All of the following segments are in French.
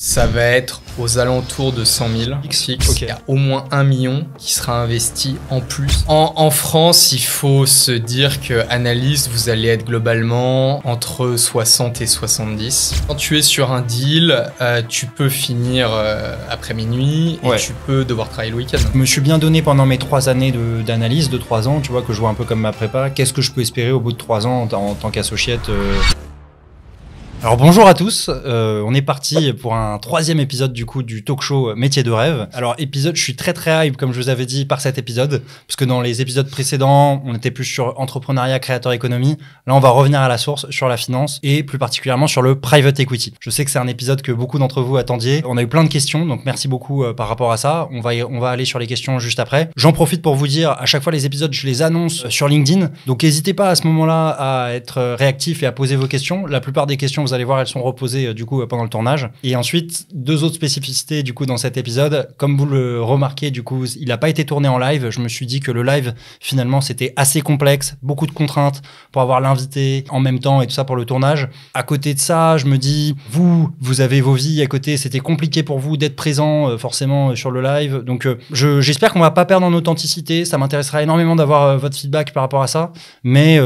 Ça va être aux alentours de 100 000 XX. Il y a au moins un million qui sera investi en plus. En, France, il faut se dire que analyse, vous allez être globalement entre 60 et 70. Quand tu es sur un deal, euh, tu peux finir euh, après minuit et tu peux devoir travailler le week-end. Je me suis bien donné pendant mes trois années d'analyse, de, trois ans, tu vois, que je vois un peu comme ma prépa. Qu'est-ce que je peux espérer au bout de trois ans en, tant qu'associate euh, alors bonjour à tous, euh, on est parti pour un troisième épisode du coup du talk show Métier de rêve. Alors épisode, je suis très très hype comme je vous avais dit par cet épisode, parce que dans les épisodes précédents on était plus sur entrepreneuriat, créateur économie. Là on va revenir à la source sur la finance et plus particulièrement sur le private equity. Je sais que c'est un épisode que beaucoup d'entre vous attendiez. On a eu plein de questions, donc merci beaucoup euh, par rapport à ça. On va on va aller sur les questions juste après. J'en profite pour vous dire à chaque fois les épisodes je les annonce euh, sur LinkedIn, donc n'hésitez pas à ce moment-là à être réactif et à poser vos questions. La plupart des questions vous allez voir, elles sont reposées euh, du coup euh, pendant le tournage. Et ensuite, deux autres spécificités du coup dans cet épisode. Comme vous le remarquez, du coup, il n'a pas été tourné en live. Je me suis dit que le live, finalement, c'était assez complexe, beaucoup de contraintes pour avoir l'invité en même temps et tout ça pour le tournage. À côté de ça, je me dis, vous, vous avez vos vies à côté, c'était compliqué pour vous d'être présent euh, forcément sur le live. Donc, j'espère qu'on va pas perdre en authenticité. Ça m'intéressera énormément d'avoir votre feedback par rapport à ça. Mais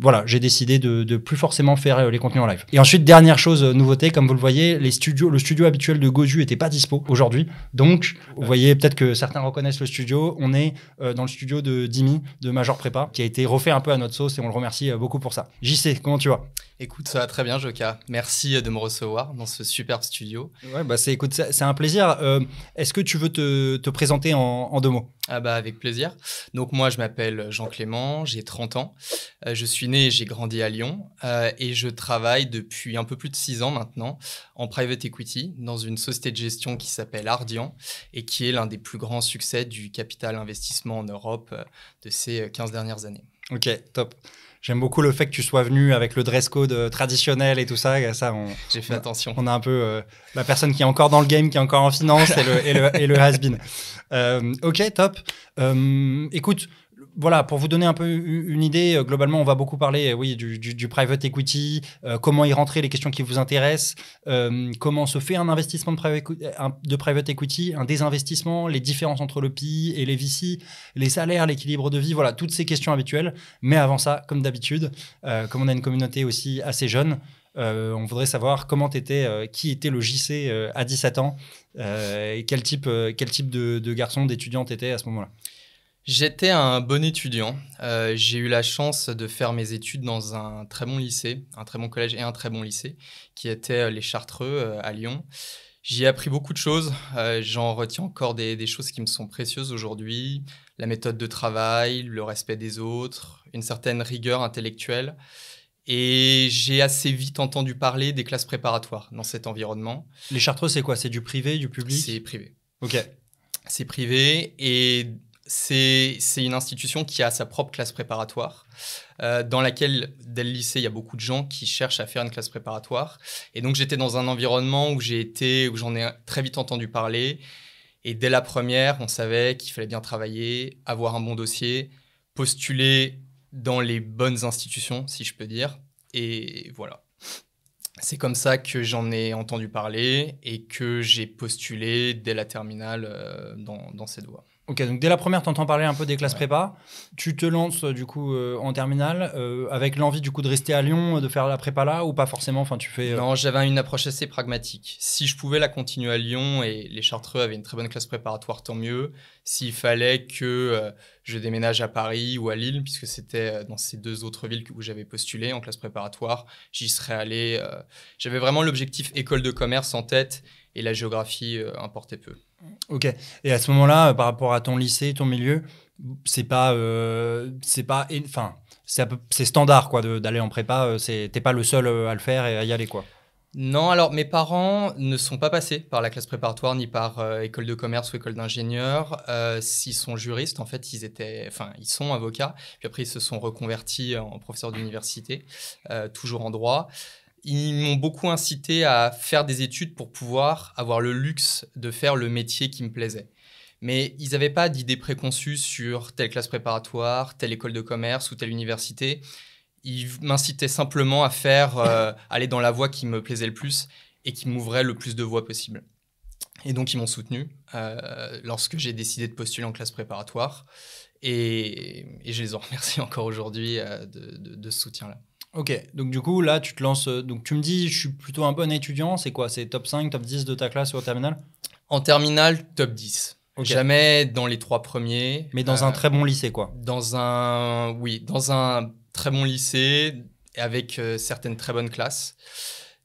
voilà, j'ai décidé de, de plus forcément faire les contenus en live. Et ensuite, dernière chose, euh, nouveauté, comme vous le voyez, les studios, le studio habituel de Goju n'était pas dispo aujourd'hui. Donc, vous voyez peut-être que certains reconnaissent le studio. On est euh, dans le studio de Dimi, de Major Prépa, qui a été refait un peu à notre sauce et on le remercie euh, beaucoup pour ça. JC, comment tu vas Écoute, ça va très bien, Joka. Merci de me recevoir dans ce superbe studio. Ouais, bah c'est, écoute, c'est, un plaisir. est-ce que tu veux te, présenter en, deux mots ah bah avec plaisir. Donc moi je m'appelle Jean Clément, j'ai 30 ans, je suis né et j'ai grandi à Lyon et je travaille depuis un peu plus de six ans maintenant en private equity dans une société de gestion qui s'appelle Ardian et qui est l'un des plus grands succès du capital investissement en Europe euh, de ces 15 euh, dernières années. Ok, top. J'aime beaucoup le fait que tu sois venu avec le dress code euh, traditionnel et tout ça. ça J'ai fait attention. On a un peu la personne qui est encore dans le game, qui est encore en finance et le, et has-been. ok, top. écoute, voilà, pour vous donner un peu une idée, euh, globalement, on va beaucoup parler euh, oui, du, private equity, euh, comment y rentrer, les questions qui vous intéressent, comment se fait un investissement de private, equity, un désinvestissement, les différences entre le PI et les VC, les salaires, l'équilibre de vie, voilà, toutes ces questions habituelles. Mais avant ça, comme d'habitude, comme on a une communauté aussi assez jeune, on voudrait savoir comment étais, qui était le JC à 17 ans et quel type, quel type de, de garçon, d'étudiant t'étais à ce moment-là. J'étais un bon étudiant. Euh, j'ai eu la chance de faire mes études dans un très bon lycée, un très bon collège et un très bon lycée, qui était euh, les Chartreux euh, à Lyon. J'y ai appris beaucoup de choses. J'en retiens encore des, des, choses qui me sont précieuses aujourd'hui. La méthode de travail, le respect des autres, une certaine rigueur intellectuelle. Et j'ai assez vite entendu parler des classes préparatoires dans cet environnement. Les Chartreux, c'est quoi C'est du privé, du public C'est privé. Ok. C'est privé et c'est une institution qui a sa propre classe préparatoire, euh, dans laquelle, dès le lycée, il y a beaucoup de gens qui cherchent à faire une classe préparatoire. Et donc j'étais dans un environnement où j'ai été, où j'en ai très vite entendu parler. Et dès la première, on savait qu'il fallait bien travailler, avoir un bon dossier, postuler dans les bonnes institutions, si je peux dire. Et voilà. C'est comme ça que j'en ai entendu parler et que j'ai postulé dès la terminale euh, dans, dans cette voie donc dès la première, tu entends parler un peu des classes prépa. Tu te lances euh, du coup euh, en terminale euh, avec l'envie du coup de rester à Lyon, de faire la prépa là ou pas forcément Enfin, tu fais. Non, j'avais une approche assez pragmatique. Si je pouvais la continuer à Lyon et les Chartreux avaient une très bonne classe préparatoire, tant mieux. S'il fallait que je déménage à Paris ou à Lille, puisque c'était dans ces deux autres villes où j'avais postulé en classe préparatoire, j'y serais allé. j'avais vraiment l'objectif école de commerce en tête et la géographie importait peu. Ok. Et à ce moment-là, euh, par rapport à ton lycée, ton milieu, c'est pas, euh, c'est pas, enfin, c'est standard quoi d'aller en prépa. Euh, t'es pas le seul à le faire et à y aller quoi. Non, alors mes parents ne sont pas passés par la classe préparatoire ni par école de commerce ou école d'ingénieur. S'ils sont juristes, en fait, ils étaient, enfin, ils sont avocats. Puis après, ils se sont reconvertis en professeurs d'université, toujours en droit ils m'ont beaucoup incité à faire des études pour pouvoir avoir le luxe de faire le métier qui me plaisait. Mais ils n'avaient pas d'idées préconçues sur telle classe préparatoire, telle école de commerce ou telle université. Ils m'incitaient simplement à faire euh, aller dans la voie qui me plaisait le plus et qui m'ouvrait le plus de voies possible. Et donc ils m'ont soutenu euh, lorsque j'ai décidé de postuler en classe préparatoire. Et, je les en remercie encore aujourd'hui euh, de, de ce soutien-là. Ok, donc du coup, là, tu te lances. Euh, donc tu me dis, je suis plutôt un bon étudiant. C'est quoi C'est top 5, top 10 de ta classe ou au terminal En terminal, top 10. Jamais dans les trois premiers. Mais dans un euh, très bon lycée, quoi. Dans un. Oui, dans un très bon lycée, avec euh, certaines très bonnes classes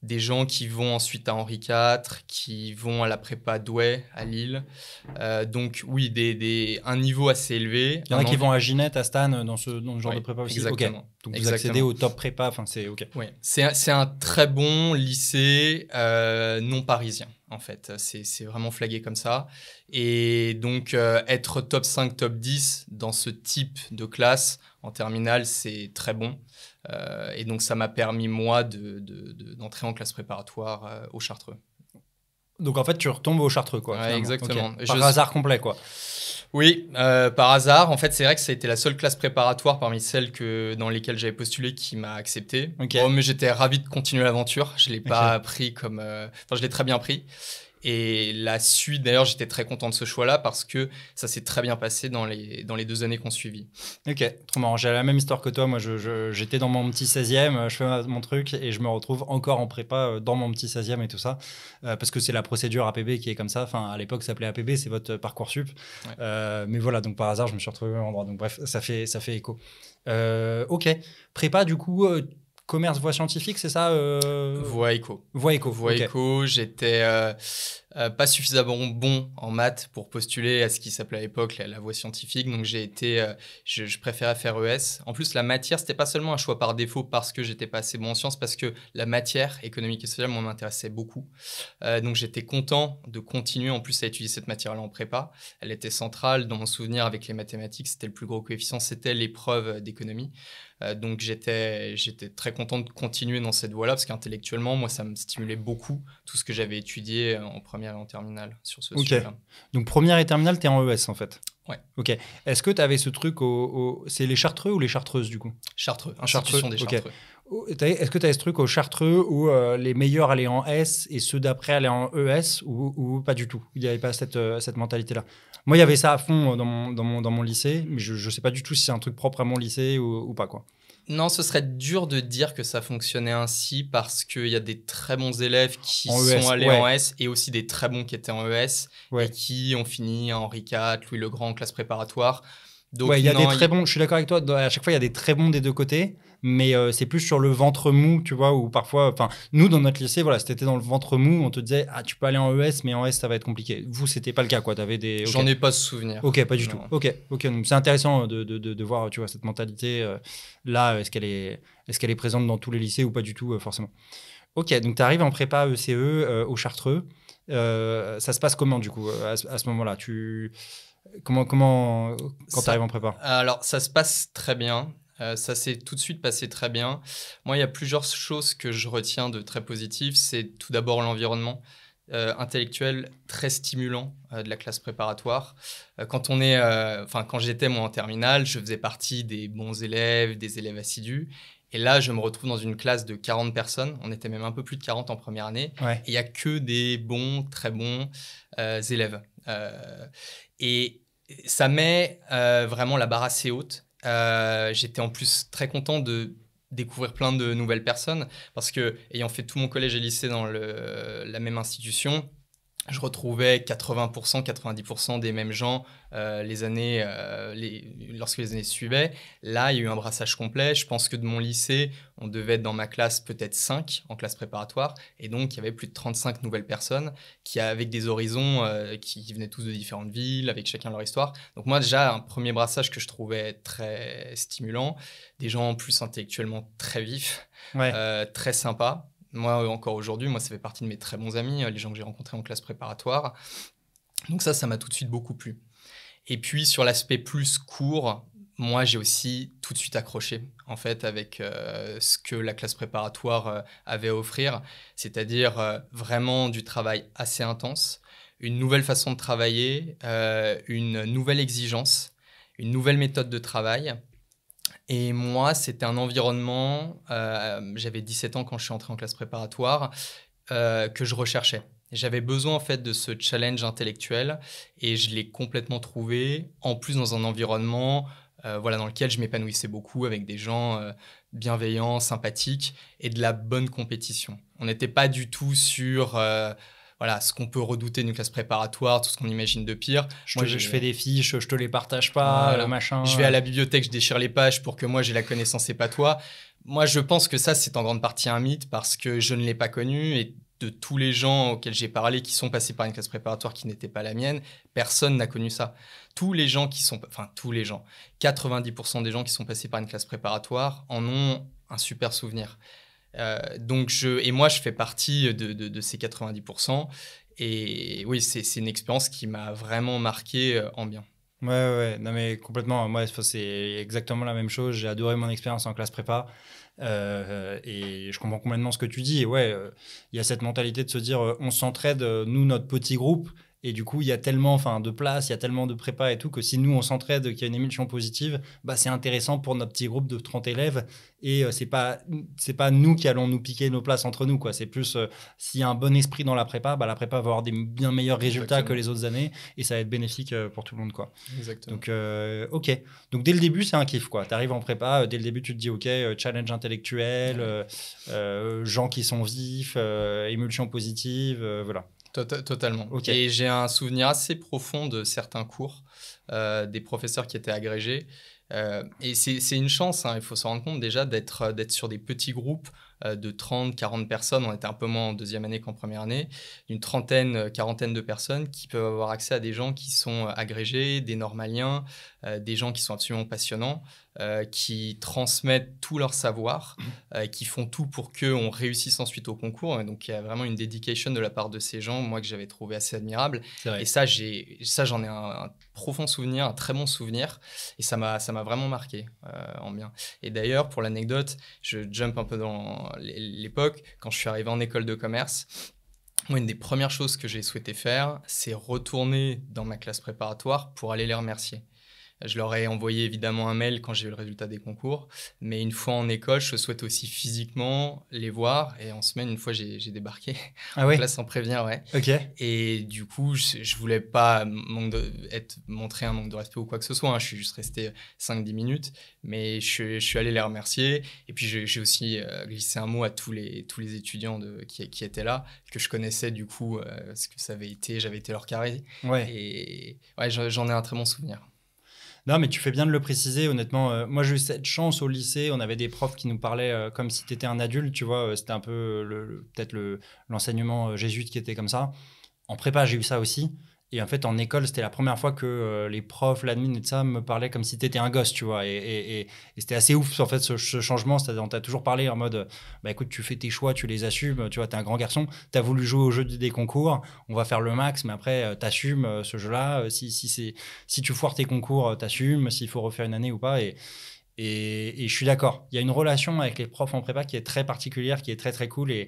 des gens qui vont ensuite à Henri IV, qui vont à la prépa d'Ouai, à Lille. Euh, donc oui, des, un niveau assez élevé. Il y en a qui vont à Ginette, à Stan, euh, dans ce, genre de prépa aussi. Exactement. Donc vous accédez au top prépa, enfin c'est OK. Oui, c'est un très bon lycée euh, non parisien en fait. C'est vraiment flagué comme ça. Et donc être top 5, top 10 dans ce type de classe en terminale, c'est très bon. Euh, et donc, ça m'a permis, moi, d'entrer en classe préparatoire euh, au Chartreux. Donc, en fait, tu retombes au Chartreux, quoi. exactement. Par hasard complet, quoi. Oui, euh, par hasard. En fait, c'est vrai que ça a été la seule classe préparatoire parmi celles que, dans lesquelles j'avais postulé qui m'a accepté. Oh, mais j'étais ravi de continuer l'aventure. Je l'ai pas pris comme. Enfin, je l'ai très bien pris. Et la suite, d'ailleurs, j'étais très content de ce choix-là parce que ça s'est très bien passé dans les, dans les deux années qu'on suivit. Ok, trop marrant. J'ai la même histoire que toi. Moi, j'étais dans mon petit 16e, je fais mon truc et je me retrouve encore en prépa euh, dans mon petit 16e et tout ça. Euh, parce que c'est la procédure APB qui est comme ça. Enfin, à l'époque, ça s'appelait APB, c'est votre parcours sup. Euh, mais voilà, donc par hasard, je me suis retrouvé au même endroit. Donc bref, ça fait, ça fait écho. ok, prépa, du coup commerce voie scientifique, c'est ça euh, Voie éco. Voie éco. Voie Eco. j'étais euh, euh, pas suffisamment bon en maths pour postuler à ce qui s'appelait à l'époque la, voie scientifique, donc j'ai été, je, préférais faire ES. En plus, la matière, c'était pas seulement un choix par défaut parce que j'étais pas assez bon en sciences, parce que la matière économique et sociale, m'en m'intéressait beaucoup. donc j'étais content de continuer en plus à étudier cette matière-là en prépa. Elle était centrale dans mon souvenir avec les mathématiques, c'était le plus gros coefficient, c'était l'épreuve d'économie. Euh, donc j'étais très content de continuer dans cette voie-là parce qu'intellectuellement, moi, ça me stimulait beaucoup tout ce que j'avais étudié en première et en terminale sur ce sujet-là. Donc première et terminale, tu es en ES en fait Ouais. Ok. Est-ce que tu avais ce truc au, C'est les chartreux ou les chartreuses du coup Chartreux, institution sont des chartreux. Est-ce que tu as ce truc au chartreux où euh, les meilleurs allaient en S et ceux d'après allaient en ES ou, pas du tout Il n'y avait pas euh, cette, mentalité-là. Moi, il y avait ça à fond euh, dans mon, lycée, mais je ne sais pas du tout si c'est un truc propre à mon lycée ou, pas. quoi. Non, ce serait dur de dire que ça fonctionnait ainsi parce qu'il y a des très bons élèves qui sont e allés en S et aussi des très bons qui étaient en ES et qui ont fini à Henri IV, Louis le Grand, classe préparatoire ouais, il y a des très bons, je suis d'accord avec toi, à chaque fois il y a des très bons des deux côtés, mais euh, c'est plus sur le ventre mou, tu vois, ou parfois, enfin, nous dans notre lycée, voilà, c'était dans le ventre mou, on te disait, ah, tu peux aller en ES, mais en e S ça va être compliqué. Vous, c'était pas le cas, quoi, t'avais des. J'en ai pas ce souvenir. Ok, pas du tout. Ok, ok, donc c'est intéressant de, de, de, voir, tu vois, cette mentalité euh, là, est-ce qu'elle est, est-ce est présente dans tous les lycées ou pas du tout, euh, forcément. Ok, donc tu arrives en prépa ECE e, au Chartreux, ça se passe comment du coup à, à ce moment-là Tu Comment, comment quand tu arrives en prépa Alors, ça se passe très bien. Euh, ça s'est tout de suite passé très bien. Moi, il y a plusieurs choses que je retiens de très positif. C'est tout d'abord l'environnement. Euh, intellectuel très stimulant euh, de la classe préparatoire. quand on est, enfin quand j'étais moi en terminale, je faisais partie des bons élèves, des élèves assidus. Et là, je me retrouve dans une classe de 40 personnes. On était même un peu plus de 40 en première année. il n'y a que des bons, très bons élèves. Et ça met euh, vraiment la barre assez haute. Euh, j'étais en plus très content de découvrir plein de nouvelles personnes parce que ayant fait tout mon collège et lycée dans la même institution, je retrouvais 80%, 90% des mêmes gens euh, les années, euh, lorsque les années suivaient. Là, il y a eu un brassage complet. Je pense que de mon lycée, on devait être dans ma classe peut-être 5 en classe préparatoire. Et donc, il y avait plus de 35 nouvelles personnes qui, avec des horizons euh, qui venaient tous de différentes villes, avec chacun leur histoire. Donc, moi, déjà, un premier brassage que je trouvais très stimulant. Des gens en plus intellectuellement très vifs, très sympas moi, euh, encore aujourd'hui, moi, ça fait partie de mes très bons amis, euh, les gens que j'ai rencontrés en classe préparatoire. Donc ça, ça m'a tout de suite beaucoup plu. Et puis sur l'aspect plus court, moi, j'ai aussi tout de suite accroché, en fait, avec euh, ce que la classe préparatoire avait à offrir, c'est-à-dire vraiment du travail assez intense, une nouvelle façon de travailler, une nouvelle exigence, une nouvelle méthode de travail, et moi, c'était un environnement, euh, j'avais 17 ans quand je suis entré en classe préparatoire, euh, que je recherchais. J'avais besoin en fait de ce challenge intellectuel et je l'ai complètement trouvé, en plus dans un environnement euh, voilà, dans lequel je m'épanouissais beaucoup avec des gens bienveillants, sympathiques et de la bonne compétition. On n'était pas du tout sur voilà, ce qu'on peut redouter d'une classe préparatoire, tout ce qu'on imagine de pire. Je moi, je, fais des fiches, je te les partage pas, le machin. Je vais à la bibliothèque, je déchire les pages pour que moi j'ai la connaissance et pas toi. Moi, je pense que ça, c'est en grande partie un mythe parce que je ne l'ai pas connu et de tous les gens auxquels j'ai parlé qui sont passés par une classe préparatoire qui n'était pas la mienne, personne n'a connu ça. Tous les gens qui sont, enfin tous les gens, 90% des gens qui sont passés par une classe préparatoire en ont un super souvenir. Euh, donc je, et moi, je fais partie de, de, ces 90%. Et oui, c'est une expérience qui m'a vraiment marqué euh, en bien. Ouais, ouais, non mais complètement. Moi, c'est exactement la même chose. J'ai adoré mon expérience en classe prépa. Euh, et je comprends complètement ce que tu dis. Et ouais, il y a cette mentalité de se dire, on s'entraide, nous, notre petit groupe. Et du coup, il y a tellement enfin, de places, il y a tellement de prépa et tout, que si nous, on s'entraide, qu'il y a une émulsion positive, bah, c'est intéressant pour notre petit groupe de 30 élèves. Et ce euh, c'est pas c'est pas nous qui allons nous piquer nos places entre nous. quoi. C'est plus, euh, s'il y a un bon esprit dans la prépa, bah, la prépa va avoir des bien meilleurs résultats que les autres années. Et ça va être bénéfique euh, pour tout le monde. quoi. Exactement. Donc, OK. Donc, dès le début, c'est un kiff. quoi. Tu arrives en prépa, dès le début, tu te dis, OK, challenge intellectuel, gens qui sont vifs, émulsion positive, voilà. Tota-, totalement. Et j'ai un souvenir assez profond de certains cours euh, des professeurs qui étaient agrégés. Euh, et c'est une chance, hein, il faut se rendre compte déjà d'être euh, sur des petits groupes de 30, 40 personnes. On était un peu moins en deuxième année qu'en première année. Une trentaine, quarantaine de personnes qui peuvent avoir accès à des gens qui sont agrégés, des normaliens, euh, des gens qui sont absolument passionnants, euh, qui transmettent tout leur savoir, mm. euh, qui font tout pour qu'on réussisse ensuite au concours. Et donc il y a vraiment une dédication de la part de ces gens, moi que j'avais trouvé assez admirable. Et ça, j'ai, ça j'en ai un, profond souvenir, un très bon souvenir, et ça m'a, ça m'a vraiment marqué en bien. Et d'ailleurs, pour l'anecdote, je jump un peu dans l'époque quand je suis arrivé en école de commerce. une des premières choses que j'ai souhaité faire, c'est retourner dans ma classe préparatoire pour aller les remercier. Je leur ai envoyé évidemment un mail quand j'ai eu le résultat des concours. Mais une fois en école, je souhaite aussi physiquement les voir. Et en semaine, une fois, j'ai débarqué. Ah oui Là, sans prévenir, ouais. Ok. Et du coup, je, je voulais pas de, être, montrer un manque de respect ou quoi que ce soit. Hein. Je suis juste resté 5-10 minutes. Mais je, suis allé les remercier. Et puis, j'ai aussi euh, glissé un mot à tous les, tous les étudiants de, qui, étaient là, que je connaissais du coup, euh, ce que ça avait été. J'avais été leur carré. Ouais. Et ouais, j'en ai un très bon souvenir. Non, mais tu fais bien de le préciser. Honnêtement, euh, moi j'ai eu cette chance au lycée. On avait des profs qui nous parlaient euh, comme si tu étais un adulte, tu vois. Euh, c'était un peu peut-être l'enseignement jésuite qui était comme ça. En prépa, j'ai eu ça aussi. Et en fait, en école, c'était la première fois que euh, les profs, l'admin et tout ça me parlaient comme si t'étais un gosse, tu vois. Et, c'était assez ouf, en fait, ce, changement. On t'a toujours parlé en mode, bah écoute, tu fais tes choix, tu les assumes, tu vois, t'es un grand garçon, t'as voulu jouer au jeu des concours, on va faire le max, mais après, euh, t'assumes euh, ce jeu-là. Si, si, si, si tu foires tes concours, t'assumes, s'il faut refaire une année ou pas. Et, et, je suis d'accord. Il y a une relation avec les profs en prépa qui est très particulière, qui est très, très cool. Et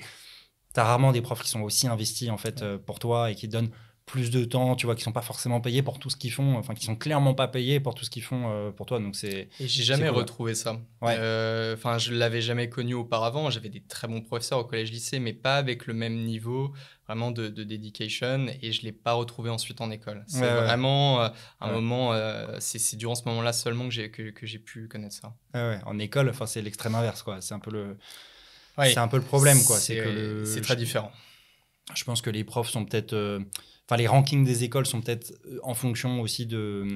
t'as rarement des profs qui sont aussi investis, en fait, pour toi et qui donnent plus de temps, tu vois, qui sont pas forcément payés pour tout ce qu'ils font, enfin qui sont clairement pas payés pour tout ce qu'ils font euh, pour toi. Donc c'est. Et j'ai jamais retrouvé ça. Ouais. Euh, enfin, je l'avais jamais connu auparavant. J'avais des très bons professeurs au collège-lycée, mais pas avec le même niveau vraiment de, dédication. Et je l'ai pas retrouvé ensuite en école. C'est vraiment euh, un moment. c'est durant ce moment-là seulement que j'ai que, j'ai pu connaître ça. En école, enfin c'est l'extrême inverse, quoi. C'est un peu le. C'est un peu le problème, quoi. C'est C'est très différent. Je pense que les profs sont peut-être Enfin, les rankings des écoles sont peut-être euh, en fonction aussi de,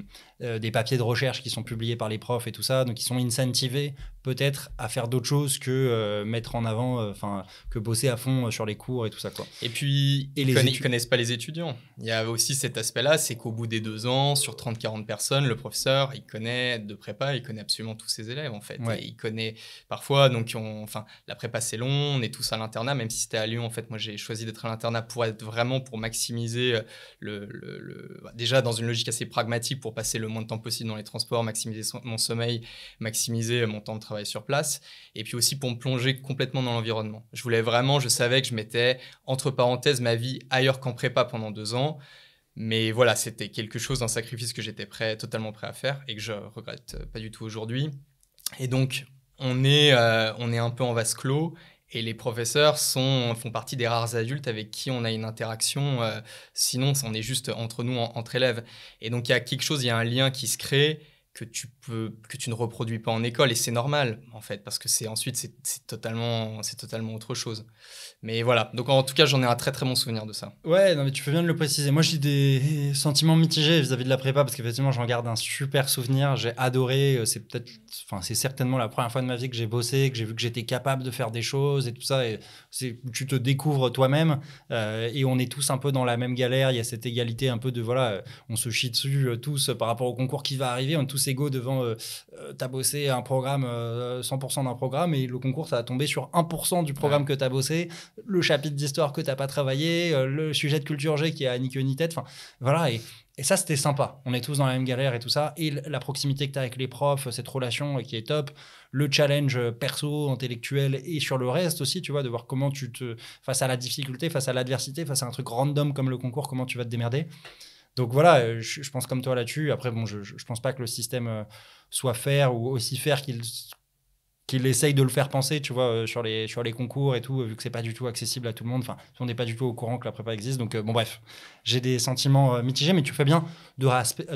euh, des papiers de recherche qui sont publiés par les profs et tout ça, donc ils sont incentivés peut-être à faire d'autres choses que euh, mettre en avant, euh, enfin que bosser à fond sur les cours et tout ça quoi. Et puis et ils, les connaissent pas les étudiants. Il y a aussi cet aspect-là, c'est qu'au bout des deux ans, sur 30-40 personnes, le professeur il connaît de prépa, il connaît absolument tous ses élèves en fait. il connaît parfois donc enfin la prépa c'est long, on est tous à l'internat, même si c'était à Lyon en fait, moi j'ai choisi d'être à l'internat pour être vraiment pour maximiser le, le, bah, déjà dans une logique assez pragmatique pour passer le le moins de temps possible dans les transports, maximiser mon sommeil, maximiser mon temps de travail sur place, et puis aussi pour me plonger complètement dans l'environnement. Je voulais vraiment, je savais que je mettais entre parenthèses ma vie ailleurs qu'en prépa pendant deux ans. Mais voilà, c'était quelque chose, d'un sacrifice que j'étais prêt, totalement prêt à faire et que je regrette pas du tout aujourd'hui. Et donc, on est, euh, on est un peu en vase clos et les professeurs font partie des rares adultes avec qui on a une interaction, euh, sinon c'en est juste entre nous, entre élèves. Et donc il y a quelque chose, il y a un lien qui se crée que tu, ne reproduis pas en école, et c'est normal, en fait, parce que c'est ensuite, c'est totalement, totalement autre chose mais voilà. Donc en tout cas, j'en ai un très très bon souvenir de ça. Ouais, non, mais tu fais bien de le préciser. Moi, j'ai des sentiments mitigés vis-à-vis de la prépa parce qu'effectivement, j'en garde un super souvenir. J'ai adoré. Euh, c'est peut-être, enfin, c'est certainement la première fois de ma vie que j'ai bossé, que j'ai vu que j'étais capable de faire des choses et tout ça. Et tu te découvres toi-même euh, et on est tous un peu dans la même galère. Il y a cette égalité un peu de voilà, euh, on se chie dessus tous par rapport au concours qui va arriver. On est tous égaux devant. Euh, t'as bossé un programme, 100% d'un programme et le concours, ça a tombé sur 1% du programme que t'as bossé le chapitre d'histoire que t'as pas travaillé, euh, le sujet de culture G qui a à ni queue ni tête. Enfin, voilà. Et, et ça, c'était sympa. On est tous dans la même galère et tout ça. Et la proximité que tu as avec les profs, cette relation euh, qui est top, le challenge euh, perso, intellectuel et sur le reste aussi, tu vois, de voir comment tu te. face à la difficulté, face à l'adversité, face à un truc random comme le concours, comment tu vas te démerder. Donc voilà, je, pense comme toi là-dessus. Après, bon, je, ne pense pas que le système soit faire ou aussi faire qu'il qu'il essaye de le faire penser, tu vois, euh, sur les, sur les concours et tout, euh, vu que c'est pas du tout accessible à tout le monde. Enfin, on n'est pas du tout au courant que la prépa existe. Donc, euh, bon, bref, j'ai des sentiments mitigés, mais tu fais bien de,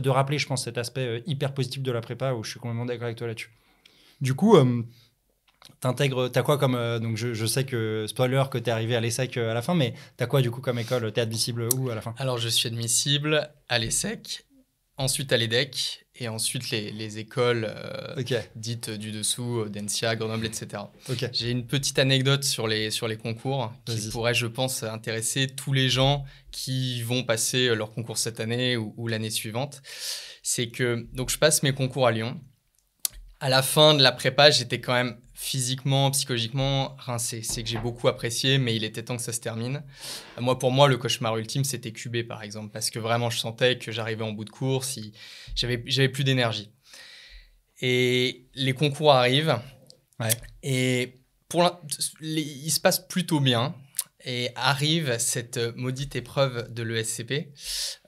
rappeler, je pense, cet aspect hyper positif de la prépa où je suis complètement d'accord avec toi là-dessus. Du coup, tu t'as quoi comme. donc, je, sais que, spoiler, que tu es arrivé à l'ESSEC à la fin, mais tu as quoi du coup comme école es admissible où à la fin Alors, je suis admissible à l'ESSEC, ensuite à l'EDEC et ensuite les, les écoles euh, dites du dessous, Densia, Grenoble, etc. J'ai une petite anecdote sur les, sur les concours qui pourrait, je pense, intéresser tous les gens qui vont passer euh, leur concours cette année ou, ou l'année suivante. C'est que donc je passe mes concours à Lyon. À la fin de la prépa, j'étais quand même physiquement, psychologiquement, rincé. C'est que j'ai beaucoup apprécié, mais il était temps que ça se termine. Moi, pour moi, le cauchemar ultime, c'était QB, par exemple, parce que vraiment, je sentais que j'arrivais en bout de course, j'avais, plus d'énergie. Et les concours arrivent, et pour il se passe plutôt bien. Et arrive cette euh, maudite épreuve de l'ESCP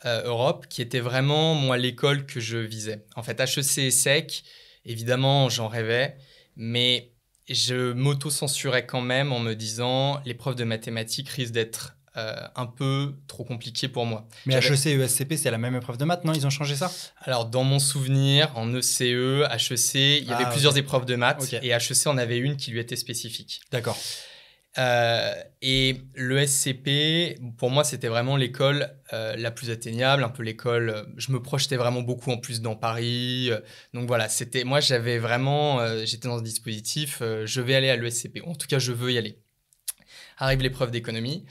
euh, Europe, qui était vraiment, moi, l'école que je visais. En fait, HEC et SEC, évidemment, j'en rêvais, mais je m'auto-censurais quand même en me disant l'épreuve de mathématiques risque d'être euh, un peu trop compliquée pour moi. Mais HEC et ESCP, c'est la même épreuve de maths, non Ils ont changé ça Alors, dans mon souvenir, en ECE, HEC, il y avait ah, plusieurs épreuves de maths et HEC en avait une qui lui était spécifique. D'accord. Euh, et le SCP, pour moi, c'était vraiment l'école euh, la plus atteignable, un peu l'école. Euh, je me projetais vraiment beaucoup en plus dans Paris. donc voilà, c'était moi, j'avais vraiment, j'étais dans ce dispositif. je vais aller à l'ESCP. En tout cas, je veux y aller. Arrive l'épreuve d'économie.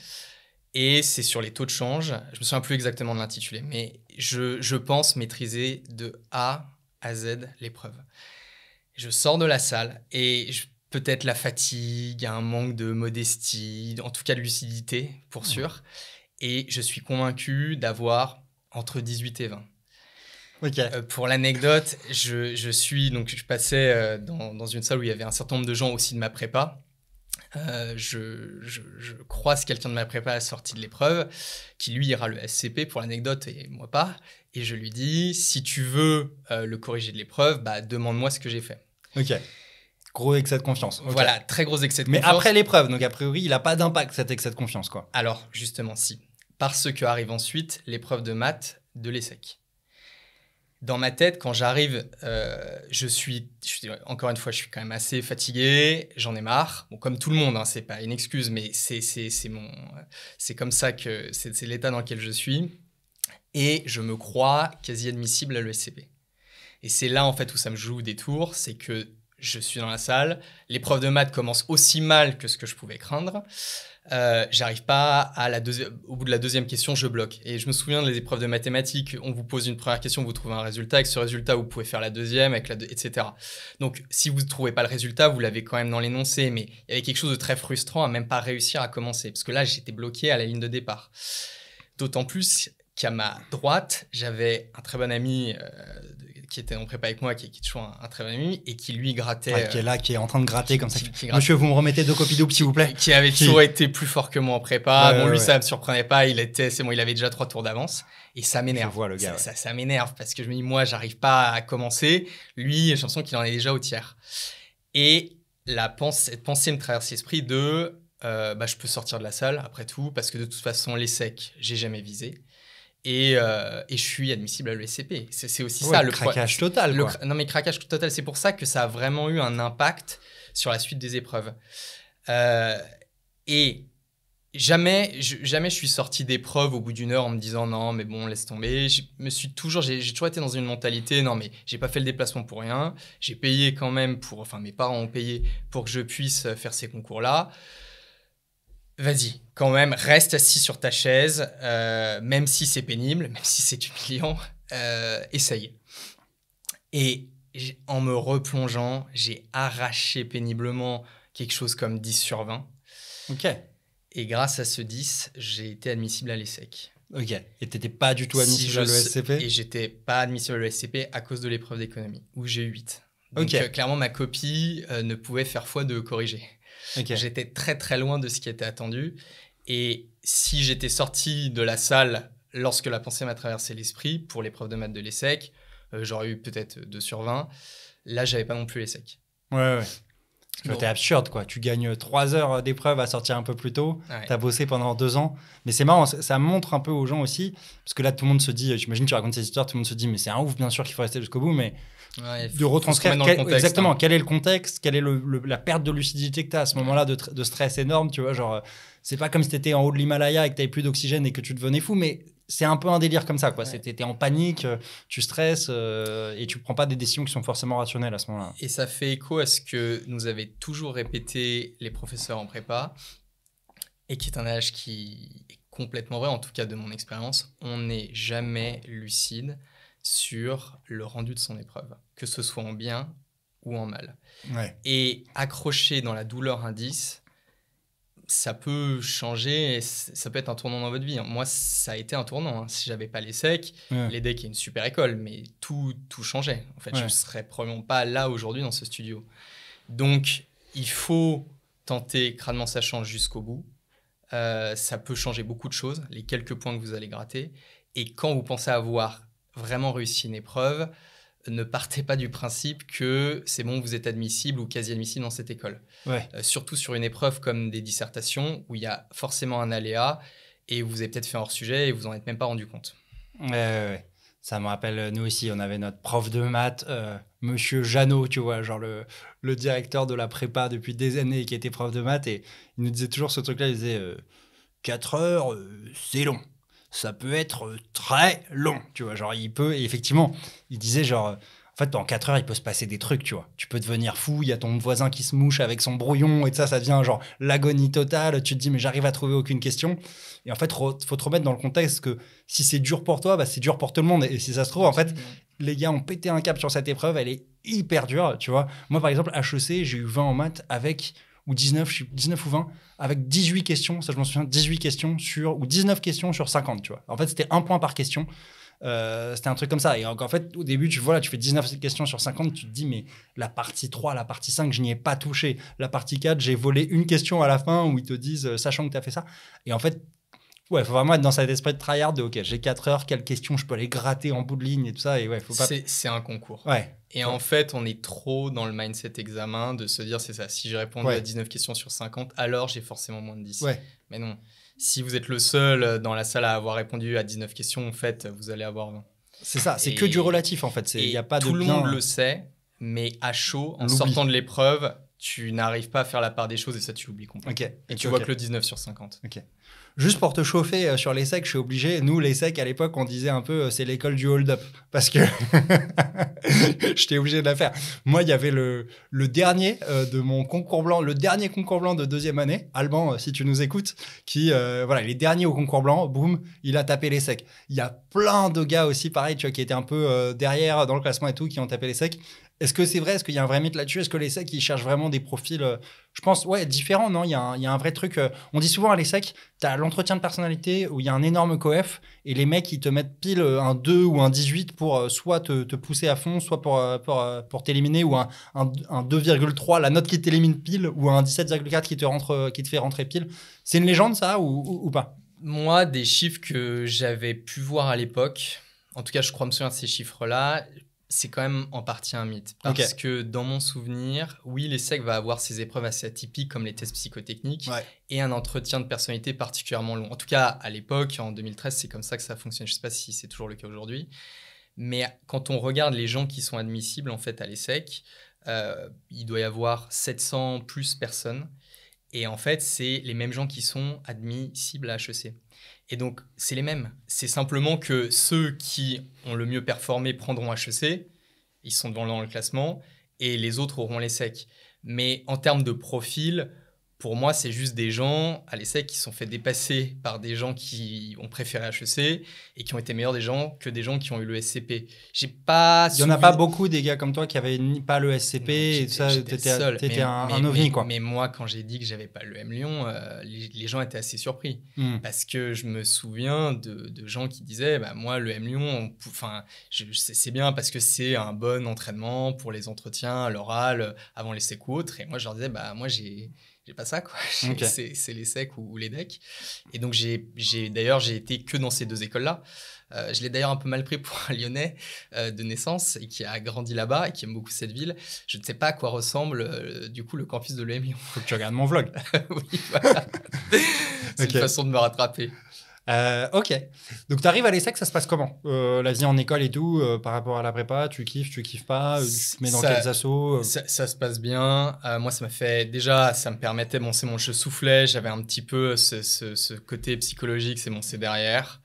Et c'est sur les taux de change. Je me souviens plus exactement de l'intitulé, mais je, je pense maîtriser de A à Z l'épreuve. Je sors de la salle et je peut-être la fatigue, un manque de modestie, en tout cas de lucidité, pour sûr. Et je suis convaincu d'avoir entre 18 et 20. Euh, pour l'anecdote, je, suis donc je passais euh, dans, une salle où il y avait un certain nombre de gens aussi de ma prépa. Euh, je, croise quelqu'un de ma prépa à la sortie de l'épreuve, qui lui ira le SCP pour l'anecdote et moi pas. Et je lui dis si tu veux le corriger de l'épreuve, bah, demande-moi ce que j'ai fait. Ok. Gros excès de confiance. Voilà, très gros excès de confiance. Mais après l'épreuve, donc a priori, il n'a pas d'impact cet excès de confiance, quoi. Alors, justement, si. Parce que arrive ensuite l'épreuve de maths de l'ESSEC. Dans ma tête, quand j'arrive, euh, je, suis, je, encore une fois, je suis quand même assez fatigué, j'en ai marre. Bon, comme tout le monde, hein, c'est pas une excuse, mais c'est mon, c'est comme ça que c'est l'état dans lequel je suis. Et je me crois quasi admissible à l'ESCP. Et c'est là en fait où ça me joue des tours, c'est que je suis dans la salle, l'épreuve de maths commence aussi mal que ce que je pouvais craindre. Euh, j'arrive pas à la au bout de la deuxième question, je bloque. Et je me souviens des épreuves de mathématiques, on vous pose une première question, vous trouvez un résultat, avec ce résultat, vous pouvez faire la deuxième, avec la etc. Donc, si vous ne trouvez pas le résultat, vous l'avez quand même dans l'énoncé, mais il y avait quelque chose de très frustrant à même pas réussir à commencer, parce que là, j'étais bloqué à la ligne de départ. D'autant plus qu'à ma droite, j'avais un très bon ami euh, qui était en prépa avec moi, qui, qui est toujours un, très bon ami, et qui lui grattait. Ah, qui est là, qui est en train de gratter euh, comme ça. Monsieur, vous me remettez deux copies doubles, s'il vous plaît. Qui avait toujours été plus fort que moi en prépa. bon, lui, ça me surprenait pas. Il était, c'est bon, il avait déjà trois tours d'avance. Et ça m'énerve. le gars. Ça, m'énerve parce que je me dis, moi, j'arrive pas à commencer. Lui, j'ai l'impression qu'il en est déjà au tiers. Et la pensée, cette pensée me traverse l'esprit de euh, bah, je peux sortir de la salle après tout, parce que de toute façon, les secs, j'ai jamais visé. Euh, et, je suis admissible à l'ESCP. C'est aussi ça le craquage total. Non mais craquage total, c'est pour ça que ça a vraiment eu un impact sur la suite des épreuves. Euh, et jamais, je, jamais je suis sorti d'épreuve au bout d'une heure en me disant non mais bon laisse tomber. Je me suis toujours, j'ai toujours été dans une mentalité non mais j'ai pas fait le déplacement pour rien. J'ai payé quand même pour, enfin mes parents ont payé pour que je puisse faire ces concours là. Vas-y, quand même, reste assis sur ta chaise, euh, même si c'est pénible, même si c'est humiliant, euh, essaye. Et en me replongeant, j'ai arraché péniblement quelque chose comme 10 sur 20. Ok. Et grâce à ce 10, j'ai été admissible à l'ESSEC. Ok. Et n'étais pas du tout admissible à l'ESCP e Et j'étais pas admissible à l'ESCP e à cause de l'épreuve d'économie, où j'ai 8. Donc, ok. Euh, clairement, ma copie euh, ne pouvait faire foi de corriger. J'étais très très loin de ce qui était attendu. Et si j'étais sorti de la salle lorsque la pensée m'a traversé l'esprit pour l'épreuve de maths de l'ESSEC, euh, j'aurais eu peut-être 2 sur 20. Là, j'avais pas non plus l'ESSEC. Ouais, ouais. C'était absurde, quoi. Tu gagnes 3 heures d'épreuve à sortir un peu plus tôt. Tu as bossé pendant 2 ans. Mais c'est marrant, ça montre un peu aux gens aussi. Parce que là, tout le monde se dit, j'imagine, tu racontes cette histoire, tout le monde se dit, mais c'est un ouf, bien sûr qu'il faut rester jusqu'au bout. Mais de retranscrire quel, exactement hein. quel est le contexte, quelle est la perte de lucidité que tu as à ce moment-là de, stress énorme, tu vois, genre euh, c'est pas comme si étais en haut de l'Himalaya et que t'avais plus d'oxygène et que tu devenais fou, mais c'est un peu un délire comme ça, quoi. Ouais. en panique, euh, tu stresses euh, et tu prends pas des décisions qui sont forcément rationnelles à ce moment-là. Et ça fait écho à ce que nous avaient toujours répété les professeurs en prépa et qui est un âge qui est complètement vrai, en tout cas de mon expérience. On n'est jamais lucide sur le rendu de son épreuve, que ce soit en bien ou en mal. Et accrocher dans la douleur indice, ça peut changer, ça peut être un tournant dans votre vie. Moi, ça a été un tournant. Hein. Si j'avais pas les secs, les decks est une super école, mais tout, tout changeait. En fait, je ne serais probablement pas là aujourd'hui dans ce studio. Donc, il faut tenter crânement sachant jusqu'au bout. Euh, ça peut changer beaucoup de choses, les quelques points que vous allez gratter. Et quand vous pensez avoir vraiment réussi une épreuve, ne partez pas du principe que c'est bon, vous êtes admissible ou quasi admissible dans cette école. Euh, surtout sur une épreuve comme des dissertations où il y a forcément un aléa et vous avez peut-être fait hors sujet et vous en êtes même pas rendu compte. Ça me rappelle, euh, nous aussi, on avait notre prof de maths, euh, monsieur Jeannot, tu vois, genre le, le, directeur de la prépa depuis des années qui était prof de maths et il nous disait toujours ce truc-là, il disait 4 heures, c'est long ça peut être euh, très long, tu vois. Genre, il peut, et effectivement, il disait genre, euh, en fait, en 4 heures, il peut se passer des trucs, tu vois. Tu peux devenir fou, il y a ton voisin qui se mouche avec son brouillon, et ça, ça devient genre l'agonie totale. Tu te dis, mais j'arrive à trouver aucune question. Et en fait, il faut te remettre dans le contexte que si c'est dur pour toi, bah, c'est dur pour tout le monde. Et si ça se trouve, en fait, les gars ont pété un cap sur cette épreuve, elle est hyper dure, tu vois. Moi, par exemple, HEC, j'ai eu 20 en maths avec ou 19, 19 ou 20, avec 18 questions, ça je m'en souviens, 18 questions sur, ou 19 questions sur 50, tu vois. En fait, c'était un point par question. Euh, c'était un truc comme ça. Et en fait, au début, tu vois, tu fais 19 questions sur 50, tu te dis, mais la partie 3, la partie 5, je n'y ai pas touché. La partie 4, j'ai volé une question à la fin où ils te disent, euh, sachant que tu as fait ça. Et en fait, ouais, faut vraiment être dans cet esprit de tryhard de, ok, j'ai 4 heures, quelles questions je peux aller gratter en bout de ligne et tout ça. Et ouais, faut pas. C'est un concours. Ouais. Et en fait, on est trop dans le mindset examen de se dire, c'est ça, si j'ai répondu à 19 questions sur 50, alors j'ai forcément moins de 10. Mais non, si vous êtes le seul euh, dans la salle à avoir répondu à 19 questions, en fait, vous allez avoir 20. C'est ça, c'est que du relatif en fait. Il y a pas tout de le monde le sait, mais à chaud, en sortant de l'épreuve, tu n'arrives pas à faire la part des choses et ça, tu l'oublies complètement. Ok. Et tu vois que le 19 sur 50. Ok juste pour te chauffer euh, sur les secs, je suis obligé. Nous, les secs, à l'époque, on disait un peu, euh, c'est l'école du hold-up, parce que j'étais obligé de la faire. Moi, il y avait le, dernier euh, de mon concours blanc, le dernier concours blanc de deuxième année, Alban, si tu nous écoutes, qui, voilà, les derniers au concours blanc, boum, il a tapé les secs. Il y a plein de gars aussi, pareil, tu vois, qui étaient un peu derrière dans le classement et tout, qui ont tapé les secs. Est-ce que c'est vrai Est-ce qu'il y a un vrai mythe là-dessus Est-ce que les secs ils cherchent vraiment des profils, euh, je pense, ouais, différents, non il y, a un, vrai truc. Euh, on dit souvent à l'ESSEC, tu as l'entretien de personnalité où il y a un énorme coef et les mecs, ils te mettent pile euh, un 2 ou un 18 pour soit te, pousser à fond, soit pour, pour, t'éliminer, ou un, un, 2,3, la note qui t'élimine pile, ou un 17,4 qui, te rentre, qui te fait rentrer pile. C'est une légende, ça, ou, ou pas Moi, des chiffres que j'avais pu voir à l'époque, en tout cas, je crois me souvenir de ces chiffres-là c'est quand même en partie un mythe. Parce que dans mon souvenir, oui, l'ESSEC va avoir ses épreuves assez atypiques comme les tests psychotechniques et un entretien de personnalité particulièrement long. En tout cas, à l'époque, en 2013, c'est comme ça que ça fonctionne. Je ne sais pas si c'est toujours le cas aujourd'hui. Mais quand on regarde les gens qui sont admissibles en fait à l'ESSEC, euh, il doit y avoir 700 plus personnes. Et en fait, c'est les mêmes gens qui sont admissibles à HEC. Et donc, c'est les mêmes. C'est simplement que ceux qui ont le mieux performé prendront HEC, ils sont devant dans le classement, et les autres auront les secs. Mais en termes de profil, pour moi, c'est juste des gens à l'essai qui sont fait dépasser par des gens qui ont préféré HEC et qui ont été meilleurs des gens que des gens qui ont eu le SCP. J'ai pas. Il n'y en a pas beaucoup des gars comme toi qui avaient ni pas le SCP non, et ça. un, un ovni mais, quoi. Mais moi, quand j'ai dit que j'avais pas le M Lyon, euh, les, gens étaient assez surpris hmm. parce que je me souviens de, de gens qui disaient, bah moi le M Lyon, enfin c'est bien parce que c'est un bon entraînement pour les entretiens, l'oral, avant les autre. » Et moi je leur disais, bah moi j'ai j'ai pas ça quoi. C'est les secs ou, les decks. Et donc j'ai d'ailleurs j'ai été que dans ces deux écoles là. Euh, je l'ai d'ailleurs un peu mal pris pour un Lyonnais euh, de naissance et qui a grandi là-bas et qui aime beaucoup cette ville. Je ne sais pas à quoi ressemble euh, du coup le campus de l'EM Lyon. Faut que tu regardes mon vlog. oui, voilà. C'est une façon de me rattraper. Euh, ok. Donc, tu arrives à l'ESSEC, ça se passe comment euh, La vie en école et tout, euh, par rapport à la prépa, tu kiffes, tu kiffes pas Tu te mets dans quels assos ça, se passe bien. moi, ça m'a fait. Déjà, ça me permettait. Bon, c'est bon, je soufflais. J'avais un petit peu ce, côté psychologique, c'est bon, c'est derrière.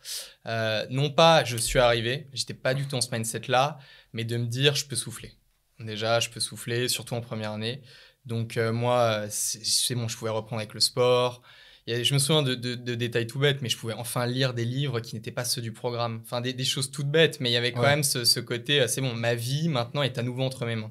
non pas, je suis arrivé. J'étais pas du tout en ce mindset-là, mais de me dire, je peux souffler. Déjà, je peux souffler, surtout en première année. Donc, moi, c'est bon, je pouvais reprendre avec le sport je me souviens de, détails tout bêtes, mais je pouvais enfin lire des livres qui n'étaient pas ceux du programme. Enfin, des, choses toutes bêtes, mais il y avait quand même ce, côté, euh, c'est bon, ma vie maintenant est à nouveau entre mes mains.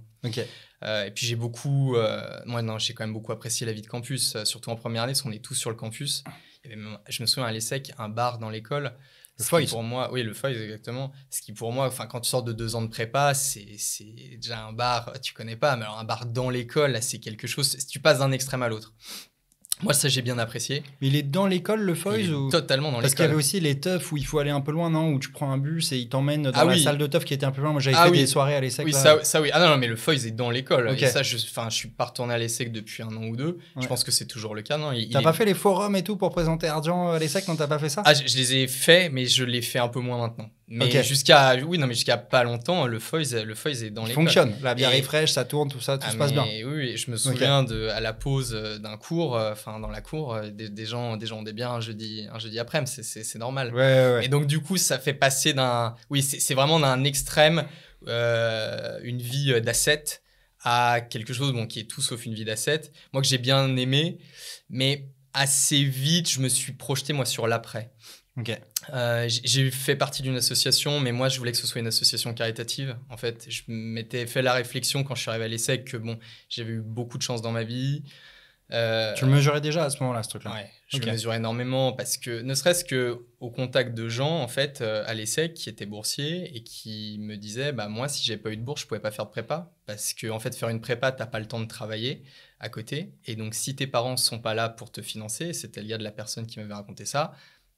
Euh, et puis j'ai beaucoup, euh, moi non, j'ai quand même beaucoup apprécié la vie de campus, surtout en première année, parce qu'on est tous sur le campus. je me souviens à l'ESSEC, un bar dans l'école. Le Foy's. Pour moi, oui, le Foy's, exactement. Ce qui pour moi, enfin, quand tu sors de deux ans de prépa, c'est déjà un bar, tu connais pas, mais alors un bar dans l'école, c'est quelque chose, tu passes d'un extrême à l'autre. Moi, ça, j'ai bien apprécié. Mais il est dans l'école, le Foy's ou... Totalement dans l'école. Parce qu'il y avait aussi les teufs où il faut aller un peu loin, non Où tu prends un bus et il t'emmène dans ah la salle de teuf qui était un peu loin. Moi, j'avais ah fait des soirées à l'ESSEC. Oui, ça, oui. Ah non, mais le Foy's est dans l'école. Et ça, je, je suis pas retourné à l'ESSEC depuis un an ou deux. Je pense que c'est toujours le cas, non T'as pas fait les forums et tout pour présenter Argent euh, à l'ESSEC tu t'as pas fait ça Ah, je, je, les ai faits, mais je les fais un peu moins maintenant. Mais jusqu'à oui non mais jusqu'à pas longtemps le Foy's le est dans les fonctionne la bière est fraîche ça tourne tout ça tout ah, se passe bien oui je me souviens de à la pause euh, d'un cours euh, enfin dans la cour euh, des, gens des gens ont des biens un jeudi un jeudi après midi c'est normal ouais, ouais, et donc du coup ça fait passer d'un oui c'est vraiment d'un extrême une vie d'asset à quelque chose bon qui est tout sauf une vie d'asset moi que j'ai bien aimé mais assez vite je me suis projeté moi sur l'après euh, j'ai fait partie d'une association, mais moi, je voulais que ce soit une association caritative. En fait, je m'étais fait la réflexion quand je suis arrivé à l'ESSEC que bon, j'avais eu beaucoup de chance dans ma vie. Euh, tu le mesurais déjà à ce moment-là, ce truc-là ouais, je le mesurais énormément parce que, ne serait-ce que au contact de gens, en fait, euh, à l'ESSEC, qui étaient boursiers et qui me disaient bah, Moi, si j'ai pas eu de bourse, je pouvais pas faire de prépa. Parce que, fait, faire une prépa, t'as pas le temps de travailler à côté. Et donc, si tes parents sont pas là pour te financer, c'était le gars de la personne qui m'avait raconté ça,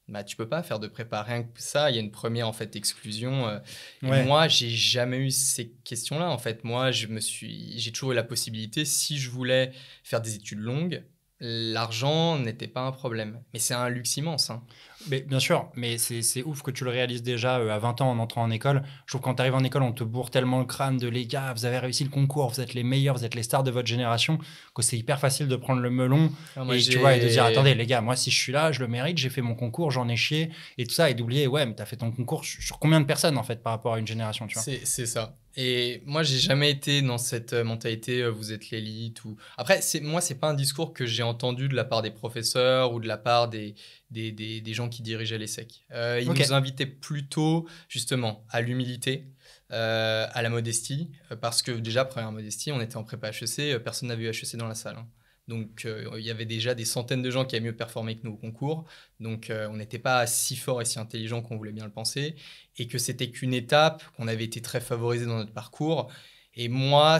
bah, tu peux pas faire de prépa rien que ça. Il y a une première en fait exclusion. Euh, moi, j'ai jamais eu ces questions-là. En fait, moi, je me suis, j'ai toujours eu la possibilité, si je voulais faire des études longues, l'argent n'était pas un problème. Mais c'est un luxe immense. Hein mais bien sûr, mais c'est ouf que tu le réalises déjà euh, à 20 ans en entrant en école. Je trouve quand tu arrives en école, on te bourre tellement le crâne de les gars, vous avez réussi le concours, vous êtes les meilleurs, vous êtes les stars de votre génération, que c'est hyper facile de prendre le melon ah, et, tu vois, et de dire attendez, les gars, moi si je suis là, je le mérite, j'ai fait mon concours, j'en ai chié et tout ça, et d'oublier, ouais, mais t'as fait ton concours sur combien de personnes en fait par rapport à une génération, tu vois. C'est ça. Et moi, j'ai jamais été dans cette euh, mentalité euh, vous êtes l'élite ou. Après, c'est moi, c'est pas un discours que j'ai entendu de la part des professeurs ou de la part des, des, gens qui dirigeaient l'ESSEC. Euh, ils nous invitaient plutôt justement à l'humilité, euh, à la modestie, euh, parce que déjà, première modestie, on était en prépa HEC, euh, personne n'avait eu HEC dans la salle. Hein. Donc il y avait déjà des centaines de gens qui avaient mieux performé que nous au concours. Donc on n'était pas si fort et si intelligent qu'on voulait bien le penser. Et que c'était qu'une étape, qu'on avait été très favorisé dans notre parcours. Et moi,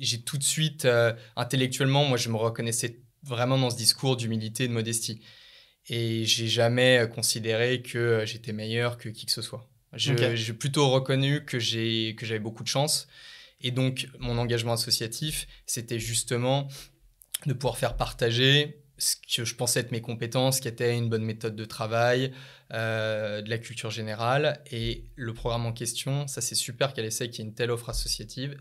j'ai tout de suite, intellectuellement, moi je me reconnaissais vraiment dans ce discours d'humilité et de modestie. Et j'ai jamais euh, considéré que euh, j'étais meilleur que qui que ce soit. J'ai plutôt reconnu que j'avais beaucoup de chance. Et donc, mon engagement associatif, c'était justement de pouvoir faire partager ce que je pensais être mes compétences, qui était une bonne méthode de travail, euh, de la culture générale. Et le programme en question, ça c'est super qu'elle essaie qu'il y ait une telle offre associative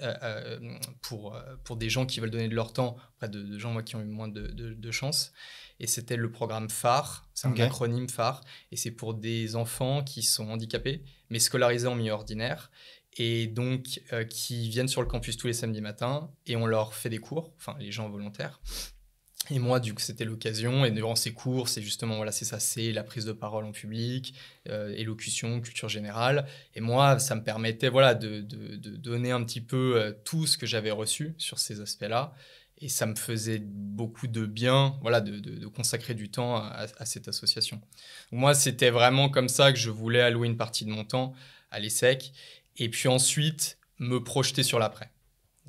pour, pour des gens qui veulent donner de leur temps, auprès de, gens moi, qui ont eu moins de, de, de chance et c'était le programme phare, c'est un acronyme phare, et c'est pour des enfants qui sont handicapés, mais scolarisés en milieu ordinaire, et donc euh, qui viennent sur le campus tous les samedis matins, et on leur fait des cours, enfin les gens volontaires. Et moi, du coup, c'était l'occasion, et durant ces cours, c'est justement, voilà, c'est ça, c'est la prise de parole en public, euh, élocution, culture générale. Et moi, ça me permettait, voilà, de, donner un petit peu euh, tout ce que j'avais reçu sur ces aspects-là et ça me faisait beaucoup de bien voilà, de, consacrer du temps à, cette association. Moi, c'était vraiment comme ça que je voulais allouer une partie de mon temps à l'ESSEC et puis ensuite me projeter sur l'après.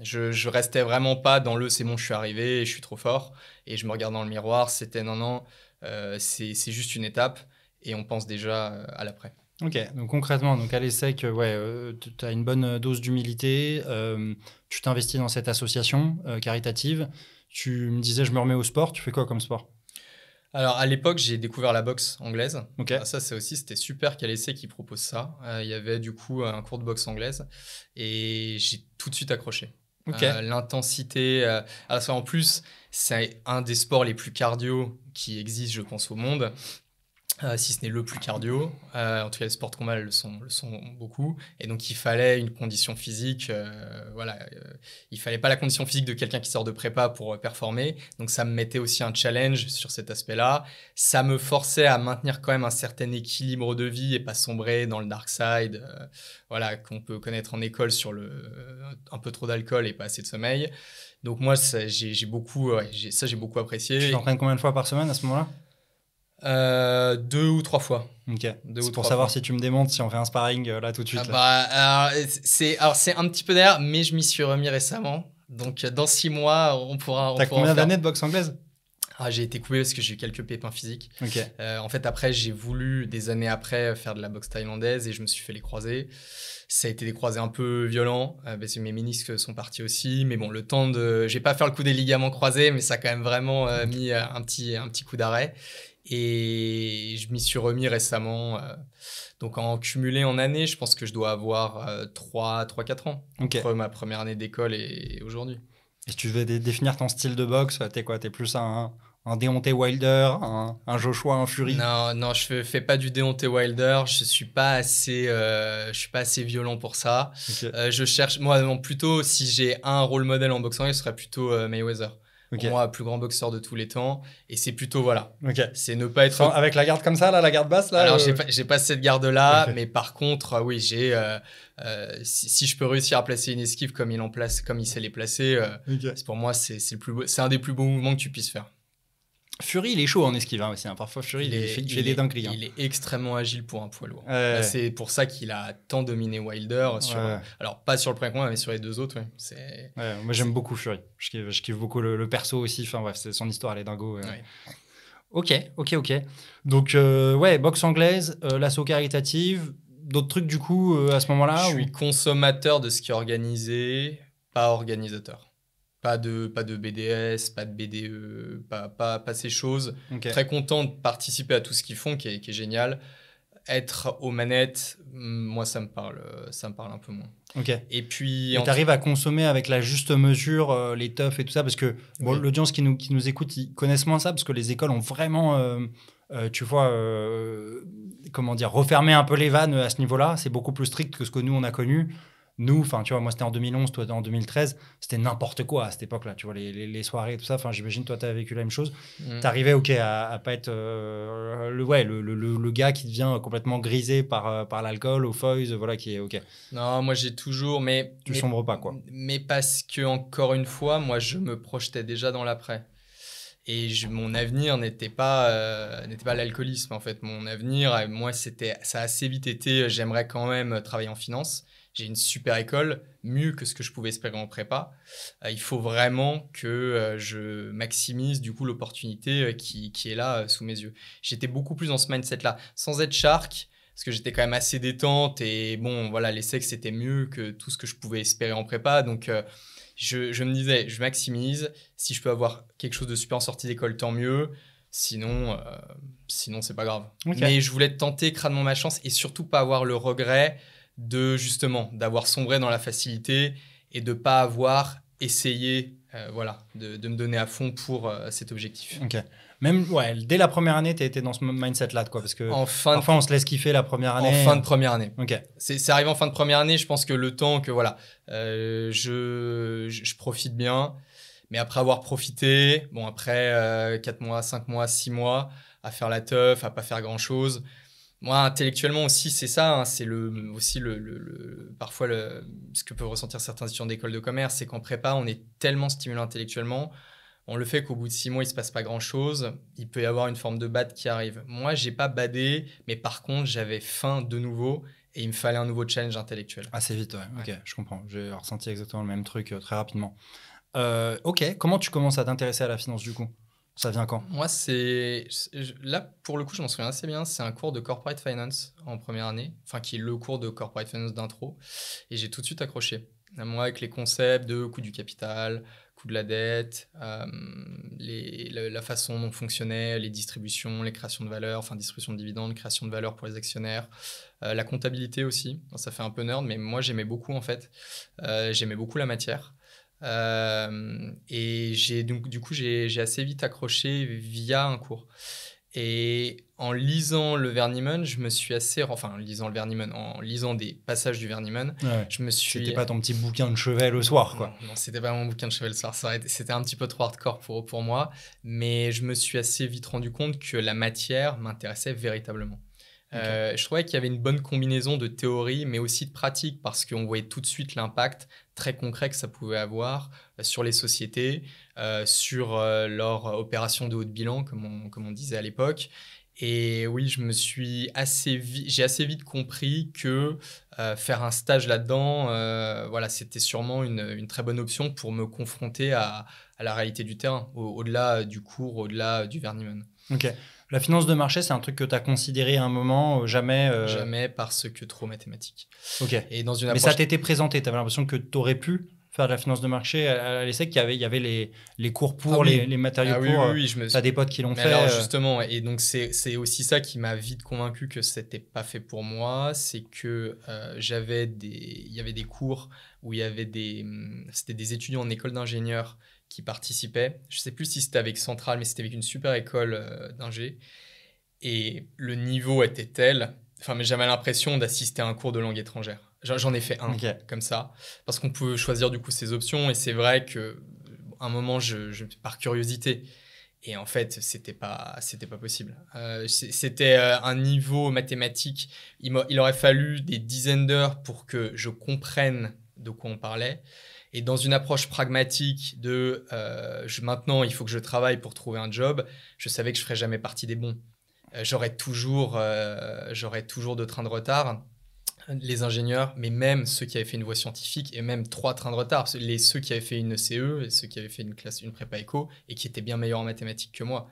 Je, ne restais vraiment pas dans le c'est bon, je suis arrivé, je suis trop fort et je me regarde dans le miroir, c'était non, non, euh, c'est juste une étape et on pense déjà euh, à l'après. Ok, donc concrètement, donc à l'ESSEC, euh, ouais, euh, tu as une bonne euh, dose d'humilité, tu t'investis dans cette association caritative, tu me disais je me remets au sport, tu fais quoi comme sport alors à l'époque, j'ai découvert la boxe anglaise. Ok. Ah, ça, c'est aussi, c'était super qu'à l'essai qui propose ça. Il y avait du coup un cours de boxe anglaise et j'ai tout de suite accroché. Ok. L'intensité. Ah, en plus, c'est un des sports les plus cardio qui existe, je pense, au monde. Euh, si ce n'est le plus cardio. Euh, en tout cas, les sports de combat le sont, sont beaucoup. Et donc, il fallait une condition physique. Euh, voilà, euh, il fallait pas la condition physique de quelqu'un qui sort de prépa pour performer. Donc, ça me mettait aussi un challenge sur cet aspect-là. Ça me forçait à maintenir quand même un certain équilibre de vie et pas sombrer dans le dark side, voilà, qu'on peut connaître en école sur le un peu trop d'alcool et pas assez de sommeil. Donc moi, j'ai beaucoup, ça j'ai beaucoup apprécié. Tu t'entraînes combien de fois par semaine à ce moment-là euh, deux ou trois fois. Ok. pour savoir si tu me demandes si on fait un sparring euh, là tout de suite. Ah bah, c'est alors c'est un petit peu derrière, mais je m'y suis remis récemment. Donc euh, dans six mois, on pourra. T'as combien d'années de boxe anglaise ah, j'ai été coupé parce que j'ai eu quelques pépins physiques. en fait, après, j'ai voulu, des années après, faire de la boxe thaïlandaise et je me suis fait les croisés. Ça a été des croisés un peu violents parce que mes ménisques sont partis aussi. Mais bon, le temps de. J'ai pas fait le coup des ligaments croisés, mais ça a quand même vraiment mis un petit, un petit coup d'arrêt. Et je m'y suis remis récemment. Euh, donc en cumulé en année, je pense que je dois avoir 3-4 euh, ans entre ma première année d'école et, aujourd'hui. Et tu veux définir ton style de boxe euh, T'es quoi T'es plus un, un Deontay Wilder, un, Joshua, un Fury Non, non, je fais pas du Deontay Wilder. Je suis pas assez, je suis pas assez violent pour ça. je cherche, moi, plutôt si j'ai un rôle modèle en boxe, ce serait plutôt Mayweather. Pour moi, plus grand boxeur de tous les temps. Et c'est plutôt, voilà. C'est ne pas être. avec la garde comme ça, là, la garde basse, là Alors, euh, j'ai pas, pas, cette garde-là, mais par contre, oui, j'ai. Euh, euh, si, si, je peux réussir à placer une esquive comme il en place, comme il sait les placer, pour moi, c'est le plus c'est un des plus beaux mouvements que tu puisses faire. Fury, il est chaud en esquive hein, aussi. Hein. Parfois, Fury, il, fait, il, des dingueries. Hein. Il est extrêmement agile pour un poids lourd. C'est pour ça qu'il a tant dominé Wilder. Alors, pas sur le premier combat, mais sur les deux autres. moi, j'aime beaucoup Fury. Je kiffe, beaucoup le, perso aussi. Enfin, bref, c'est son histoire, les est dingo. Ok, ok, ok. Donc, euh, ouais, boxe anglaise, euh, l'assaut caritative, d'autres trucs du coup euh, à ce moment-là Je suis consommateur de ce qui est organisé, pas organisateur. Pas de, pas de BDS, pas de BDE, pas, pas, ces choses. Très content de participer à tout ce qu'ils font, qui est, génial. Être aux manettes, mm, moi, ça me parle, ça me parle un peu moins. Ok. Et puis. tu arrives à consommer avec la juste mesure euh, les teufs et tout ça, parce que bon, l'audience qui nous, qui nous écoute, ils connaissent moins ça, parce que les écoles ont vraiment. Euh, euh, tu vois, comment dire, refermer un peu les vannes à ce niveau-là. C'est beaucoup plus strict que ce que nous, on a connu nous, enfin, tu vois, moi, c'était en 2011, toi, en 2013, c'était n'importe quoi à cette époque-là, tu vois, les, soirées, tout ça. Enfin, j'imagine, toi, tu as vécu la même chose. Mm. Tu arrivais, ok, à, ne pas être euh, le, ouais, le, le, le, gars qui devient complètement grisé par, euh, par l'alcool, au feuilles, voilà, qui est ok. Non, moi, j'ai toujours, mais. Tu ne sombres pas, quoi. Mais parce que, encore une fois, moi, je me projetais déjà dans l'après et mon avenir n'était pas euh, n'était pas l'alcoolisme en fait mon avenir moi c'était ça a assez vite été j'aimerais quand même travailler en finance j'ai une super école, mieux que ce que je pouvais espérer en prépa. Euh, il faut vraiment que euh, je maximise du coup l'opportunité euh, qui, qui, est là sous mes yeux. J'étais beaucoup plus dans ce mindset-là, sans être shark, parce que j'étais quand même assez détente et bon, voilà, les sexes c'était mieux que tout ce que je pouvais espérer en prépa, donc je, me disais, je maximise. Si je peux avoir quelque chose de super en sortie d'école, tant mieux. Sinon, sinon c'est pas grave. Mais je voulais tenter crânement ma chance et surtout pas avoir le regret de justement d'avoir sombré dans la facilité et de pas avoir essayé euh, voilà, de, de, me donner à fond pour euh, cet objectif. Même ouais, dès la première année, tu étais dans ce mindset-là, quoi, parce que en fin on se laisse kiffer la première année. En fin de première année. Ok. C'est arrivé en fin de première année, je pense que le temps que voilà, euh, je, je, profite bien, mais après avoir profité, bon après 4 mois, 5 mois, 6 mois à faire la teuf, à pas faire grand-chose, moi intellectuellement aussi c'est ça hein, c'est le aussi le, parfois le, ce que peuvent ressentir certains étudiants d'école de commerce c'est qu'en prépa on est tellement stimulé intellectuellement on le fait qu'au bout de six mois il se passe pas grand chose il peut y avoir une forme de bad qui arrive moi j'ai pas badé mais par contre j'avais faim de nouveau et il me fallait un nouveau challenge intellectuel assez ah, vite ouais. ok je comprends j'ai ressenti exactement le même truc euh, très rapidement euh, ok comment tu commences à t'intéresser à la finance du coup ça vient quand Moi, c'est. Là, pour le coup, je m'en souviens assez bien. C'est un cours de corporate finance en première année, enfin, qui est le cours de corporate finance d'intro. Et j'ai tout de suite accroché. Moi, avec les concepts de coût du capital, coût de la dette, euh, les, la, façon dont fonctionnait, les distributions, les créations de valeur, enfin, distribution de dividendes, création de valeur pour les actionnaires, euh, la comptabilité aussi. ça fait un peu nerd, mais moi, j'aimais beaucoup, en fait. Euh, j'aimais beaucoup la matière. Euh, et j'ai donc du coup j'ai assez vite accroché via un cours. Et en lisant le Verniman, je me suis assez, enfin, en lisant le Verniman, en lisant des passages du Verniman, je me suis. C'était pas ton petit bouquin de chevet le soir, quoi. Non, c'était pas mon bouquin de chevet le soir. C'était un petit peu trop hardcore pour pour moi, mais je me suis assez vite rendu compte que la matière m'intéressait véritablement. Euh, je trouvais qu'il y avait une bonne combinaison de théorie, mais aussi de pratique, parce qu'on voyait tout de suite l'impact très concret que ça pouvait avoir euh, sur les sociétés, euh, sur leur opération de haut de bilan, comme on, disait à l'époque. Et oui, je me suis assez j'ai assez vite compris que faire un stage là-dedans, voilà, c'était sûrement une, très bonne option pour me confronter à, la réalité du terrain, au-delà du cours, au-delà du vernis. Ok. La finance de marché, c'est un truc que tu as considéré à un moment, euh, jamais euh, Jamais parce que trop mathématique. Ok. Et dans une Mais ça t'était présenté, tu avais l'impression que tu aurais pu faire de la finance de marché à, l'ESSEC, qu'il y avait, il y avait les, les cours pour, ah les, matériaux ah oui, pour. Oui, euh, me... des potes qui l'ont fait. Alors justement, et donc c'est aussi ça qui m'a vite convaincu que c'était pas fait pour moi, c'est que j'avais des, il y avait des cours où il y avait des, hum, c'était des étudiants en école d'ingénieur qui participaient. Je sais plus si c'était avec Centrale, mais c'était avec une super école euh, d'ingé. Et le niveau était tel, enfin, mais j'avais l'impression d'assister à un cours de langue étrangère. J'en ai fait un comme ça, parce qu'on peut choisir du coup ses options. Et c'est vrai que un moment, je, par curiosité, et en fait, c'était pas, c'était pas possible. Euh, c'était euh, un niveau mathématique. Il, il, aurait fallu des dizaines d'heures pour que je comprenne de quoi on parlait. Et dans une approche pragmatique de euh, je, maintenant, il faut que je travaille pour trouver un job, je savais que je ne ferais jamais partie des bons. Euh, j'aurais toujours, euh, j'aurais toujours deux trains de retard. Les ingénieurs, mais même ceux qui avaient fait une voie scientifique et même trois trains de retard. Les, ceux qui avaient fait une CE et ceux qui avaient fait une classe, une prépa éco et qui étaient bien meilleurs en mathématiques que moi.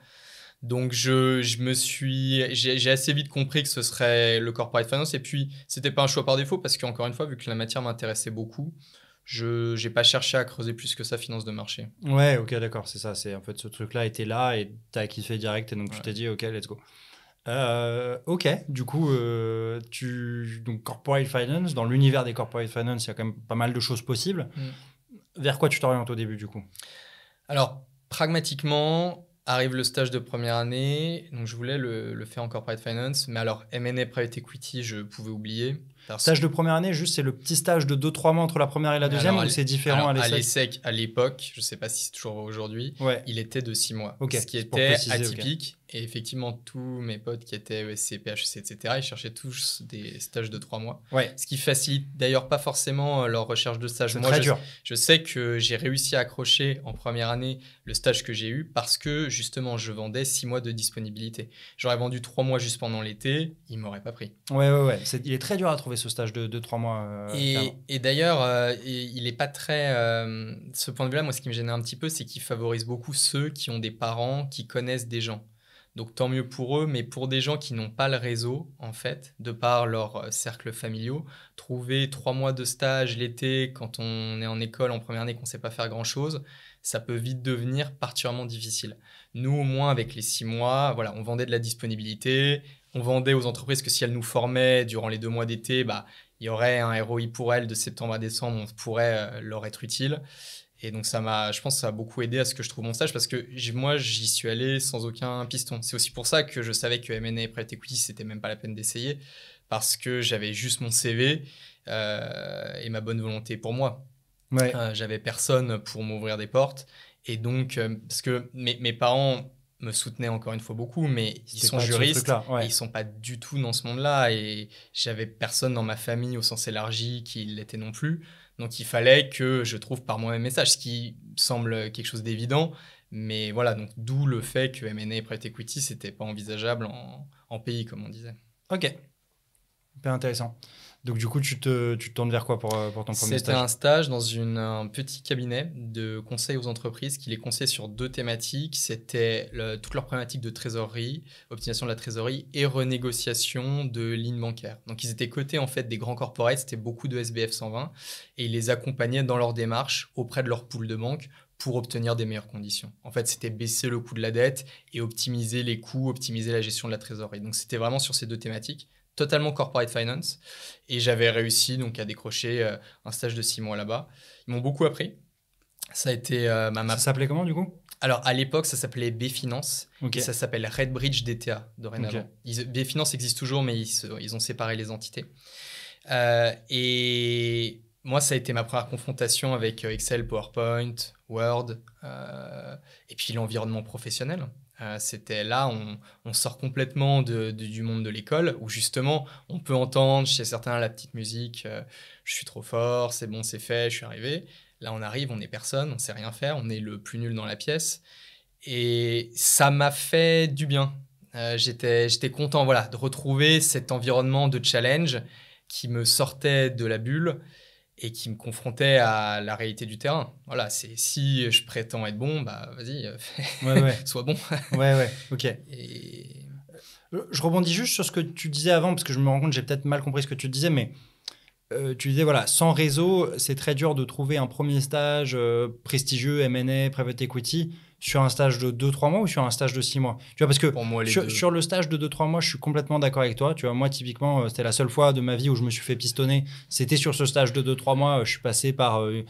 Donc je, je, me suis, j'ai assez vite compris que ce serait le corporate finance. Et puis c'était pas un choix par défaut parce qu'encore une fois, vu que la matière m'intéressait beaucoup, je n'ai pas cherché à creuser plus que ça, finance de marché. Ouais, ok, d'accord, c'est ça. C'est en fait ce truc-là était là et t'as kiffé direct et donc tu t'es dit, ok, let's go. Euh, ok, du coup, euh, tu donc corporate finance dans l'univers des corporate finance, il y a quand même pas mal de choses possibles. Mm. Vers quoi tu t'orientes au début du coup Alors pragmatiquement, arrive le stage de première année, donc je voulais le, le faire en corporate finance, mais alors M&A private equity, je pouvais oublier. Stage de première année, juste, c'est le petit stage de 2-3 mois entre la première et la deuxième, ou c'est différent à l'ESSEC À l'époque, je ne sais pas si c'est toujours aujourd'hui, ouais. il était de 6 mois. Ce qui était atypique. Et effectivement, tous mes potes qui étaient ESC, PHC, etc., ils cherchaient tous des stages de 3 mois. Ouais. Ce qui facilite d'ailleurs pas forcément euh, leur recherche de stage. Moi, je, dur. je sais que j'ai réussi à accrocher en première année le stage que j'ai eu parce que justement, je vendais 6 mois de disponibilité. J'aurais vendu 3 mois juste pendant l'été, ils ne m'auraient pas pris. Ouais, ouais, ouais. il est très dur à trouver ce stage de, 2 3 mois. Euh, et, d'ailleurs, euh, il n'est pas très. Euh, ce point de vue-là, moi, ce qui me gênait un petit peu, c'est qu'il favorise beaucoup ceux qui ont des parents qui connaissent des gens. Donc tant mieux pour eux, mais pour des gens qui n'ont pas le réseau, en fait, de par leur cercle familiaux, trouver trois mois de stage l'été quand on est en école en première année qu'on ne sait pas faire grand-chose, ça peut vite devenir particulièrement difficile. Nous, au moins, avec les six mois, voilà, on vendait de la disponibilité, on vendait aux entreprises que si elles nous formaient durant les deux mois d'été, bah, il y aurait un ROI pour elles de septembre à décembre, on pourrait euh, leur être utile. Et donc, ça m'a, je pense ça a beaucoup aidé à ce que je trouve mon stage parce que moi, j'y suis allé sans aucun piston. C'est aussi pour ça que je savais que MNA et Private Equity, c'était même pas la peine d'essayer parce que j'avais juste mon CV euh, et ma bonne volonté pour moi. Ouais. Euh, j'avais personne pour m'ouvrir des portes. Et donc, parce que mes parents me soutenaient encore une fois beaucoup, mais ils sont juristes, ils sont pas du tout dans ce monde-là, et j'avais personne dans ma famille au sens élargi qui l'était non plus, donc il fallait que je trouve par moi-même message, ce qui semble quelque chose d'évident, mais voilà, donc d'où le fait que M&A et private equity, c'était pas envisageable en, pays, comme on disait. Ok, super intéressant. Donc du coup, tu te, tu tournes vers quoi pour, euh, ton premier stage C'était un stage dans un petit cabinet de conseil aux entreprises qui les conseillait sur deux thématiques. C'était toutes toute leur de trésorerie, optimisation de la trésorerie et renégociation de lignes bancaires. Donc ils étaient cotés en fait des grands corporates, c'était beaucoup de SBF 120 et ils les accompagnaient dans leur démarche auprès de leur pool de banque pour obtenir des meilleures conditions. En fait, c'était baisser le coût de la dette et optimiser les coûts, optimiser la gestion de la trésorerie. Donc c'était vraiment sur ces deux thématiques totalement corporate finance. Et j'avais réussi donc à décrocher euh, un stage de six mois là-bas. Ils m'ont beaucoup appris. Ça a été euh, ma map. Ça s'appelait comment du coup Alors à l'époque, ça s'appelait B-Finance. Et ça s'appelle Redbridge DTA dorénavant. Okay. Ils, B-Finance existe toujours, mais ils, ont séparé les entités. Euh, et moi, ça a été ma première confrontation avec Excel, PowerPoint, Word, et puis l'environnement professionnel. Euh, c'était là, on, sort complètement du monde de l'école où justement on peut entendre chez certains la petite musique, euh, je suis trop fort, c'est bon, c'est fait, je suis arrivé. Là, on arrive, on n'est personne, on sait rien faire, on est le plus nul dans la pièce. Et ça m'a fait du bien. Euh, j'étais, content voilà, de retrouver cet environnement de challenge qui me sortait de la bulle et qui me confrontait à la réalité du terrain. Voilà, c'est si je prétends être bon, bah vas-y, euh, sois bon. ouais, ouais, ok. Euh, je rebondis juste sur ce que tu disais avant, parce que je me rends compte, j'ai peut-être mal compris ce que tu disais, mais euh, tu disais, voilà, sans réseau, c'est très dur de trouver un premier stage prestigieux, MNE, private equity sur un stage de 2-3 mois ou sur un stage de 6 mois Tu vois, parce que sur, le stage de 2-3 mois, je suis complètement d'accord avec toi. Tu vois, moi, typiquement, euh, c'était la seule fois de ma vie où je me suis fait pistonner. C'était sur ce stage de 2-3 mois. Euh, je suis passé par euh,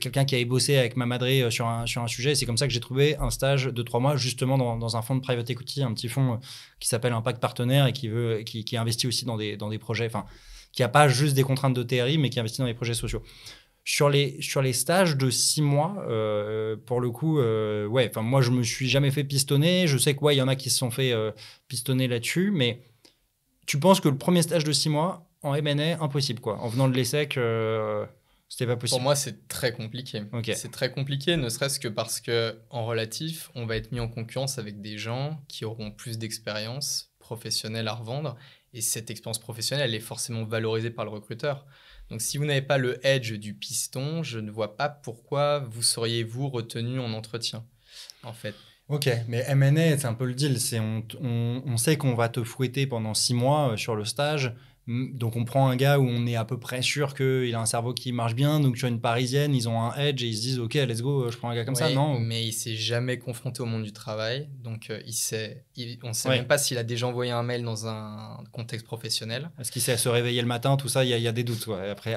quelqu'un qui avait bossé avec ma madre sur un, sur un sujet. C'est comme ça que j'ai trouvé un stage de 3 mois, justement, dans, un fonds de private equity, un petit fonds qui s'appelle Impact Partenaire et qui, veut, qui, qui investit aussi dans des, dans des projets. Enfin, qui n'a pas juste des contraintes de théorie, mais qui investit dans des projets sociaux. Sur les, sur les stages de six mois, euh, pour le coup, euh, ouais, enfin, moi, je me suis jamais fait pistonner. Je sais qu'il ouais, y en a qui se sont fait euh, pistonner là-dessus, mais tu penses que le premier stage de six mois, en MNA impossible, quoi. En venant de l'ESSEC, c'était pas possible. Pour moi, c'est très compliqué. C'est très compliqué, ne serait-ce que parce que, en relatif, on va être mis en concurrence avec des gens qui auront plus d'expérience professionnelle à revendre. Et cette expérience professionnelle, elle est forcément valorisée par le recruteur. Donc si vous n'avez pas le edge du piston, je ne vois pas pourquoi vous seriez vous retenu en entretien, en fait. Ok, mais M&A, c'est un peu le deal, c'est on, on sait qu'on va te fouetter pendant six mois euh, sur le stage, donc on prend un gars où on est à peu près sûr qu'il a un cerveau qui marche bien, donc tu as une parisienne, ils ont un edge et ils se disent ok let's go, euh, je prends un gars comme ça, non Mais il s'est jamais confronté au monde du travail, donc euh, il sait, on ne sait même pas s'il a déjà envoyé un mail dans un contexte professionnel. Est-ce qu'il sait se réveiller le matin, tout ça, il y, a des doutes.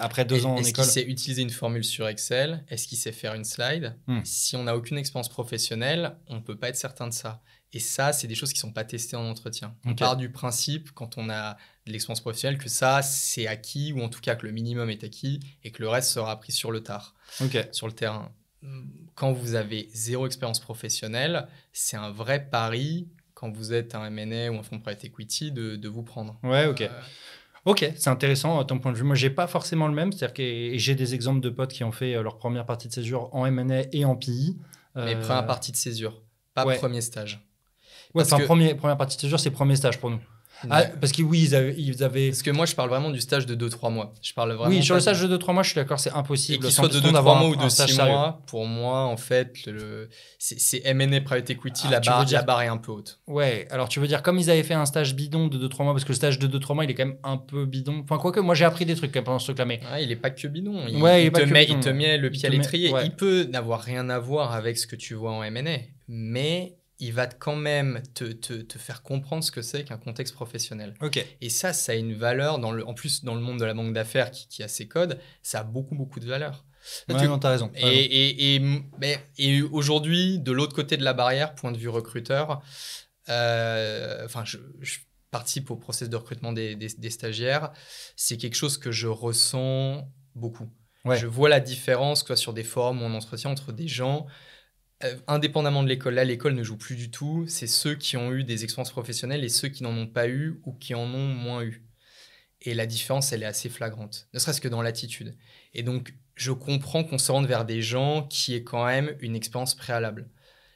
Après, deux ans en école. Est-ce qu'il sait utiliser une formule sur Excel Est-ce qu'il sait faire une slide hmm. Si on n'a aucune expérience professionnelle, on ne peut pas être certain de ça. Et ça, c'est des choses qui ne sont pas testées en entretien. On part du principe, quand on a de l'expérience professionnelle, que ça, c'est acquis, ou en tout cas que le minimum est acquis, et que le reste sera pris sur le tard, sur le terrain. Quand vous avez zéro expérience professionnelle, c'est un vrai pari, quand vous êtes un MNE ou un fonds private equity, de, vous prendre. Ouais, ok. Euh, ok, c'est intéressant à euh, ton point de vue. Moi, j'ai pas forcément le même, c'est-à-dire que j'ai des exemples de potes qui ont fait euh, leur première partie de césure en M&A et en PI. Mais première partie de césure, pas premier stage. Ouais, enfin, premier, première partie de stage, c'est premier stage pour nous. Ah, parce que oui, ils avaient, ils avaient, Parce que moi, je parle vraiment du stage de 2-3 mois. Je parle vraiment. Oui, sur le stage de 2-3 mois, je suis d'accord, c'est impossible. Qu'il soit de 2-3 mois ou de 6 mois, pour moi, en fait, le, c'est MNE Private Equity, ah, la, barre, est un peu haute. Ouais, alors tu veux dire, comme ils avaient fait un stage bidon de 2-3 mois, parce que le stage de 2-3 mois, il est quand même un peu bidon. Enfin, quoique, moi, j'ai appris des trucs hein, pendant ce clamé. il est pas que bidon. Il, il, te, met, bidon. il te met le pied à l'étrier. Il peut n'avoir rien à voir avec ce que tu vois en MNE, mais il va quand même te, te, faire comprendre ce que c'est qu'un contexte professionnel. Ok. Et ça, ça a une valeur, dans le, en plus dans le monde de la banque d'affaires qui, a ses codes, ça a beaucoup, beaucoup de valeur. Ouais, tu... as raison. et, aujourd'hui, de l'autre côté de la barrière, point de vue recruteur, euh, enfin, je, participe au process de recrutement des, stagiaires. C'est quelque chose que je ressens beaucoup. Je vois la différence, que sur des forums ou en entretien, entre des gens euh, indépendamment de l'école, là, l'école ne joue plus du tout. C'est ceux qui ont eu des expériences professionnelles et ceux qui n'en ont pas eu ou qui en ont moins eu. Et la différence, elle est assez flagrante, ne serait-ce que dans l'attitude. Et donc, je comprends qu'on se rende vers des gens qui aient quand même une expérience préalable.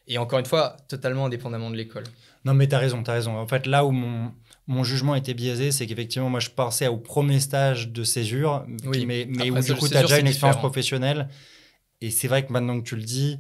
Et encore une fois, totalement indépendamment de l'école. Non, mais tu as raison, tu as raison. En fait, là où mon, jugement était biaisé, c'est qu'effectivement, moi, je pensais au premier stage de césure, oui. mais, où du coup, tu as déjà une expérience professionnelle. Et c'est vrai que maintenant que tu le dis,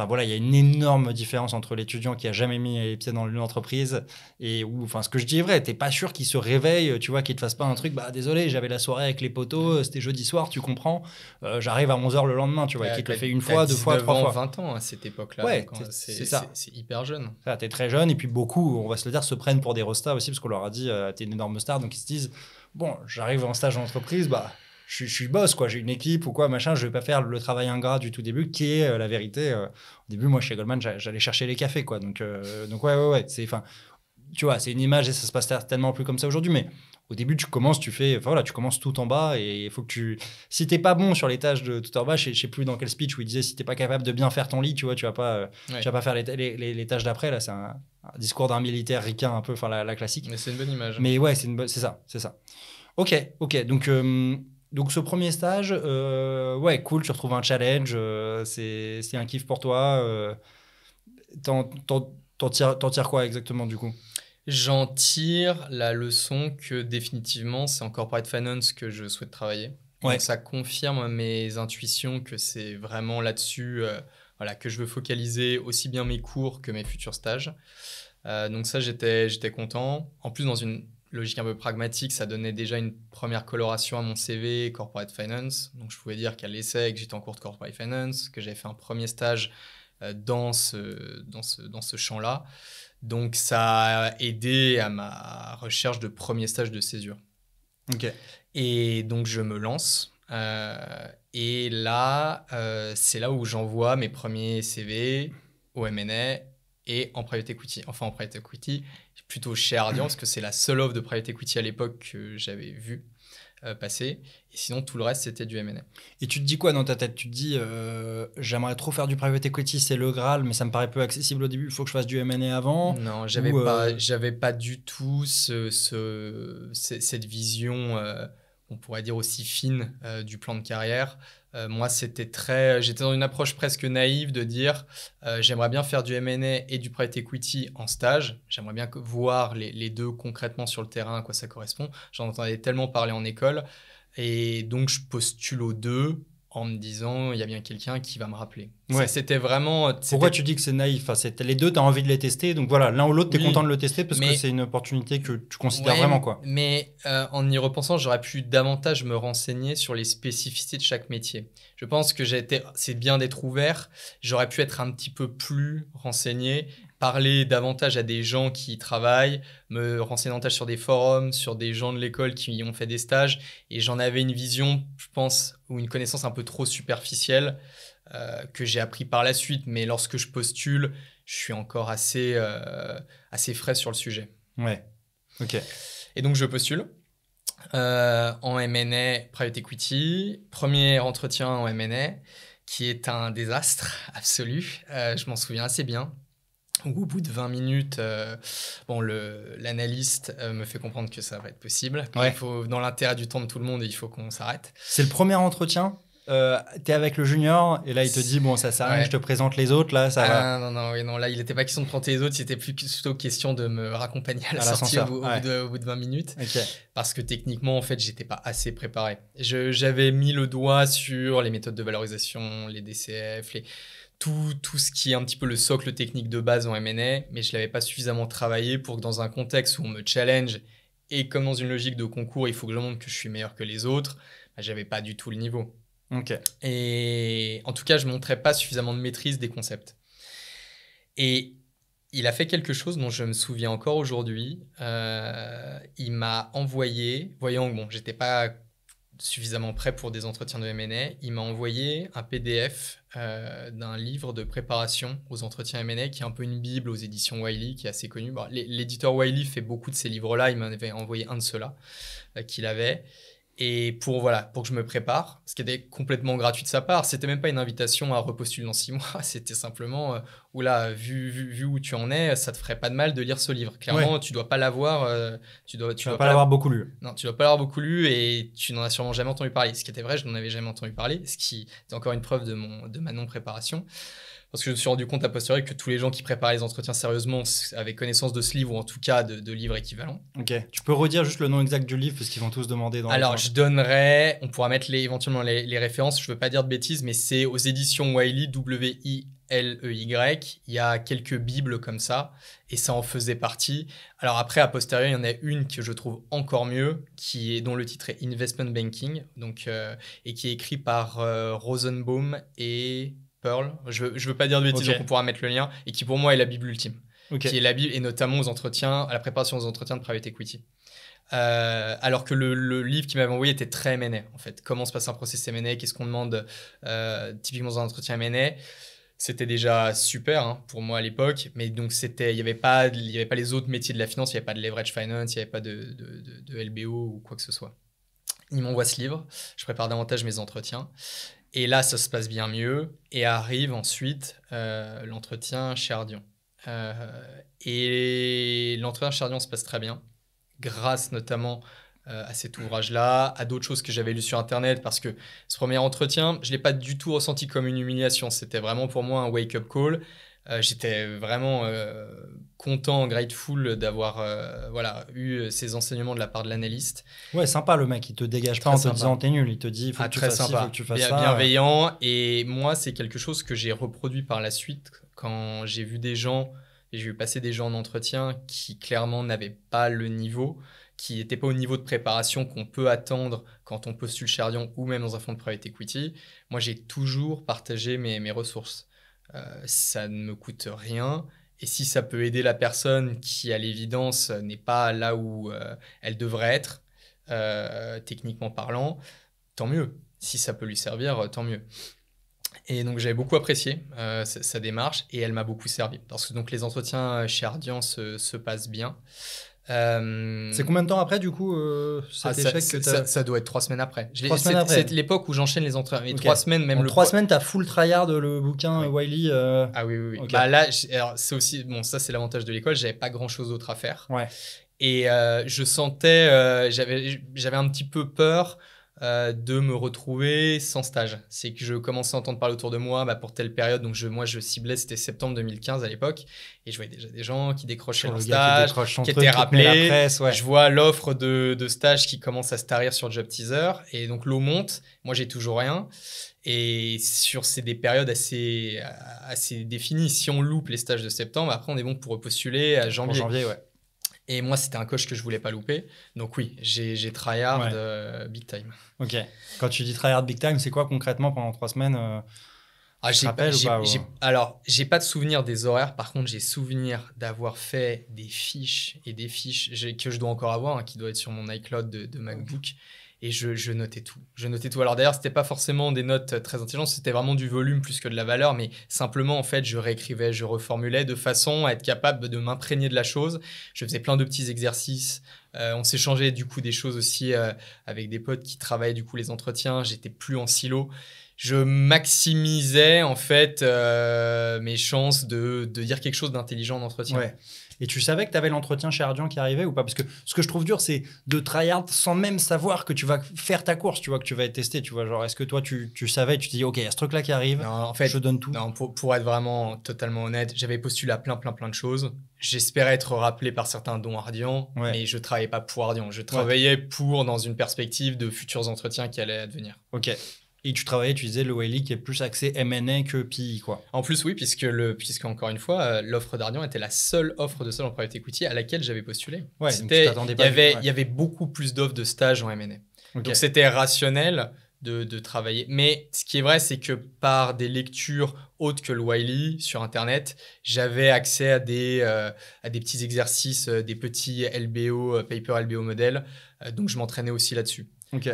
Enfin voilà, il y a une énorme différence entre l'étudiant qui a jamais mis les pieds dans une entreprise et où, enfin, ce que je dis est vrai, t'es pas sûr qu'il se réveille, tu vois, qu'il te fasse pas un truc, bah désolé, j'avais la soirée avec les poteaux, euh, c'était jeudi soir, tu comprends, euh, j'arrive à 11h le lendemain, tu vois, qu'il te le fait une fois, deux fois, trois ans, fois. 20 ans à cette époque-là. Ouais, c'est ça. C'est hyper jeune. Tu es très jeune et puis beaucoup, on va se le dire, se prennent pour des restas aussi parce qu'on leur a dit, euh, tu es une énorme star, donc ils se disent, bon, j'arrive en stage en entreprise, bah je, suis boss, quoi. J'ai une équipe ou quoi, machin. Je vais pas faire le travail ingrat du tout début, qui est euh, la vérité. Euh, au début, moi, chez Goldman, j'allais chercher les cafés, quoi. Donc, euh, donc ouais, ouais, ouais. C'est, enfin, tu vois, c'est une image et ça se passe tellement plus comme ça aujourd'hui. Mais au début, tu commences, tu fais, voilà, tu commences tout en bas et il faut que tu, si t'es pas bon sur les tâches de tout en bas, je, ne sais plus dans quel speech où il disait si t'es pas capable de bien faire ton lit, tu vois, tu vas pas, vas pas faire les, les, tâches d'après. Là, c'est un, discours d'un militaire ricain un peu, enfin la, classique. Mais c'est une bonne image. Mais ouais, c'est une bonne, c'est ça, c'est ça. Ok, ok, donc donc ce premier stage, euh, ouais, cool, tu retrouves un challenge, euh, c'est un kiff pour toi. Euh, T'en tires, quoi exactement du coup J'en tire la leçon que définitivement c'est en corporate finance que je souhaite travailler. Ouais. Donc ça confirme mes intuitions que c'est vraiment là-dessus euh, voilà, que je veux focaliser aussi bien mes cours que mes futurs stages. donc ça j'étais content. En plus dans une logique un peu pragmatique, ça donnait déjà une première coloration à mon CV corporate finance. Donc je pouvais dire qu'à l'essai, que j'étais en cours de corporate finance, que j'avais fait un premier stage euh, dans ce, dans ce, dans ce champ-là. Donc ça a aidé à ma recherche de premier stage de césure. Et donc je me lance. Euh, et là, euh, c'est là où j'envoie mes premiers CV au MNA et en private equity, enfin en private equity plutôt chez Ardian, parce que c'est la seule offre de private equity à l'époque que j'avais vu euh, passer. Et sinon, tout le reste, c'était du M&A. Et tu te dis quoi dans ta tête Tu te dis, euh, j'aimerais trop faire du private equity, c'est le Graal, mais ça me paraît peu accessible au début, il faut que je fasse du M&A avant Non, j'avais euh, pas, pas du tout ce, ce cette vision, on pourrait dire aussi fine, du plan de carrière. Euh, moi, c'était très, j'étais dans une approche presque naïve de dire, euh, j'aimerais bien faire du M&A et du private equity en stage. J'aimerais bien voir les, les, deux concrètement sur le terrain à quoi ça correspond. J'en entendais tellement parler en école, et donc je postule aux deux en me disant il y a bien quelqu'un qui va me rappeler. Ouais. C'était vraiment. Euh, Pourquoi tu dis que c'est naïf enfin, Les deux, tu as envie de les tester, donc voilà, l'un ou l'autre, tu es content de le tester parce que c'est une opportunité que tu considères vraiment. quoi. Mais euh, en y repensant, j'aurais pu davantage me renseigner sur les spécificités de chaque métier. Je pense que j'ai été... c'est bien d'être ouvert, j'aurais pu être un petit peu plus renseigné parler davantage à des gens qui y travaillent, me renseigner davantage sur des forums, sur des gens de l'école qui ont fait des stages. Et j'en avais une vision, je pense, ou une connaissance un peu trop superficielle euh, que j'ai appris par la suite. Mais lorsque je postule, je suis encore assez, euh, assez frais sur le sujet. Ouais. Ok. Et donc je postule. Euh, en MNA Private Equity, premier entretien en MNA qui est un désastre absolu, je m'en souviens assez bien, au bout de 20 minutes, euh, bon, l'analyste euh, me fait comprendre que ça va être possible. Il faut, dans l'intérêt du temps de tout le monde, il faut qu'on s'arrête. C'est le premier entretien euh, Tu es avec le junior et là il te dit bon ça sert à rien, je te présente les autres là ça. Ah, non non non là il n'était pas question de présenter les autres, c'était plutôt question de me raccompagner à la sortie au, bout de, 20 minutes. Parce que techniquement en fait j'étais pas assez préparé. J'avais mis le doigt sur les méthodes de valorisation, les DCF, les, tout, ce qui est un petit peu le socle technique de base en MNA, mais je ne l'avais pas suffisamment travaillé pour que dans un contexte où on me challenge et comme dans une logique de concours, il faut que je montre que je suis meilleur que les autres, bah, je n'avais pas du tout le niveau. Et en tout cas, je ne montrais pas suffisamment de maîtrise des concepts. Et il a fait quelque chose dont je me souviens encore aujourd'hui. Euh, il m'a envoyé, voyant que bon, j'étais pas suffisamment prêt pour des entretiens de MNA, il m'a envoyé un PDF euh, d'un livre de préparation aux entretiens M&A qui est un peu une bible aux éditions Wiley, qui est assez connue. L'éditeur Wiley fait beaucoup de ces livres-là, il m'en avait envoyé un de ceux-là euh, qu'il avait. Et pour, voilà, pour que je me prépare, ce qui était complètement gratuit de sa part, c'était même pas une invitation à repostuler dans six mois, c'était simplement, euh, oula, vu, vu, où tu en es, ça te ferait pas de mal de lire ce livre. Clairement, tu dois pas l'avoir. Euh, tu dois, tu, pas l'avoir beaucoup lu. Non, tu dois pas l'avoir beaucoup lu et tu n'en as sûrement jamais entendu parler. Ce qui était vrai, je n'en avais jamais entendu parler, ce qui est encore une preuve de, mon, de ma non-préparation parce que je me suis rendu compte à posteriori que tous les gens qui préparaient les entretiens sérieusement avaient connaissance de ce livre ou en tout cas de, livres équivalents. Ok. Tu peux redire juste le nom exact du livre parce qu'ils vont tous demander dans Alors, je donnerai, on pourra mettre éventuellement les, références, je veux pas dire de bêtises, mais c'est aux éditions Wiley, W-I-L-E-Y. Il y a quelques bibles comme ça et ça en faisait partie. Alors après, à posteriori, il y en a une que je trouve encore mieux, qui est, dont le titre est Investment Banking, donc, euh, et qui est écrit par euh, Rosenbaum et Pearl, je ne veux pas dire de bêtises, donc on pourra mettre le lien, et qui pour moi est la Bible ultime. Qui est la Bible, et notamment aux entretiens, à la préparation aux entretiens de private equity. Euh, alors que le, livre qu'il m'avait envoyé était très mené, en fait. Comment se passe un process M&A, qu'est-ce qu'on demande euh, typiquement dans un entretien M&A. C'était déjà super hein, pour moi à l'époque, mais donc c'était, il n'y avait pas, il y avait pas les autres métiers de la finance, il n'y avait pas de leverage finance, il n'y avait pas de, de LBO ou quoi que ce soit. Il m'envoie ce livre, je prépare davantage mes entretiens. Et là, ça se passe bien mieux. Et arrive ensuite euh, l'entretien chez Ardion. Euh, et l'entretien chez Ardion se passe très bien, grâce notamment euh, à cet ouvrage-là, à d'autres choses que j'avais lues sur Internet, parce que ce premier entretien, je ne l'ai pas du tout ressenti comme une humiliation. C'était vraiment pour moi un wake-up call. Euh, j'étais vraiment euh, content, grateful d'avoir euh, voilà, eu ces enseignements de la part de l'analyste. Ouais, sympa le mec, il te dégage pas en te disant t'es nul, il te dit faut, ah, que, tu sympa. faut que, tu fasses ça. Bienveillant, et moi c'est quelque chose que j'ai reproduit par la suite quand j'ai vu des gens, et j'ai vu passer des gens en entretien qui clairement n'avaient pas le niveau, qui n'étaient pas au niveau de préparation qu'on peut attendre quand on postule chez ou même dans un fonds de private equity. Moi j'ai toujours partagé mes ressources. Euh, ça ne me coûte rien. Et si ça peut aider la personne qui, à l'évidence, n'est pas là où euh, elle devrait être, euh, techniquement parlant, tant mieux. Si ça peut lui servir, tant mieux. Et donc j'avais beaucoup apprécié sa, démarche et elle m'a beaucoup servi parce que donc les entretiens chez Ardian se passent bien. Euh, c'est combien de temps après, du coup, euh, cet ah, échec ça, que ça, ça, doit être trois semaines après. C'est l'époque où j'enchaîne les entraînements. Trois semaines, même. le trois semaines semaines, t'as full tryhard le bouquin Wiley. Euh, ah oui, oui, bah là, c'est aussi. Bon, ça, c'est l'avantage de l'école. J'avais pas grand chose d'autre à faire. Ouais. Et je sentais. J'avais un petit peu peur euh, de me retrouver sans stage. C'est que je commençais à entendre parler autour de moi bah, pour telle période. Donc, je, moi, je ciblais, c'était septembre 2015 à l'époque. Et je voyais déjà des gens qui décrochaient leur stage, qui, étaient rappelés. Je vois l'offre de, stage qui commence à se tarir sur Job Teaser. Et donc, l'eau monte. Moi, j'ai toujours rien. Et sur ces des périodes assez, assez définies, si on loupe les stages de septembre, après on est bon pour postuler à janvier. janvier ouais. Et moi, c'était un coach que je voulais pas louper. Donc oui, j'ai tryhard euh, big time. Ok. Quand tu dis tryhard big time, c'est quoi concrètement pendant trois semaines euh, ah, pas, Alors, j'ai pas de souvenir des horaires. Par contre, j'ai souvenir d'avoir fait des fiches et des fiches que je dois encore avoir, hein, qui doit être sur mon iCloud de, MacBook, et je, notais tout. Je notais tout. Alors d'ailleurs, c'était pas forcément des notes très intelligentes, c'était vraiment du volume plus que de la valeur, mais simplement en fait, je réécrivais, je reformulais de façon à être capable de m'imprégner de la chose. Je faisais plein de petits exercices. Euh, on s'échangeait du coup des choses aussi euh, avec des potes qui travaillaient du coup les entretiens. J'étais plus en silo. Je maximisais en fait euh, mes chances de, de, dire quelque chose d'intelligent en entretien. Ouais. Et tu savais que tu avais l'entretien chez Ardian qui arrivait ou pas Parce que ce que je trouve dur, c'est de tryhard sans même savoir que tu vas faire ta course, tu vois, que tu vas être testé. Tu vois, genre, est-ce que toi, tu, tu savais, tu te dis, OK, il y a ce truc-là qui arrive, en fait, je donne tout Non, pour, pour être vraiment totalement honnête, j'avais postulé à plein, plein, plein de choses. J'espérais être rappelé par certains dons Ardian, mais je travaillais pas pour Ardian. Je travaillais pour, dans une perspective de futurs entretiens qui allaient advenir. OK. Et tu travaillais, tu disais, le Wiley qui est plus axé MNA que PI, quoi. En plus, oui, puisque, le, puisque encore une fois, euh, l'offre d'Ardian était la seule offre de salle en private equity à laquelle j'avais postulé. Ouais, c'était, il y avait, Il y avait beaucoup plus d'offres de stage en MNA. Donc, c'était rationnel de, de, travailler. Mais ce qui est vrai, c'est que par des lectures autres que le Wiley sur Internet, j'avais accès à des, euh, à des petits exercices, euh, des petits LBO, paper LBO modèle. donc, je m'entraînais aussi là-dessus. ok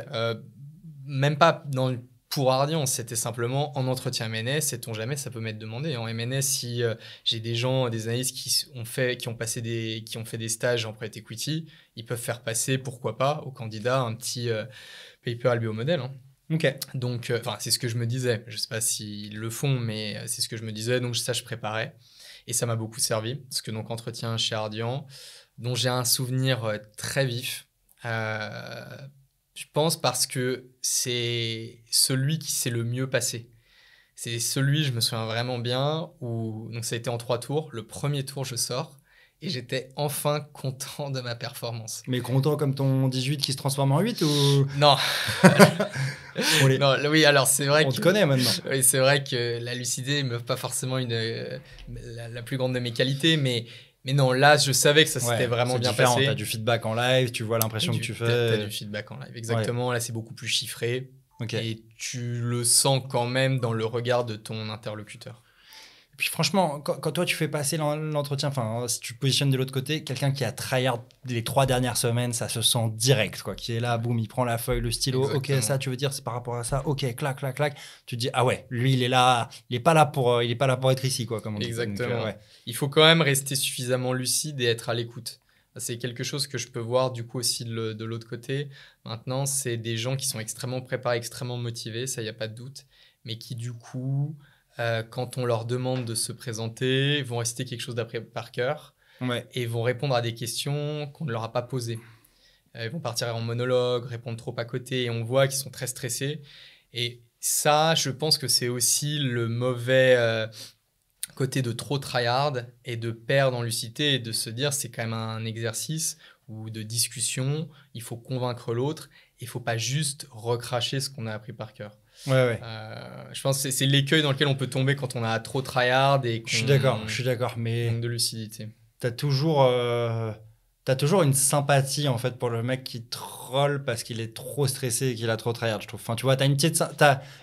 même pas dans pour Ardian, c'était simplement en entretien MNS, sait-on jamais, ça peut m'être demandé. En hein. MNS, si euh, j'ai des gens, des analystes qui ont, fait, qui ont, passé des, qui ont fait des stages en private equity, ils peuvent faire passer, pourquoi pas, au candidat un petit euh, paper albio modèle. Hein. OK. Donc, euh, c'est ce que je me disais. Je ne sais pas s'ils le font, mais c'est ce que je me disais. Donc, ça, je préparais. Et ça m'a beaucoup servi. Parce que, donc, entretien chez Ardian, dont j'ai un souvenir très vif. Je pense parce que c'est celui qui s'est le mieux passé. C'est celui, je me souviens vraiment bien, où donc ça a été en trois tours. Le premier tour, je sors et j'étais enfin content de ma performance. Mais content comme ton 18 qui se transforme en 8 ou Non. oui, alors c'est vrai On te connaît maintenant. Oui, c'est vrai que la lucidité n'est pas forcément une, euh, la, la, plus grande de mes qualités, mais mais non, là, je savais que ça s'était vraiment bien passé. T'as du feedback en live, tu vois l'impression que tu fais. T'as du feedback en live, exactement. Là, c'est beaucoup plus chiffré. Et tu le sens quand même dans le regard de ton interlocuteur. Et puis franchement, quand, toi tu fais passer l'entretien, enfin si tu te positionnes de l'autre côté, quelqu'un qui a tryhard les trois dernières semaines, ça se sent direct, quoi. Qui est là, boum, il prend la feuille, le stylo, ok, ça tu veux dire, c'est par rapport à ça, ok, clac, clac, clac. Tu te dis ah ouais, lui il est là, il est pas là pour, euh, il est pas là pour être ici, quoi. Comme on Exactement. Dit. Euh, ouais. Il faut quand même rester suffisamment lucide et être à l'écoute. C'est quelque chose que je peux voir du coup aussi de l'autre côté. Maintenant, c'est des gens qui sont extrêmement préparés, extrêmement motivés, ça, il n'y a pas de doute, mais qui du coup euh, quand on leur demande de se présenter, vont réciter quelque chose d'après par cœur et vont répondre à des questions qu'on ne leur a pas posées. Euh, ils vont partir en monologue, répondre trop à côté et on voit qu'ils sont très stressés. Et ça, je pense que c'est aussi le mauvais euh, côté de trop tryhard et de perdre en lucidité et de se dire c'est quand même un exercice ou de discussion, il faut convaincre l'autre, il faut pas juste recracher ce qu'on a appris par cœur. Ouais, ouais. Euh, je pense que c'est l'écueil dans lequel on peut tomber quand on a trop tryhard et Je suis d'accord, je suis d'accord, mais. de lucidité. T'as toujours. Euh, as toujours une sympathie en fait pour le mec qui troll parce qu'il est trop stressé et qu'il a trop tryhard, je trouve. Enfin, tu vois, t'as une petite,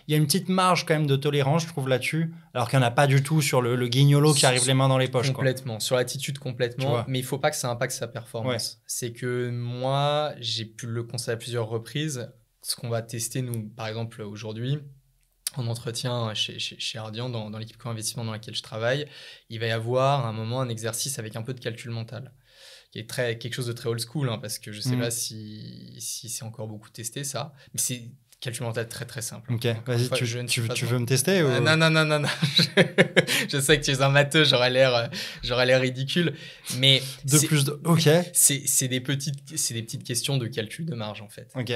il y a une petite marge quand même de tolérance, je trouve là-dessus, alors qu'il n'y en a pas du tout sur le, le guignolo qui arrive les mains dans les poches. Complètement, sur l'attitude complètement. Mais il faut pas que ça impacte sa performance. C'est que moi, j'ai pu le constater à plusieurs reprises ce qu'on va tester, nous, par exemple, aujourd'hui, en entretien chez, chez, chez Ardian, dans, dans l'équipe co-investissement dans laquelle je travaille, il va y avoir à un moment un exercice avec un peu de calcul mental, qui est très, quelque chose de très old school, hein, parce que je ne sais pas si, si c'est encore beaucoup testé ça, mais c'est calcul mental très très simple. Ok, vas-y, tu, tu, veux me tester ou... Non, non, non, non, non. je sais que tu es un matheux, j'aurais l'air, l'air ridicule, mais... de plus Ok. C'est des, petites, des petites questions de calcul de marge, en fait. Ok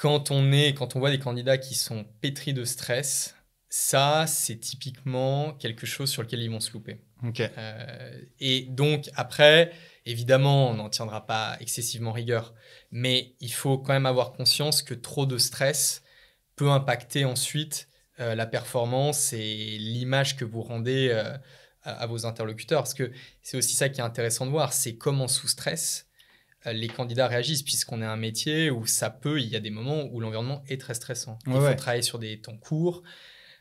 quand on est, quand on voit des candidats qui sont pétris de stress, ça, c'est typiquement quelque chose sur lequel ils vont se louper. Euh, et donc, après, évidemment, on n'en tiendra pas excessivement rigueur, mais il faut quand même avoir conscience que trop de stress peut impacter ensuite euh, la performance et l'image que vous rendez euh, à, à, vos interlocuteurs. Parce que c'est aussi ça qui est intéressant de voir, c'est comment sous stress, euh, les candidats réagissent, puisqu'on est un métier où ça peut, il y a des moments où l'environnement est très stressant. il faut travailler sur des temps courts,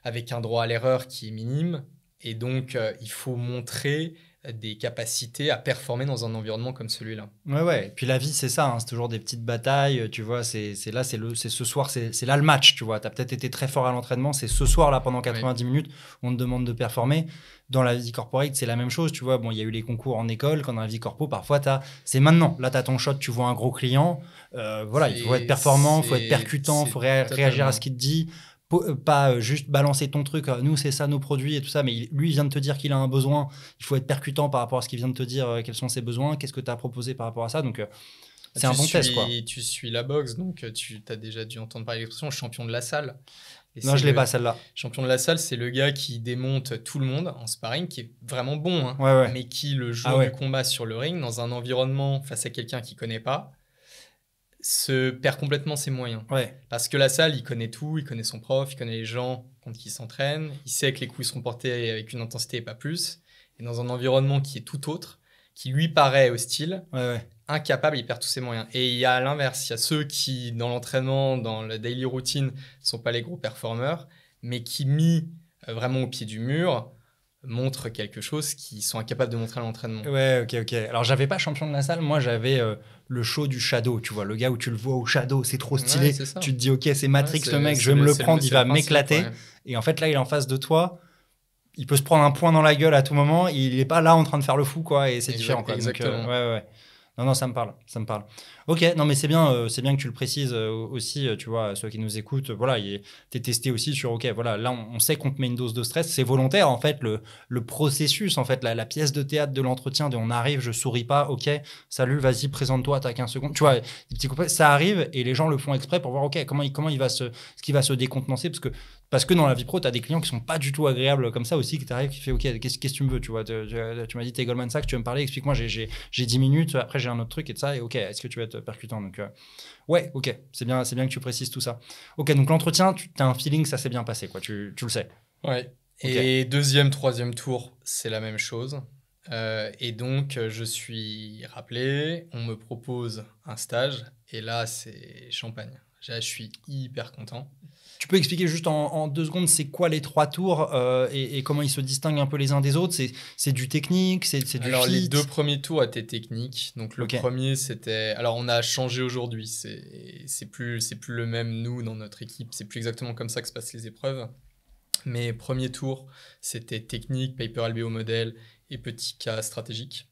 avec un droit à l'erreur qui est minime, et donc euh, il faut montrer des capacités à performer dans un environnement comme celui-là. Ouais, ouais. Puis la vie, c'est ça. Hein. C'est toujours des petites batailles. Tu vois, c'est là, c'est ce soir, c'est là le match. Tu vois, tu as peut-être été très fort à l'entraînement. C'est ce soir-là, pendant 90 minutes, on te demande de performer. Dans la vie corporate, c'est la même chose. Tu vois, bon, il y a eu les concours en école. Quand dans la vie corpo, parfois, c'est maintenant. Là, tu as ton shot, tu vois un gros client. Euh, voilà, il faut être performant, il faut être percutant, il faut réagir à ce qu'il te dit euh, pas euh, juste balancer ton truc, euh, nous c'est ça nos produits et tout ça, mais lui vient de te dire qu'il a un besoin, il faut être percutant par rapport à ce qu'il vient de te dire, quels sont ses besoins, qu'est-ce que tu as proposé par rapport à ça. Donc ah, c'est un bon test. Quoi. Tu suis la boxe, donc tu as déjà dû entendre parler l'expression champion de la salle. non, je l'ai pas celle-là. Champion de la salle, c'est le gars qui démonte tout le monde en sparring, qui est vraiment bon, hein, mais qui le joue ah combat sur le ring dans un environnement face à quelqu'un qui connaît pas se perd complètement ses moyens. Parce que la salle, il connaît tout, il connaît son prof, il connaît les gens contre qui il s'entraîne, il sait que les coups seront portés avec une intensité et pas plus. Et dans un environnement qui est tout autre, qui lui paraît hostile, incapable, il perd tous ses moyens. Et il y a l'inverse, il y a ceux qui, dans l'entraînement, dans la daily routine, sont pas les gros performeurs, mais qui, mis euh, vraiment au pied du mur, montre quelque chose qu'ils sont incapables de montrer à l'entraînement. Ouais, ok, ok. Alors j'avais pas champion de la salle, moi j'avais euh, le show du Shadow, tu vois, le gars où tu le vois au Shadow, c'est trop stylé. tu te dis, ok, c'est Matrix ce le mec, je vais me le prendre, il va m'éclater. Et en fait là, il est en face de toi, il peut se prendre un point dans la gueule à tout moment, il est pas là en train de faire le fou, quoi, et c'est différent. Euh, ouais, ouais. Non, non, ça me parle, ça me parle. Ok, non, mais c'est bien, euh, c'est bien que tu le précises euh, aussi, euh, tu vois, ceux qui nous écoutent, voilà, t'es testé aussi sur, ok, voilà, là, on, sait qu'on te met une dose de stress, c'est volontaire, en fait, le, le processus, en fait, la, pièce de théâtre de l'entretien, de on arrive, je souris pas, ok, salut, vas-y, présente-toi, t'as 15 secondes, tu vois, ça arrive et les gens le font exprès pour voir, ok, comment il, comment il va se, ce qui va se décontenancer, parce que parce que dans la vie pro, tu as des clients qui sont pas du tout agréables comme ça aussi, qui t'arrivent, qui fait OK, qu'est-ce que tu me veux Tu vois, tu, m'as dit, t'es Goldman Sachs, tu veux me parler, explique-moi, j'ai 10 minutes, après j'ai un autre truc et de ça, et OK, est-ce que tu vas être percutant Donc, euh, ouais, OK, c'est bien, bien que tu précises tout ça. OK, donc l'entretien, tu as un feeling, ça s'est bien passé, quoi, tu, tu le sais. Ouais. Et deuxième, troisième tour, c'est la même chose. Euh, et donc, je suis rappelé, on me propose un stage, et là, c'est champagne. je suis hyper content. Tu peux expliquer juste en, deux secondes, c'est quoi les trois tours euh, et, comment ils se distinguent un peu les uns des autres C'est du technique, c'est du Alors les deux premiers tours étaient techniques. Donc le premier c'était... Alors on a changé aujourd'hui, c'est plus, plus le même nous dans notre équipe, c'est plus exactement comme ça que se passent les épreuves. Mais premier tour c'était technique, paper LBO modèle et petit cas stratégique.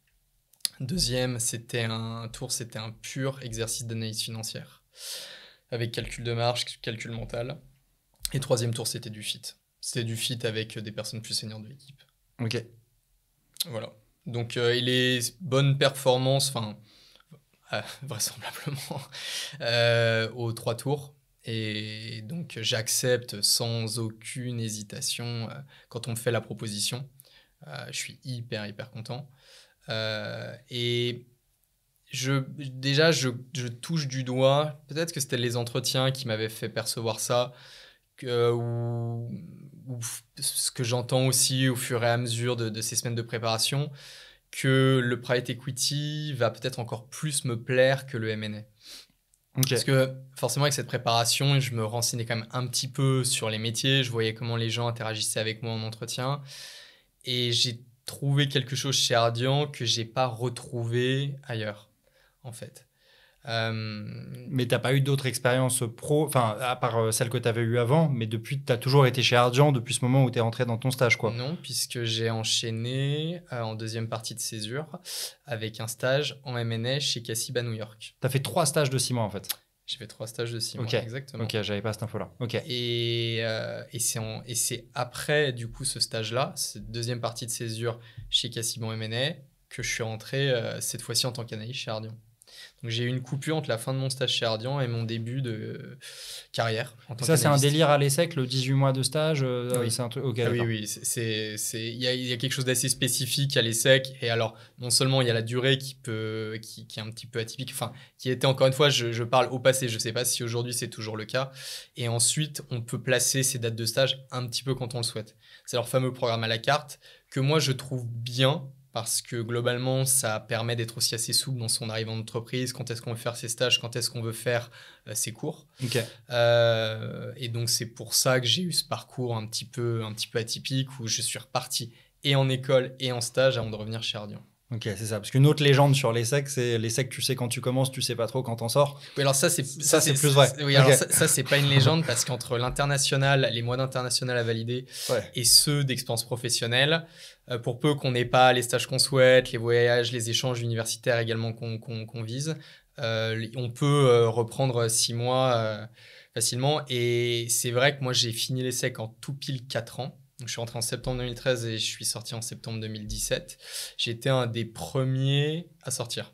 Deuxième, c'était un tour, c'était un pur exercice d'analyse financière avec calcul de marge, calcul mental. Et troisième tour, c'était du fit. C'était du fit avec euh, des personnes plus seniors de l'équipe. Ok. Voilà. Donc, euh, il est bonne performance, enfin, euh, vraisemblablement, aux trois tours. Et donc, j'accepte sans aucune hésitation quand on me fait la proposition. je suis hyper, hyper content. et je, déjà, je, je touche du doigt. Peut-être que c'était les entretiens qui m'avaient fait percevoir ça ou, ce que j'entends aussi au fur et à mesure de, ces semaines de préparation, que le private equity va peut-être encore plus me plaire que le M&A. Parce que forcément avec cette préparation, je me renseignais quand même un petit peu sur les métiers, je voyais comment les gens interagissaient avec moi en entretien, et j'ai trouvé quelque chose chez Ardian que j'ai pas retrouvé ailleurs, en fait. Euh, mais t'as pas eu d'autres expériences pro, enfin, à part euh, celle que tu avais eue avant, mais depuis, tu as toujours été chez Argent depuis ce moment où tu es rentré dans ton stage, quoi. Non, puisque j'ai enchaîné euh, en deuxième partie de césure avec un stage en MNE chez Cassiba New York. Tu as fait trois stages de six mois, en fait. J'ai fait trois stages de six exactement. Ok, j'avais pas cette info-là. Ok. Et, euh, et c'est après, du coup, ce stage-là, cette deuxième partie de césure chez Cassiba MNA, que je suis rentré cette fois-ci en tant qu'analyste chez Ardian j'ai eu une coupure entre la fin de mon stage chez Ardian et mon début de carrière. En tant ça, c'est un délire à l'ESSEC, le 18 mois de stage euh, euh, ah oui. C'est un oui, Il y a, quelque chose d'assez spécifique à l'ESSEC. Et alors, non seulement il y a la durée qui, peut, qui, est un petit peu atypique, enfin, qui était encore une fois, je, je parle au passé, je ne sais pas si aujourd'hui c'est toujours le cas. Et ensuite, on peut placer ces dates de stage un petit peu quand on le souhaite. C'est leur fameux programme à la carte que moi je trouve bien parce que globalement, ça permet d'être aussi assez souple dans son arrivée en entreprise, quand est-ce qu'on veut faire ses stages, quand est-ce qu'on veut faire euh, ses cours. Euh, et donc, c'est pour ça que j'ai eu ce parcours un petit, peu, un petit peu atypique où je suis reparti et en école et en stage avant de revenir chez Ardian. Ok, c'est ça. Parce qu'une autre légende sur les secs, c'est les secs, tu sais quand tu commences, tu sais pas trop quand t'en sors. Oui, alors ça, c'est ça, c'est plus vrai. Oui, alors ça, c'est pas une légende parce qu'entre l'international, les mois d'international à valider et ceux d'expérience professionnelle, euh, pour peu qu'on n'ait pas les stages qu'on souhaite, les voyages, les échanges universitaires également qu'on vise, euh, on peut euh, reprendre six mois facilement. Et c'est vrai que moi, j'ai fini les secs en tout pile quatre ans je suis rentré en septembre 2013 et je suis sorti en septembre 2017. J'étais un des premiers à sortir.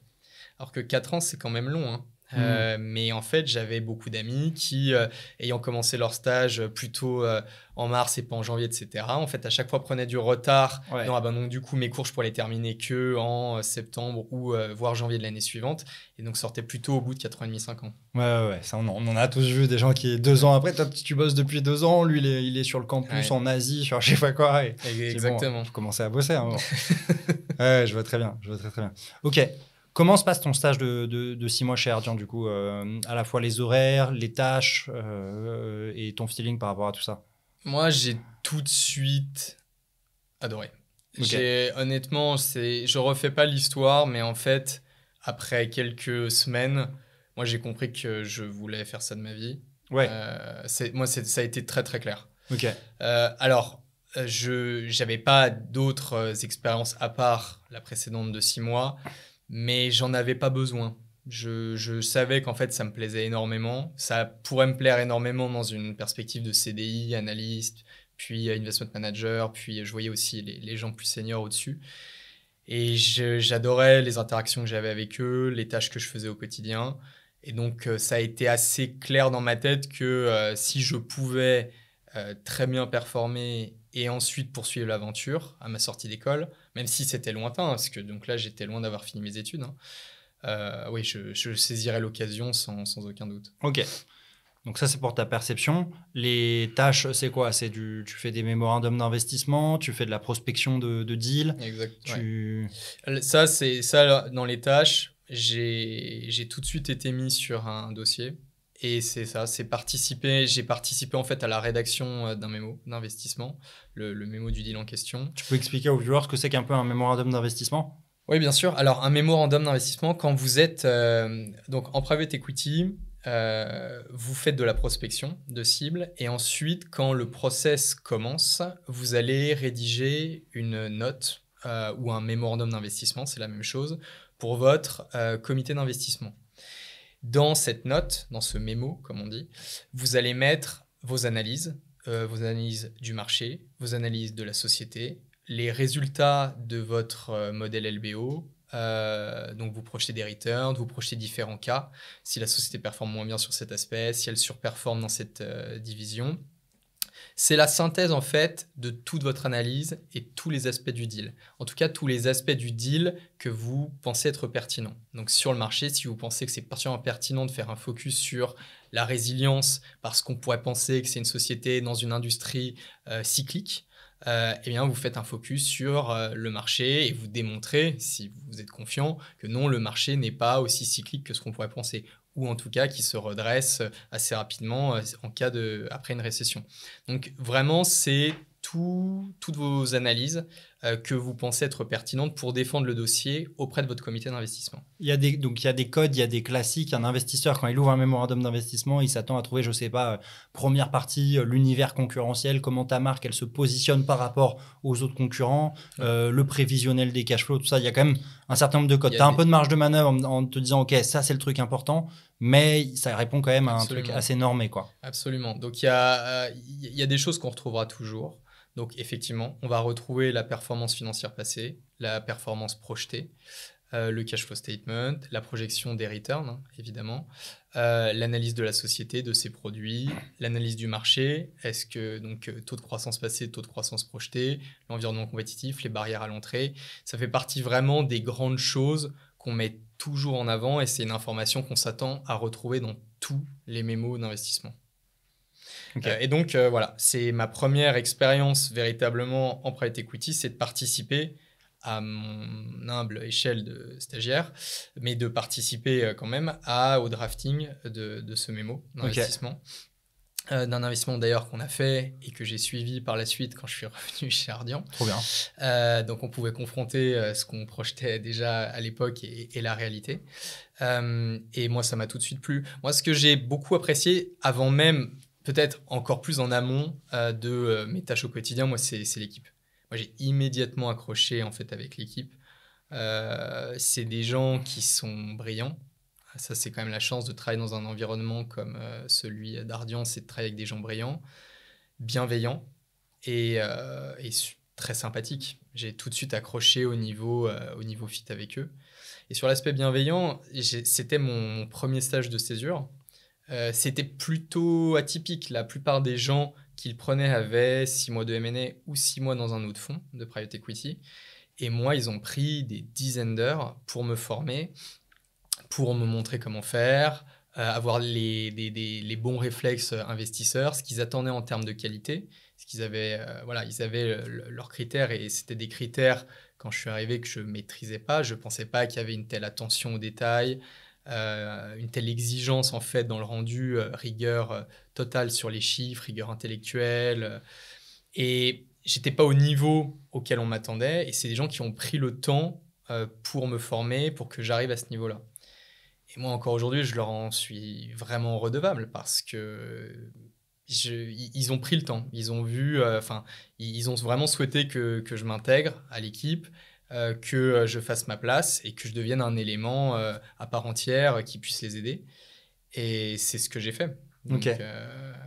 Alors que 4 ans, c'est quand même long. Hein. Mm. Euh, mais en fait, j'avais beaucoup d'amis qui, euh, ayant commencé leur stage euh, plutôt en mars et pas en janvier, etc., en fait, à chaque fois prenaient du retard. Non, ah ben, bah donc, du coup, mes cours, je pourrais les terminer que en septembre ou voire janvier de l'année suivante. Et donc, sortaient plutôt au bout de 4 ans et 5 ans. Ouais, ouais, Ça, on, en a tous vu des gens qui, deux ans après, toi, tu bosses depuis deux ans, lui, il est, sur le campus en Asie, sur je sais pas quoi. exactement. Bon, à bosser. Hein, ouais, je vois très bien. Je vois très, très bien. Ok. Comment se passe ton stage de, six mois chez Ardian, du coup euh, À la fois les horaires, les tâches euh, et ton feeling par rapport à tout ça Moi, j'ai tout de suite adoré. J'ai Honnêtement, je refais pas l'histoire, mais en fait, après quelques semaines, moi, j'ai compris que je voulais faire ça de ma vie. Ouais. Euh, moi, ça a été très, très clair. Ok. alors, je n'avais pas d'autres expériences à part la précédente de six mois mais j'en avais pas besoin. Je, savais qu'en fait, ça me plaisait énormément. Ça pourrait me plaire énormément dans une perspective de CDI, analyste, puis euh, investment manager, puis euh, je voyais aussi les, gens plus seniors au-dessus. Et j'adorais les interactions que j'avais avec eux, les tâches que je faisais au quotidien. Et donc, euh, ça a été assez clair dans ma tête que si je pouvais très bien performer et ensuite poursuivre l'aventure à ma sortie d'école, même si c'était lointain, parce que donc là, j'étais loin d'avoir fini mes études. Hein. Euh, oui, je, saisirais l'occasion sans, aucun doute. Ok. Donc ça, c'est pour ta perception. Les tâches, c'est quoi C'est du, tu fais des mémorandums d'investissement, tu fais de la prospection de, deals. Exact. Euh, ça, c'est ça dans les tâches. J'ai, j'ai tout de suite été mis sur un dossier et c'est ça, c'est participer. J'ai participé en fait à la rédaction euh, d'un mémo d'investissement, le, mémo du deal en question. Tu peux expliquer aux viewers ce que c'est qu'un peu un mémorandum d'investissement Oui, bien sûr. Alors, un mémorandum d'investissement, quand vous êtes euh, donc en private equity, euh, vous faites de la prospection de cibles et ensuite, quand le process commence, vous allez rédiger une note ou un mémorandum d'investissement, c'est la même chose, pour votre comité d'investissement. Dans cette note, dans ce mémo, comme on dit, vous allez mettre vos analyses, euh, vos analyses du marché, vos analyses de la société, les résultats de votre euh, modèle LBO. Euh, donc vous projetez des returns, vous projetez différents cas, si la société performe moins bien sur cet aspect, si elle surperforme dans cette division, c'est la synthèse en fait de toute votre analyse et tous les aspects du deal. En tout cas, tous les aspects du deal que vous pensez être pertinents. Donc sur le marché, si vous pensez que c'est particulièrement pertinent de faire un focus sur la résilience parce qu'on pourrait penser que c'est une société dans une industrie euh, cyclique, euh, eh bien, vous faites un focus sur euh, le marché et vous démontrez, si vous êtes confiant, que non, le marché n'est pas aussi cyclique que ce qu'on pourrait penser ou en tout cas qui se redresse assez rapidement euh, en cas de, après une récession. Donc vraiment, c'est toutes vos analyses euh, que vous pensez être pertinentes pour défendre le dossier auprès de votre comité d'investissement. Il y a des, donc il y a des codes, il y a des classiques. Un investisseur, quand il ouvre un mémorandum d'investissement, il s'attend à trouver, je ne sais pas, euh, première partie, euh, l'univers concurrentiel, comment ta marque, elle se positionne par rapport aux autres concurrents, le prévisionnel des cash flows, tout ça. Il y a quand même un certain nombre de codes. Tu as un peu de marge de manœuvre en, te disant, OK, ça c'est le truc important, mais ça répond quand même à un truc assez normé. Quoi. Absolument. Donc il y a, y a des choses qu'on retrouvera toujours. Donc effectivement, on va retrouver la performance financière passée, la performance projetée, euh, le cash flow statement, la projection des returns, hein, évidemment, euh, l'analyse de la société, de ses produits, l'analyse du marché, est-ce que donc euh, taux de croissance passé, taux de croissance projeté, l'environnement compétitif, les barrières à l'entrée, ça fait partie vraiment des grandes choses qu'on met toujours en avant et c'est une information qu'on s'attend à retrouver dans tous les mémos d'investissement. Euh, et donc, euh, voilà, c'est ma première expérience véritablement en private equity, c'est de participer à mon humble échelle de stagiaire, mais de participer euh, quand même à, au drafting de, ce mémo d'investissement. d'un investissement d'ailleurs qu'on a fait et que j'ai suivi par la suite quand je suis revenu chez Ardian. Trop bien. donc on pouvait confronter ce qu'on projetait déjà à l'époque et, et la réalité. et moi, ça m'a tout de suite plu. Moi, ce que j'ai beaucoup apprécié avant même peut-être encore plus en amont euh, de euh, mes tâches au quotidien, moi, c'est l'équipe. Moi, j'ai immédiatement accroché en fait avec l'équipe. Euh, c'est des gens qui sont brillants. Ça, c'est quand même la chance de travailler dans un environnement comme celui d'Ardian, c'est de travailler avec des gens brillants, bienveillants et, très sympathiques. J'ai tout de suite accroché au niveau, au niveau fit avec eux. Et sur l'aspect bienveillant, c'était mon premier stage de césure. Euh, c'était plutôt atypique. La plupart des gens qu'ils prenaient avaient six mois de M&A ou six mois dans un autre fonds de private equity. Et moi, ils ont pris des dizaines d'heures pour me former, pour me montrer comment faire, euh, avoir les, bons réflexes investisseurs, ce qu'ils attendaient en termes de qualité, ce qu'ils avaient, euh, voilà, ils avaient leurs critères et c'était des critères quand je suis arrivé que je maîtrisais pas. Je ne pensais pas qu'il y avait une telle attention aux détails. Euh, une telle exigence en fait dans le rendu, euh, rigueur euh, totale sur les chiffres, rigueur intellectuelle. et j'étais pas au niveau auquel on m'attendait. Et c'est des gens qui ont pris le temps pour me former, pour que j'arrive à ce niveau-là. Et moi encore aujourd'hui, je leur en suis vraiment redevable parce que ils ont pris le temps, ils ont vu, enfin, ils ont vraiment souhaité que je m'intègre à l'équipe. Euh, que euh, je fasse ma place et que je devienne un élément euh, à part entière qui puisse les aider. Et c'est ce que j'ai fait.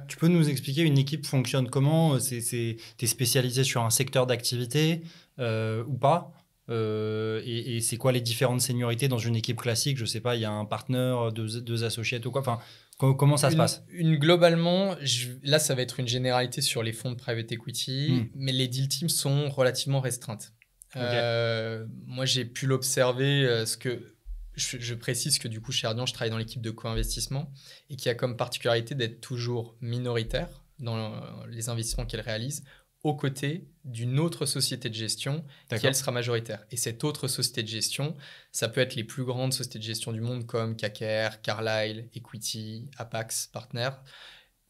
Tu peux nous expliquer une équipe fonctionne comment Tu es spécialisé sur un secteur d'activité ou pas et, c'est quoi les différentes seniorités dans une équipe classique Je sais pas, il y a un partenaire, deux, deux associés ou quoi enfin, Comment ça se passe une, Globalement, là, ça va être une généralité sur les fonds de private equity, hmm. mais les deal teams sont relativement restreintes. Euh, moi, j'ai pu l'observer, euh, ce que je, précise que du coup, chez Ardian, je travaille dans l'équipe de co-investissement et qui a comme particularité d'être toujours minoritaire dans les investissements qu'elle réalise aux côtés d'une autre société de gestion qui, elle, sera majoritaire. Et cette autre société de gestion, ça peut être les plus grandes sociétés de gestion du monde comme KKR, Carlyle, Equity, Apax Partner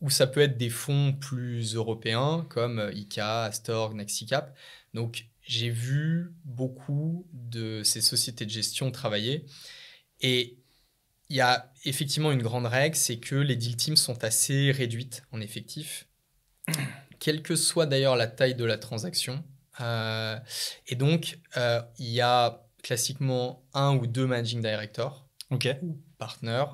ou ça peut être des fonds plus européens comme euh, ICA, Astor, Nexicap. Donc, j'ai vu beaucoup de ces sociétés de gestion travailler. Et il y a effectivement une grande règle, c'est que les deal teams sont assez réduites en effectif, quelle que soit d'ailleurs la taille de la transaction. Euh, et donc, euh, il y a classiquement un ou deux managing directors ou partners.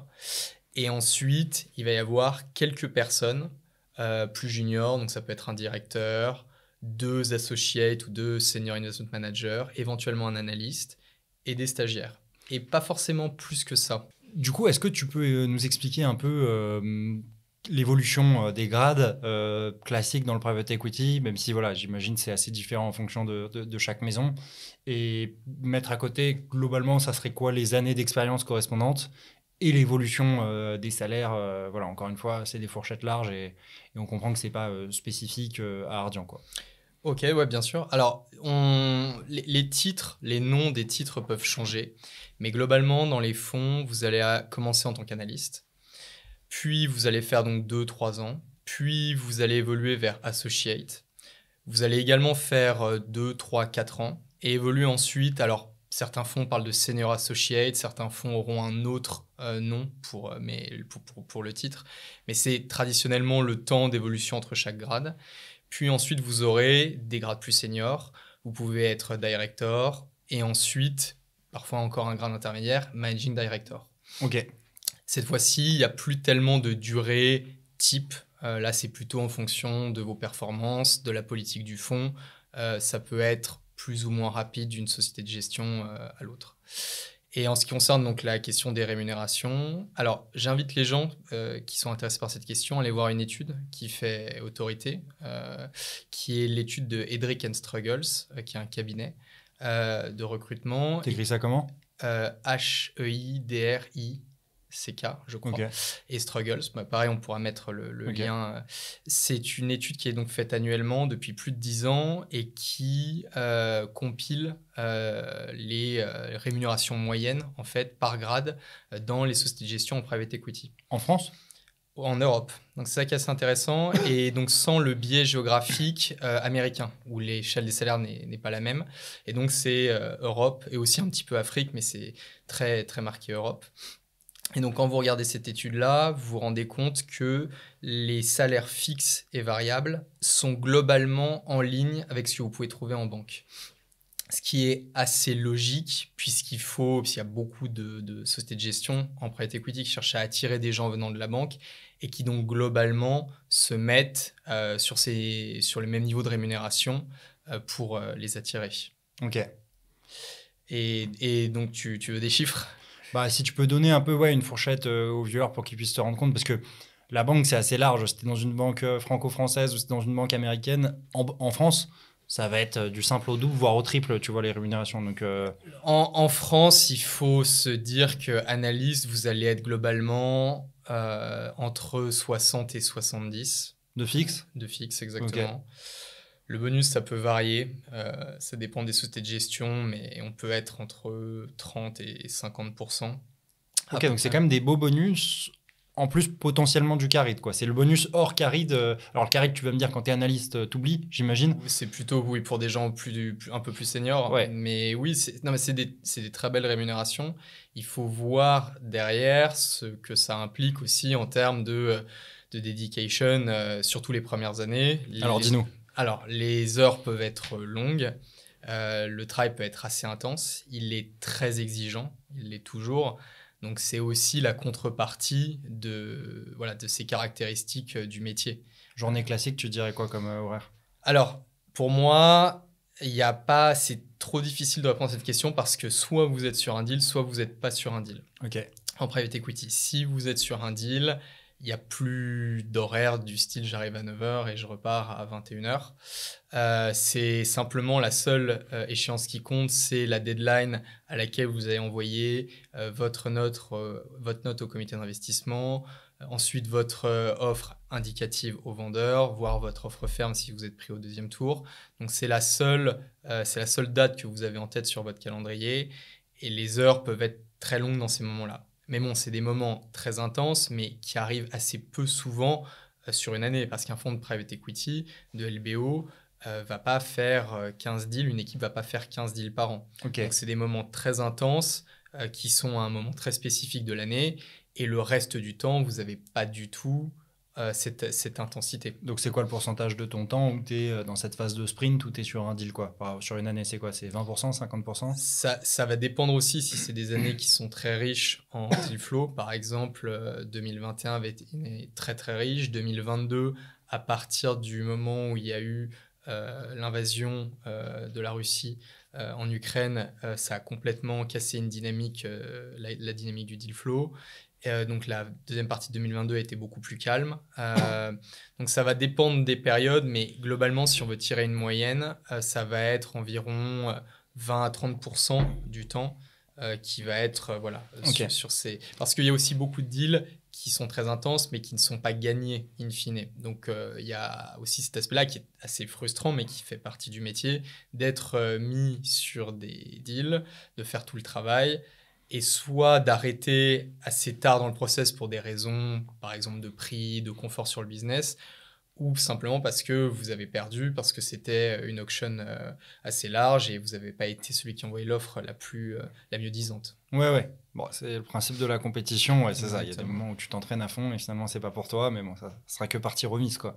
Et ensuite, il va y avoir quelques personnes euh, plus juniors, donc ça peut être un directeur, deux associates ou deux senior investment managers, éventuellement un analyste et des stagiaires. Et pas forcément plus que ça. Du coup, est-ce que tu peux euh, nous expliquer un peu euh, l'évolution euh, des grades classiques dans le private equity, même si voilà, j'imagine c'est assez différent en fonction de, de, chaque maison. Et mettre à côté, globalement, ça serait quoi les années d'expérience correspondantes et l'évolution des salaires Voilà, encore une fois, c'est des fourchettes larges et, et on comprend que c'est pas spécifique à Ardian. Quoi. Ok, ouais, bien sûr. Alors, les, titres, les noms des titres peuvent changer, mais globalement, dans les fonds, vous allez commencer en tant qu'analyste, puis vous allez faire donc 2-3 ans, puis vous allez évoluer vers associate. Vous allez également faire 2, 3, 4 ans et évoluer ensuite. Alors, certains fonds parlent de senior associate, certains fonds auront un autre euh, nom euh, pour le titre, mais c'est traditionnellement le temps d'évolution entre chaque grade. Puis ensuite, vous aurez des grades plus seniors. Vous pouvez être director et ensuite, parfois encore un grade intermédiaire, managing director. Ok. Cette fois-ci, il n'y a plus tellement de durée type. Euh, là, c'est plutôt en fonction de vos performances, de la politique du fonds. Euh, ça peut être plus ou moins rapide d'une société de gestion euh, à l'autre. Et en ce qui concerne donc la question des rémunérations, alors j'invite les gens euh, qui sont intéressés par cette question à aller voir une étude qui fait autorité, euh, qui est l'étude de Hedrick and Struggles, euh, qui est un cabinet de recrutement. T'écris ça comment H-E-I-D-R-I CK, je crois, et Struggles. Bah, pareil, on pourra mettre le, lien. Euh. C'est une étude qui est donc faite annuellement depuis plus de 10 ans et qui euh, compile euh, les rémunérations moyennes, en fait, par grade dans les sociétés de gestion en private equity. En France en Europe. Donc c'est ça qui est assez intéressant. Et donc sans le biais géographique américain, où l'échelle des salaires n'est pas la même. Et donc c'est Europe et aussi un petit peu Afrique, mais c'est très, très marqué Europe. Et donc, quand vous regardez cette étude-là, vous vous rendez compte que les salaires fixes et variables sont globalement en ligne avec ce que vous pouvez trouver en banque. Ce qui est assez logique, puisqu'il faut, puisqu'il y a beaucoup de, sociétés de gestion en private equity qui cherchent à attirer des gens venant de la banque et qui donc globalement se mettent euh, sur, ces, sur les mêmes niveaux de rémunération euh, pour euh, les attirer. Ok. Et, donc, tu veux des chiffres bah, si tu peux donner un peu ouais, une fourchette euh, aux viewers pour qu'ils puissent se rendre compte, parce que la banque, c'est assez large. Si tu dans une banque euh, franco-française ou si dans une banque américaine, en, en, France, ça va être euh, du simple au double, voire au triple, tu vois, les rémunérations. Donc, en, en, France, il faut se dire que analyste, vous allez être globalement entre 60 et 70. De fixe De fixe, exactement. Le bonus, ça peut varier, euh, ça dépend des sociétés de gestion, mais on peut être entre 30 et 50%. Ok, donc c'est quand même des beaux bonus en plus potentiellement du caride quoi. C'est le bonus hors caride. Euh, alors le caride, tu vas me dire quand tu es analyste, euh, t'oublies, j'imagine. C'est plutôt oui pour des gens plus, un peu plus seniors. Mais oui, c'est non mais c'est des, très belles rémunérations. Il faut voir derrière ce que ça implique aussi en termes de dédication, surtout les premières années. Alors dis-nous. Alors, les heures peuvent être longues. Euh, le travail peut être assez intense. Il est très exigeant. Il l'est toujours. Donc, c'est aussi la contrepartie de, voilà, de ces caractéristiques euh, du métier. Journée classique, tu dirais quoi comme euh, horaire Alors, pour moi, il n'y a pas. C'est trop difficile de répondre à cette question parce que soit vous êtes sur un deal, soit vous n'êtes pas sur un deal. OK. En private equity. Si vous êtes sur un deal, il n'y a plus d'horaire du style j'arrive à 9h et je repars à 21h. Euh, c'est simplement la seule euh, échéance qui compte, c'est la deadline à laquelle vous avez envoyé euh, votre, note, votre note au comité d'investissement, ensuite votre offre indicative au vendeur, voire votre offre ferme si vous êtes pris au deuxième tour. Donc c'est la, c'est la seule date que vous avez en tête sur votre calendrier et les heures peuvent être très longues dans ces moments-là. Mais bon, c'est des moments très intenses, mais qui arrivent assez peu souvent euh, sur une année, parce qu'un fonds de private equity, de LBO, euh, va pas faire 15 euh, deals, une équipe va pas faire 15 deals par an. Donc c'est des moments très intenses qui sont à un moment très spécifique de l'année, et le reste du temps, vous n'avez pas du tout euh, cette, intensité. Donc, c'est quoi le pourcentage de ton temps où tu es euh, dans cette phase de sprint où tu es sur un deal quoi Sur une année, c'est quoi C'est 20%, 50% ça, ça va dépendre aussi si c'est des années qui sont très riches en deal flow. Par exemple, 2021 euh, avait été très très riche. 2022, à partir du moment où il y a eu l'invasion de la Russie en Ukraine, ça a complètement cassé une dynamique, la, dynamique du deal flow. Euh, donc la deuxième partie de 2022 a été beaucoup plus calme. Euh, donc ça va dépendre des périodes, mais globalement, si on veut tirer une moyenne, euh, ça va être environ 20 à 30 du temps qui va être voilà sur, sur, ces. Parce qu'il y a aussi beaucoup de deals qui sont très intenses, mais qui ne sont pas gagnés in fine. Donc il y a aussi cet aspect-là qui est assez frustrant, mais qui fait partie du métier, d'être mis sur des deals, de faire tout le travail et soit d'arrêter assez tard dans le process pour des raisons, par exemple, de prix, de confort sur le business, ou simplement parce que vous avez perdu, parce que c'était euh, une auction euh, assez large et vous n'avez pas été celui qui envoyait l'offre la plus euh, la mieux disante. Ouais, ouais. Bon, c'est le principe de la compétition, ouais, c'est ça. Il y a des moments où tu t'entraînes à fond et finalement c'est pas pour toi, mais bon, ça, sera que partie remise, quoi.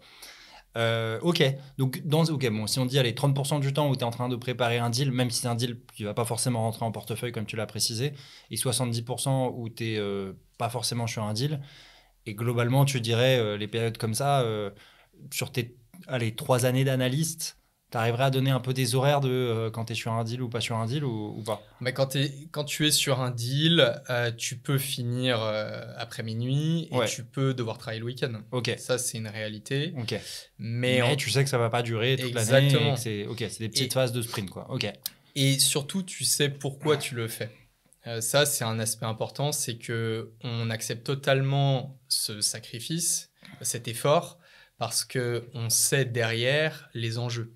Euh, ok, donc dans, bon, si on dit les 30% du temps où tu es en train de préparer un deal, même si c'est un deal qui ne va pas forcément rentrer en portefeuille comme tu l'as précisé, et 70% où tu n'es euh, pas forcément sur un deal, et globalement tu dirais euh, les périodes comme ça, sur tes allez, 3 années d'analyste, tu arriverais à donner un peu des horaires de euh, quand tu es sur un deal ou pas sur un deal ou, pas Mais quand, es, quand tu es sur un deal, euh, tu peux finir euh, après minuit et tu peux devoir travailler le week-end. Ok. Ça, c'est une réalité. Ok. Mais, tu sais que ça va pas durer toute l'année. Exactement. C'est des petites phases de sprint, quoi. Ok. Et surtout, tu sais pourquoi tu le fais. ça, c'est un aspect important, c'est que on accepte totalement ce sacrifice, cet effort, parce que on sait derrière les enjeux.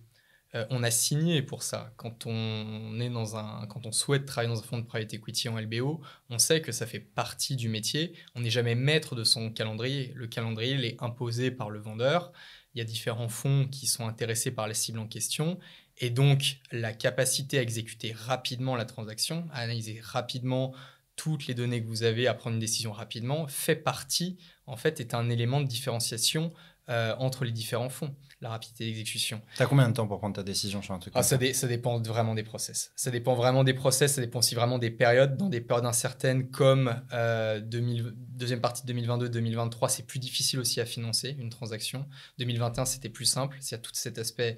Euh, on a signé pour ça. Quand on, est dans un, quand on souhaite travailler dans un fonds de private equity en LBO, on sait que ça fait partie du métier. On n'est jamais maître de son calendrier. Le calendrier, il est imposé par le vendeur. Il y a différents fonds qui sont intéressés par la cible en question. Et donc, la capacité à exécuter rapidement la transaction, à analyser rapidement toutes les données que vous avez, à prendre une décision rapidement, fait partie, en fait, est un élément de différenciation euh, entre les différents fonds la rapidité d'exécution. Tu as combien de temps pour prendre ta décision sur un truc ah, ça, ça, dépend vraiment des process. Ça dépend vraiment des process, ça dépend aussi vraiment des périodes. Dans des périodes incertaines comme euh, deuxième partie de 2022-2023, c'est plus difficile aussi à financer une transaction. 2021, c'était plus simple. il y a tout cet aspect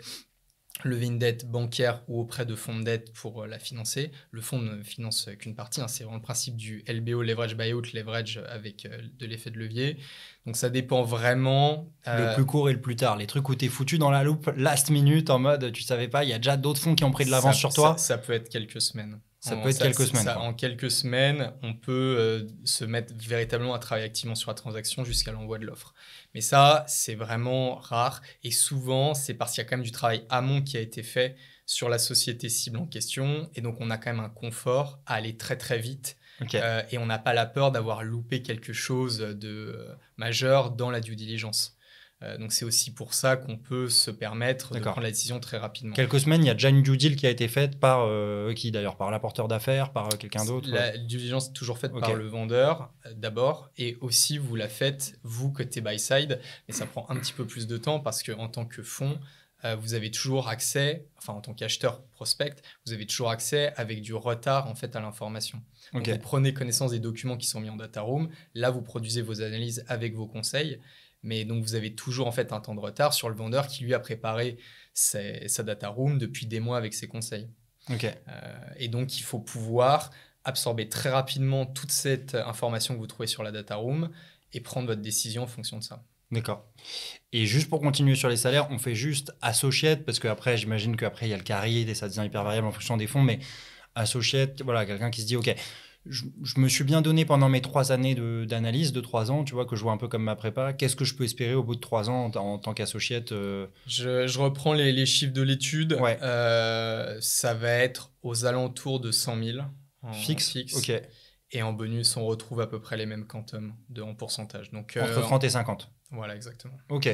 lever une dette bancaire ou auprès de fonds de dette pour euh, la financer. Le fonds ne finance qu'une partie, hein. c'est vraiment le principe du LBO, leverage buyout, leverage avec euh, de l'effet de levier. Donc ça dépend vraiment. Euh, le plus court et le plus tard, les trucs où es foutu dans la loupe, last minute, en mode tu savais pas, il y a déjà d'autres fonds qui ont pris de l'avance sur toi. Ça, peut être quelques semaines. Ça peut être quelques semaines. en quelques semaines, on peut se mettre véritablement à travailler activement sur la transaction jusqu'à l'envoi de l'offre. Mais ça, c'est vraiment rare. Et souvent, c'est parce qu'il y a quand même du travail amont qui a été fait sur la société cible en question. Et donc, on a quand même un confort à aller très, très vite. Euh, et on n'a pas la peur d'avoir loupé quelque chose de euh, majeur dans la due diligence. Euh, donc c'est aussi pour ça qu'on peut se permettre de prendre la décision très rapidement. Quelques semaines, il y a déjà une due deal qui a été faite par euh, qui d'ailleurs par l'apporteur d'affaires, par euh, quelqu'un d'autre. La due diligence est toujours faite par le vendeur d'abord, et aussi vous la faites vous côté buy side, mais ça prend un petit peu plus de temps parce qu'en tant que fonds, vous avez toujours accès, enfin en tant qu'acheteur prospect, vous avez toujours accès avec du retard en fait à l'information. Donc, Vous prenez connaissance des documents qui sont mis en data room, là vous produisez vos analyses avec vos conseils mais donc, vous avez toujours en fait un temps de retard sur le vendeur qui lui a préparé sa data room depuis des mois avec ses conseils. Euh, et donc, il faut pouvoir absorber très rapidement toute cette information que vous trouvez sur la data room et prendre votre décision en fonction de ça. D'accord. Et juste pour continuer sur les salaires, on fait juste associate, parce qu'après, j'imagine qu'après, il y a le carré des ça hyper variable en fonction des fonds, mais associate, voilà, quelqu'un qui se dit, OK, je, me suis bien donné pendant mes trois années d'analyse, de, trois ans, tu vois, que je vois un peu comme ma prépa. Qu'est-ce que je peux espérer au bout de trois ans en, tant qu'associate euh je, reprends les, les chiffres de l'étude. Euh, ça va être aux alentours de 100 000. fixe. fixe. Ok. Et en bonus, on retrouve à peu près les mêmes quantum de, en pourcentage. Donc, euh, Entre 30 et 50. Voilà, exactement. Ok.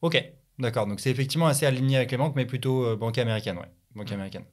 Ok, d'accord. Donc c'est effectivement assez aligné avec les banques, mais plutôt banque américaine, ouais. Banque mm. américaine.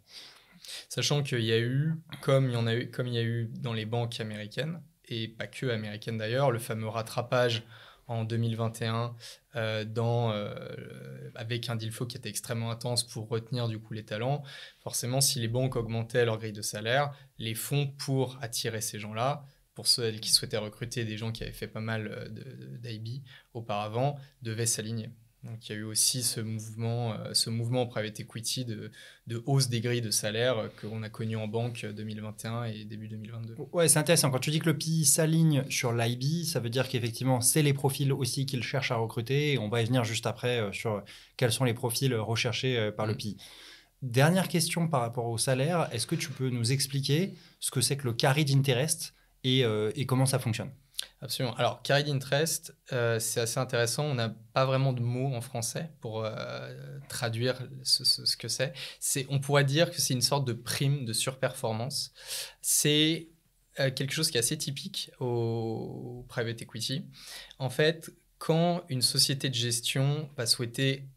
Sachant qu'il y a eu, comme il y en a eu, comme il y a eu dans les banques américaines, et pas que américaines d'ailleurs, le fameux rattrapage en 2021 euh, euh, avec un deal flow qui était extrêmement intense pour retenir du coup les talents. Forcément, si les banques augmentaient leur grille de salaire, les fonds pour attirer ces gens-là, pour ceux qui souhaitaient recruter des gens qui avaient fait pas mal euh, d'IB auparavant, devaient s'aligner. Donc il y a eu aussi ce mouvement, euh, ce mouvement private equity de, de hausse des grilles de salaire euh, qu'on a connu en banque 2021 euh, et début 2022. Ouais, c'est intéressant. Quand tu dis que le PI s'aligne sur l'IB, ça veut dire qu'effectivement, c'est les profils aussi qu'il cherche à recruter. Et on va y venir juste après sur quels sont les profils recherchés par le mm. PI. Dernière question par rapport au salaire. Est-ce que tu peux nous expliquer ce que c'est que le carry d'intérêt et, et comment ça fonctionne Absolument. Alors, carried interest, euh, c'est assez intéressant. On n'a pas vraiment de mots en français pour euh, traduire ce, que c'est. On pourrait dire que c'est une sorte de prime de surperformance. C'est euh, quelque chose qui est assez typique au, au private equity. En fait, quand une société de gestion va souhaiter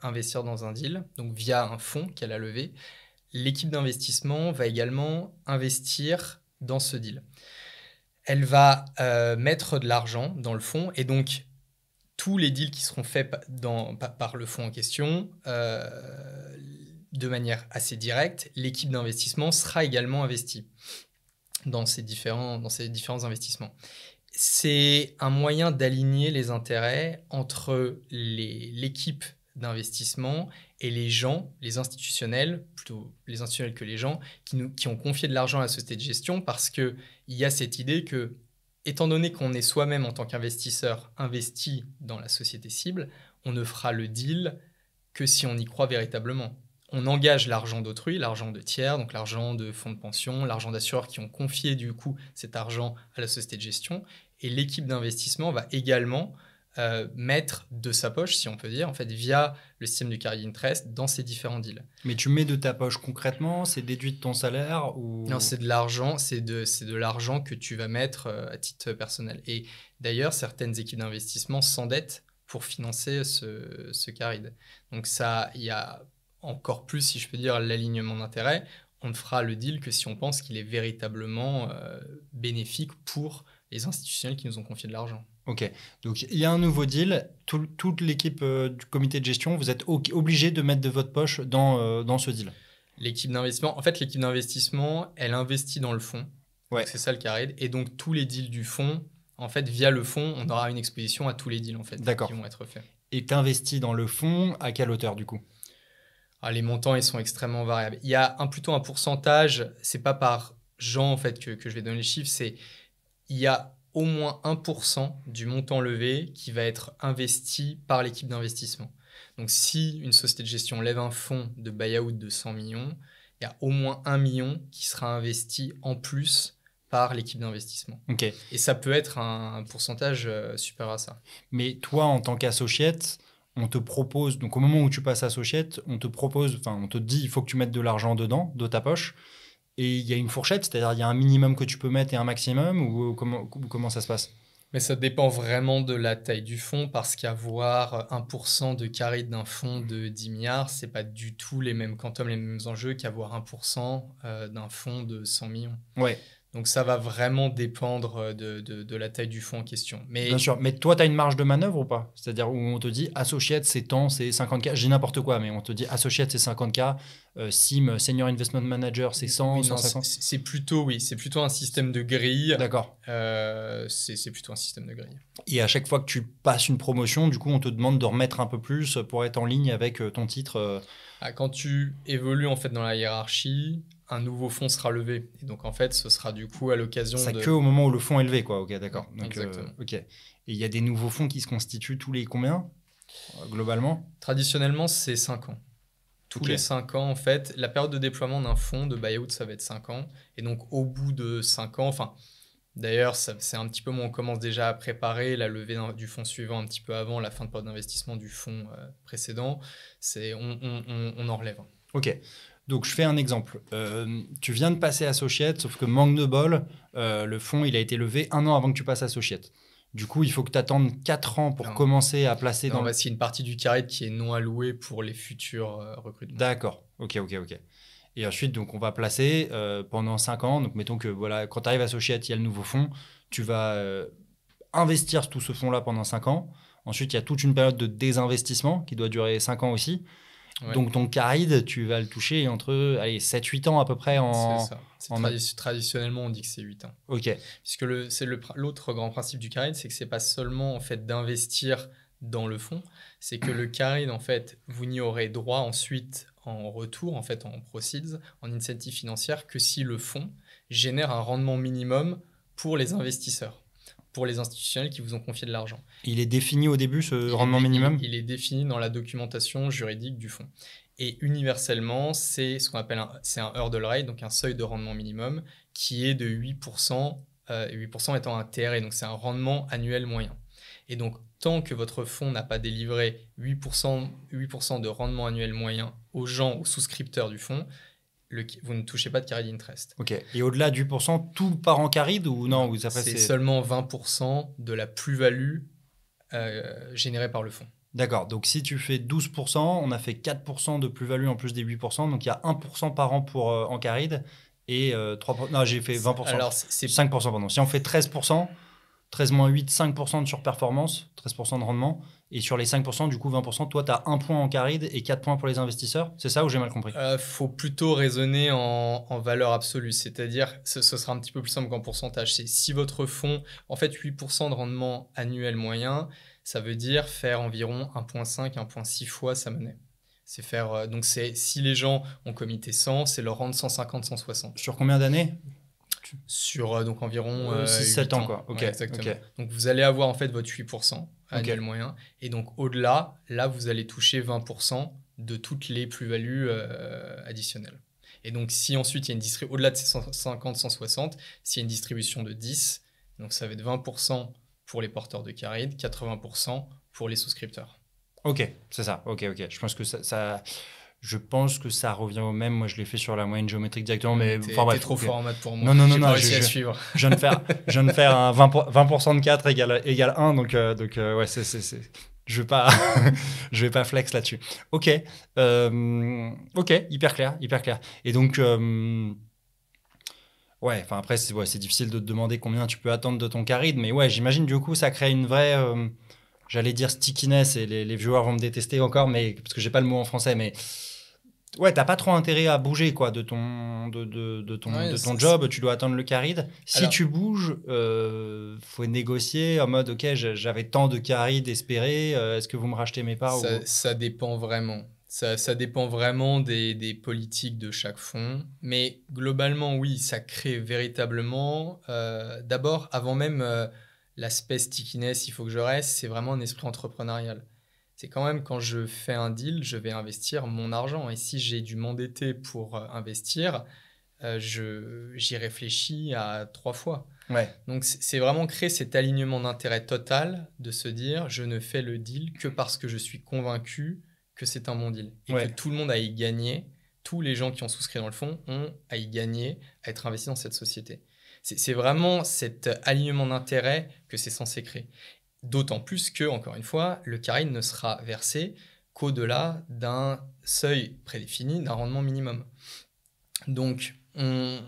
investir dans un deal, donc via un fonds qu'elle a levé, l'équipe d'investissement va également investir dans ce deal elle va euh, mettre de l'argent dans le fonds et donc tous les deals qui seront faits par le fonds en question, euh, de manière assez directe, l'équipe d'investissement sera également investie dans ces différents, dans ces différents investissements. C'est un moyen d'aligner les intérêts entre l'équipe d'investissement et les gens, les institutionnels, plutôt les institutionnels que les gens, qui, nous, ont confié de l'argent à la société de gestion parce qu'il y a cette idée que, étant donné qu'on est soi-même en tant qu'investisseur investi dans la société cible, on ne fera le deal que si on y croit véritablement. On engage l'argent d'autrui, l'argent de tiers, donc l'argent de fonds de pension, l'argent d'assureurs qui ont confié du coup cet argent à la société de gestion, et l'équipe d'investissement va également euh, mettre de sa poche, si on peut dire, en fait, via le système du carry interest dans ces différents deals. Mais tu mets de ta poche concrètement, c'est déduit de ton salaire ou Non, c'est de l'argent, c'est de c'est de l'argent que tu vas mettre euh, à titre personnel. Et d'ailleurs, certaines équipes d'investissement s'endettent pour financer ce, ce Donc ça, il y a encore plus, si je peux dire, l'alignement d'intérêt. On ne fera le deal que si on pense qu'il est véritablement euh, bénéfique pour les institutionnels qui nous ont confié de l'argent. Ok, donc il y a un nouveau deal. toute l'équipe euh, du comité de gestion, vous êtes obligé de mettre de votre poche dans, euh, dans ce deal. L'équipe d'investissement, en fait, l'équipe d'investissement, elle investit dans le fonds. Ouais. C'est ça le carré. Et donc tous les deals du fonds, en fait, via le fonds, on aura une exposition à tous les deals en fait, qui vont être faits. Et tu investis dans le fonds à quelle hauteur du coup ah, Les montants, ils sont extrêmement variables. Il y a un, plutôt un pourcentage, c'est pas par gens en fait que, que je vais donner les chiffres, c'est il y a au moins 1% du montant levé qui va être investi par l'équipe d'investissement. Donc si une société de gestion lève un fonds de buyout de 100 millions, il y a au moins 1 million qui sera investi en plus par l'équipe d'investissement. Et ça peut être un, pourcentage euh, super à ça. Mais toi, en tant qu'associate, on te propose, donc au moment où tu passes associate, on te propose, enfin on te dit, il faut que tu mettes de l'argent dedans, de ta poche. Et il y a une fourchette, c'est-à-dire il y a un minimum que tu peux mettre et un maximum, ou, euh, comment, comment ça se passe mais ça dépend vraiment de la taille du fonds parce qu'avoir 1% euh, de carré d'un fonds de 10 milliards, c'est pas du tout les mêmes quantums, les mêmes enjeux qu'avoir 1% euh, d'un fonds de 100 millions. Ouais. Donc ça va vraiment dépendre euh, de, de, la taille du fonds en question. Mais... Bien sûr, mais toi, tu as une marge de manœuvre ou pas C'est-à-dire où on te dit associate, c'est tant, c'est 50K, j'ai n'importe quoi, mais on te dit associate, c'est 50K, euh, SIM, senior investment manager, c'est 100, oui, 150 C'est plutôt, oui, c'est plutôt un système de grille. D'accord. Euh, c'est plutôt un système de grille. Et à chaque fois que tu passes une promotion, du coup, on te demande de remettre un peu plus pour être en ligne avec ton titre. Ah, quand tu évolues en fait dans la hiérarchie, un nouveau fonds sera levé. Et donc, en fait, ce sera du coup à l'occasion. Ça que au moment où le fonds est levé, quoi. Ok, d'accord. Euh, exactement. ok. Et il y a des nouveaux fonds qui se constituent tous les combien, euh, globalement Traditionnellement, c'est 5 ans. Tous les 5 ans, en fait, la période de déploiement d'un fonds de buyout, ça va être 5 ans. Et donc, au bout de 5 ans, enfin, d'ailleurs, c'est un petit peu où on commence déjà à préparer la levée du fonds suivant un petit peu avant la fin de période d'investissement du fonds euh, précédent. C'est, on, on en relève. Ok. Donc, je fais un exemple. Euh, tu viens de passer à Sochiette, sauf que manque de bol, euh, le fonds, il a été levé un an avant que tu passes à Sochiette. Du coup, il faut que tu attendes 4 ans pour commencer à placer dans. Bah, c'est une partie du carré qui est non allouée pour les futurs euh, recrutements. D'accord. Ok, ok, ok. Et ensuite, donc, on va placer pendant 5 ans. Donc, mettons que voilà, quand tu arrives à Sochiette, il y a le nouveau fonds. Tu vas investir tout ce fonds-là pendant cinq ans. Ensuite, il y a toute une période de désinvestissement qui doit durer 5 ans aussi. Donc ton caride, tu vas le toucher entre allez, 7-8 ans à peu près en. C'est ça. traditionnellement, on dit que c'est 8 ans. OK. Puisque c'est l'autre grand principe du caride, c'est que ce n'est pas seulement en fait d'investir dans le fonds, c'est que le caride, en fait, vous n'y aurez droit ensuite en retour, en fait, en proceeds, en incentive financière, que si le fonds génère un rendement minimum pour les investisseurs pour les institutionnels qui vous ont confié de l'argent. Il est défini au début ce rendement minimum il, est défini dans la documentation juridique du fonds. Et universellement, c'est ce qu'on appelle un, c'est un hurdle rate, donc un seuil de rendement minimum qui est de 8%, 8% euh, étant un TRE, donc c'est un rendement annuel moyen. Et donc, tant que votre fonds n'a pas délivré 8%, 8 de rendement annuel moyen aux gens, aux souscripteurs du fonds, vous ne touchez pas de carried interest. Ok. Et au-delà du 8%, tout part en carried ou non vous C'est seulement 20% de la plus-value euh, générée par le fonds. D'accord. Donc si tu fais 12%, on a fait 4% de plus-value en plus des 8%. Donc il y a 1% par an pour, euh, en carried et 3%. Euh, non, j'ai fait 20%. Alors, c'est 5%, pendant. Si on fait 13%, 13 8, 5% de surperformance, 13% de rendement. Et sur les 5%, du coup, 20%, toi, tu as un point en caride et 4 points pour les investisseurs C'est ça ou j'ai mal compris euh, faut plutôt raisonner en, valeur absolue. C'est-à-dire, ce, sera un petit peu plus simple qu'en pourcentage. C'est si votre fonds, en fait, 8% de rendement annuel moyen, ça veut dire faire environ 1,5, 1,6 fois sa monnaie. C'est faire. Euh, donc, c'est si les gens ont comité 100, c'est leur rendre 150, 160. Sur combien d'années Sur euh, donc environ. 6-7 euh, ans, quoi. Ok. Donc, vous allez avoir en fait votre 8% quel moyen. Et donc au-delà, là, vous allez toucher 20% de toutes les plus-values euh, additionnelles. Et donc si ensuite, il y a une au-delà de ces 150, 160, s'il y a une distribution de 10, donc ça va être 20% pour les porteurs de caride, 80% pour les souscripteurs. Ok, c'est ça. Ok, ok. Je pense que ça je pense que ça revient au même. Moi, je l'ai fait sur la moyenne géométrique directement, mais enfin trop fort pour moi. Non, non, non, non. Je, à suivre. Je viens de faire, je faire un 20%, 20 de 4 égale, 1, donc, euh, donc euh, ouais, c'est, je vais pas, je vais pas flex là-dessus. Ok, euh, ok, hyper clair, hyper clair. Et donc. Ouais, enfin après, c'est difficile de te demander combien tu peux attendre de ton caride, mais ouais, j'imagine du coup, ça crée une vraie j'allais dire stickiness et les, les, viewers vont me détester encore, mais parce que j'ai pas le mot en français, mais ouais, t'as pas trop intérêt à bouger quoi de ton de, de, ton, de ton job. Tu dois attendre le caride. Si tu bouges, euh, faut négocier en mode ok, j'avais tant de caride espéré. Euh, est-ce que vous me rachetez mes parts ça, dépend vraiment. Ça, dépend vraiment des, politiques de chaque fonds. Mais globalement, oui, ça crée véritablement. Euh, d'abord, avant même euh, l'aspect stickiness, il faut que je reste, c'est vraiment un esprit entrepreneurial c'est quand même quand je fais un deal, je vais investir mon argent. Et si j'ai dû m'endetter pour euh, investir, euh, j'y réfléchis à trois fois. Ouais. Donc c'est vraiment créer cet alignement d'intérêt total de se dire je ne fais le deal que parce que je suis convaincu que c'est un bon deal et que tout le monde a y gagné, tous les gens qui ont souscrit dans le fond ont à y gagner, à être investis dans cette société. C'est vraiment cet alignement d'intérêt que c'est censé créer. D'autant plus que, encore une fois, le carré ne sera versé qu'au-delà d'un seuil prédéfini d'un rendement minimum. Donc, on,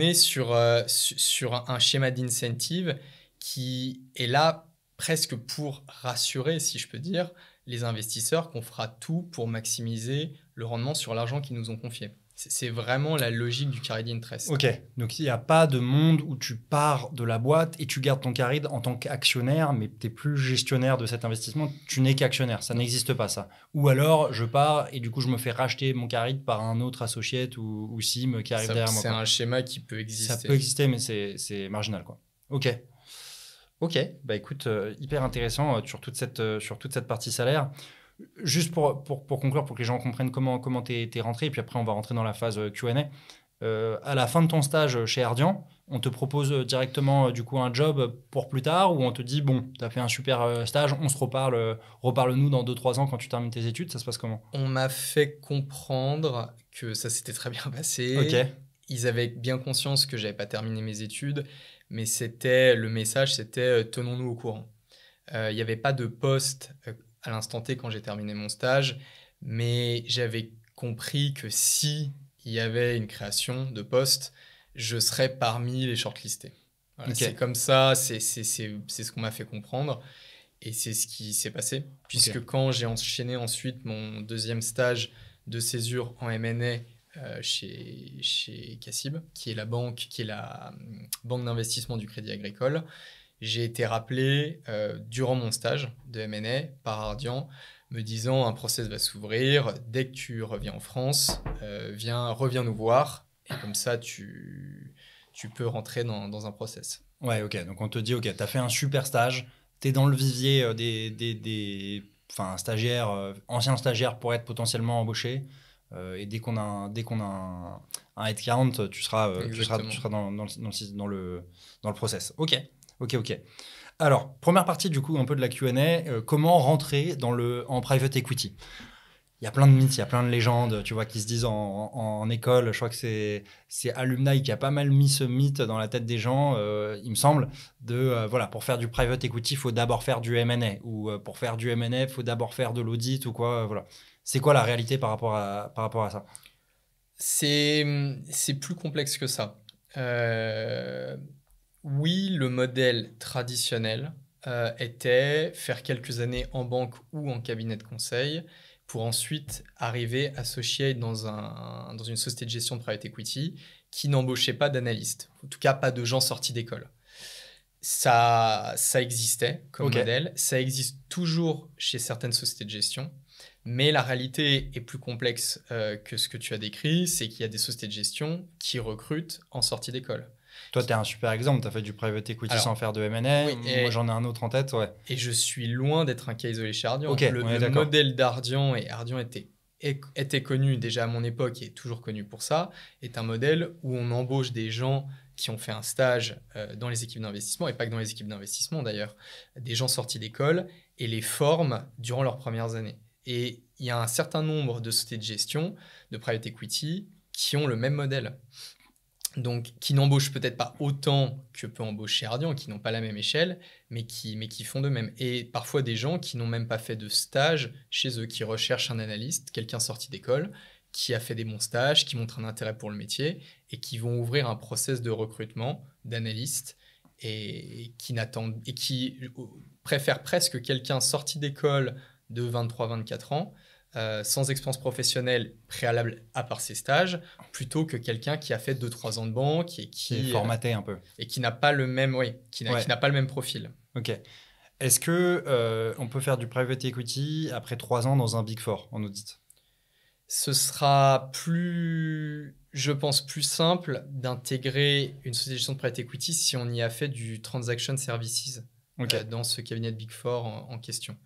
est sur, euh, sur un schéma d'incentive qui est là presque pour rassurer, si je peux dire, les investisseurs qu'on fera tout pour maximiser le rendement sur l'argent qu'ils nous ont confié. C'est vraiment la logique du carid interest. Ok, donc il n'y a pas de monde où tu pars de la boîte et tu gardes ton carid en tant qu'actionnaire, mais tu n'es plus gestionnaire de cet investissement, tu n'es qu'actionnaire, ça n'existe pas ça. Ou alors je pars et du coup je me fais racheter mon carid par un autre associé ou, ou sim qui arrive derrière moi. C'est un schéma qui peut exister. Ça peut exister, mais c'est marginal quoi. Ok. Ok, bah écoute, euh, hyper intéressant euh, cette, euh, sur toute cette partie salaire. Juste pour, pour, conclure, pour que les gens comprennent comment comment tu es, rentré, et puis après on va rentrer dans la phase euh, Q&A. Euh, à la fin de ton stage euh, chez Ardian, on te propose directement du coup un job pour plus tard, ou on te dit bon, tu as fait un super stage, on se reparle, reparle-nous dans 2-3 ans quand tu termines tes études, ça se passe comment On m'a fait comprendre que ça s'était très bien passé. Ils avaient bien conscience que j'avais pas terminé mes études, mais c'était le message, c'était tenons-nous au courant. Il y n'y avait pas de poste à l'instant T quand j'ai terminé mon stage, mais j'avais compris que si il y avait une création de poste, je serais parmi les shortlistés. C'est comme ça, c'est ce qu'on m'a fait comprendre et c'est ce qui s'est passé. Puisque quand j'ai enchaîné ensuite mon deuxième stage de césure en MNA euh, chez, chez Cassib, qui est la banque, qui est la hum, banque d'investissement du Crédit Agricole, j'ai été rappelé euh, durant mon stage de MNA par Ardian me disant un process va s'ouvrir, dès que tu reviens en France, euh, viens, reviens nous voir, et comme ça tu, tu peux rentrer dans, dans un process. Ouais, ok, donc on te dit, ok, tu as fait un super stage, tu es dans le vivier euh, des, des, des enfin, stagiaires, anciens stagiaires pour être potentiellement embauchés, et dès qu'on a, un, dès qu'on a un, headcount, tu seras, tu seras, tu seras dans, dans, le, dans, le, dans le process. Ok, Ok, ok. Alors, première partie du coup un peu de la Q&A, euh, comment rentrer dans le, en private equity il y a plein de mythes, il y a plein de légendes, tu vois, qui se disent en, en, école. Je crois que c'est, c'est Alumni qui a pas mal mis ce mythe dans la tête des gens, euh, il me semble, de, euh, voilà, pour faire du private equity, il faut d'abord faire du M&A, ou pour faire du M&A, il faut d'abord faire de l'audit, ou quoi, voilà. C'est quoi la réalité par rapport à, par rapport à ça c'est, c'est plus complexe que ça oui, le modèle traditionnel euh, était faire quelques années en banque ou en cabinet de conseil pour ensuite arriver associé dans, un, dans une société de gestion de private equity qui n'embauchait pas d'analystes, en tout cas pas de gens sortis d'école. Ça, ça existait comme modèle, ça existe toujours chez certaines sociétés de gestion, mais la réalité est plus complexe euh, que ce que tu as décrit, c'est qu'il y a des sociétés de gestion qui recrutent en sortie d'école. Toi, tu es un super exemple. Tu as fait du private equity sans faire de M&A. Moi, j'en ai un autre en tête. Et je suis loin d'être un cas isolé chez Ardian. le, modèle d'Ardian, et Ardian était, était connu déjà à mon époque et est toujours connu pour ça, est un modèle où on embauche des gens qui ont fait un stage euh, dans les équipes d'investissement, et pas que dans les équipes d'investissement d'ailleurs, des gens sortis d'école et les forment durant leurs premières années. Et il y a un certain nombre de sociétés de gestion, de private equity, qui ont le même modèle donc qui n'embauchent peut-être pas autant que peut embaucher Ardian, qui n'ont pas la même échelle, mais qui, font de même. Et parfois des gens qui n'ont même pas fait de stage chez eux, qui recherchent un analyste, quelqu'un sorti d'école, qui a fait des bons stages, qui montre un intérêt pour le métier, et qui vont ouvrir un process de recrutement d'analystes, qui et qui euh, préfèrent presque quelqu'un sorti d'école de 23-24 ans euh, sans expérience professionnelle préalable à part ses stages, plutôt que quelqu'un qui a fait 2-3 ans de banque et qui, euh, un peu et qui n'a pas le même, qui n'a pas le même profil. Est-ce que euh, on peut faire du private equity après 3 ans dans un big four en audit Ce sera plus, je pense, plus simple d'intégrer une société de gestion de private equity si on y a fait du transaction services. Euh, dans ce cabinet de Big Four en, question.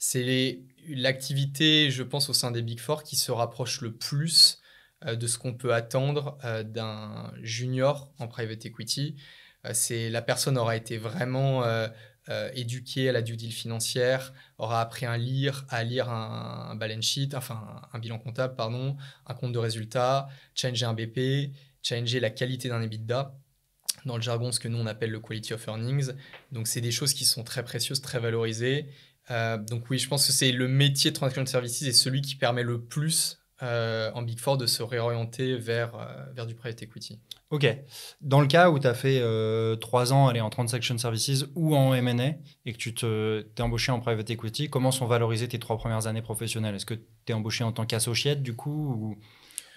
C'est l'activité, je pense, au sein des Big Four qui se rapproche le plus euh, de ce qu'on peut attendre euh, d'un junior en private equity. c'est la personne aura été vraiment éduquée à la due deal financière, aura appris à lire, à lire un, balance sheet, enfin un, bilan comptable, pardon, un compte de résultats, changer un BP, changer la qualité d'un EBITDA dans le jargon ce que nous on appelle le quality of earnings. Donc c'est des choses qui sont très précieuses, très valorisées. Euh, donc oui, je pense que c'est le métier de transaction services et celui qui permet le plus euh, en Big Four de se réorienter vers, euh, vers du private equity. Ok. Dans le cas où tu as fait trois ans aller en transaction services ou en M&A et que tu te, t'es embauché en private equity, comment sont valorisées tes trois premières années professionnelles Est-ce que tu es embauché en tant qu'associate du coup ou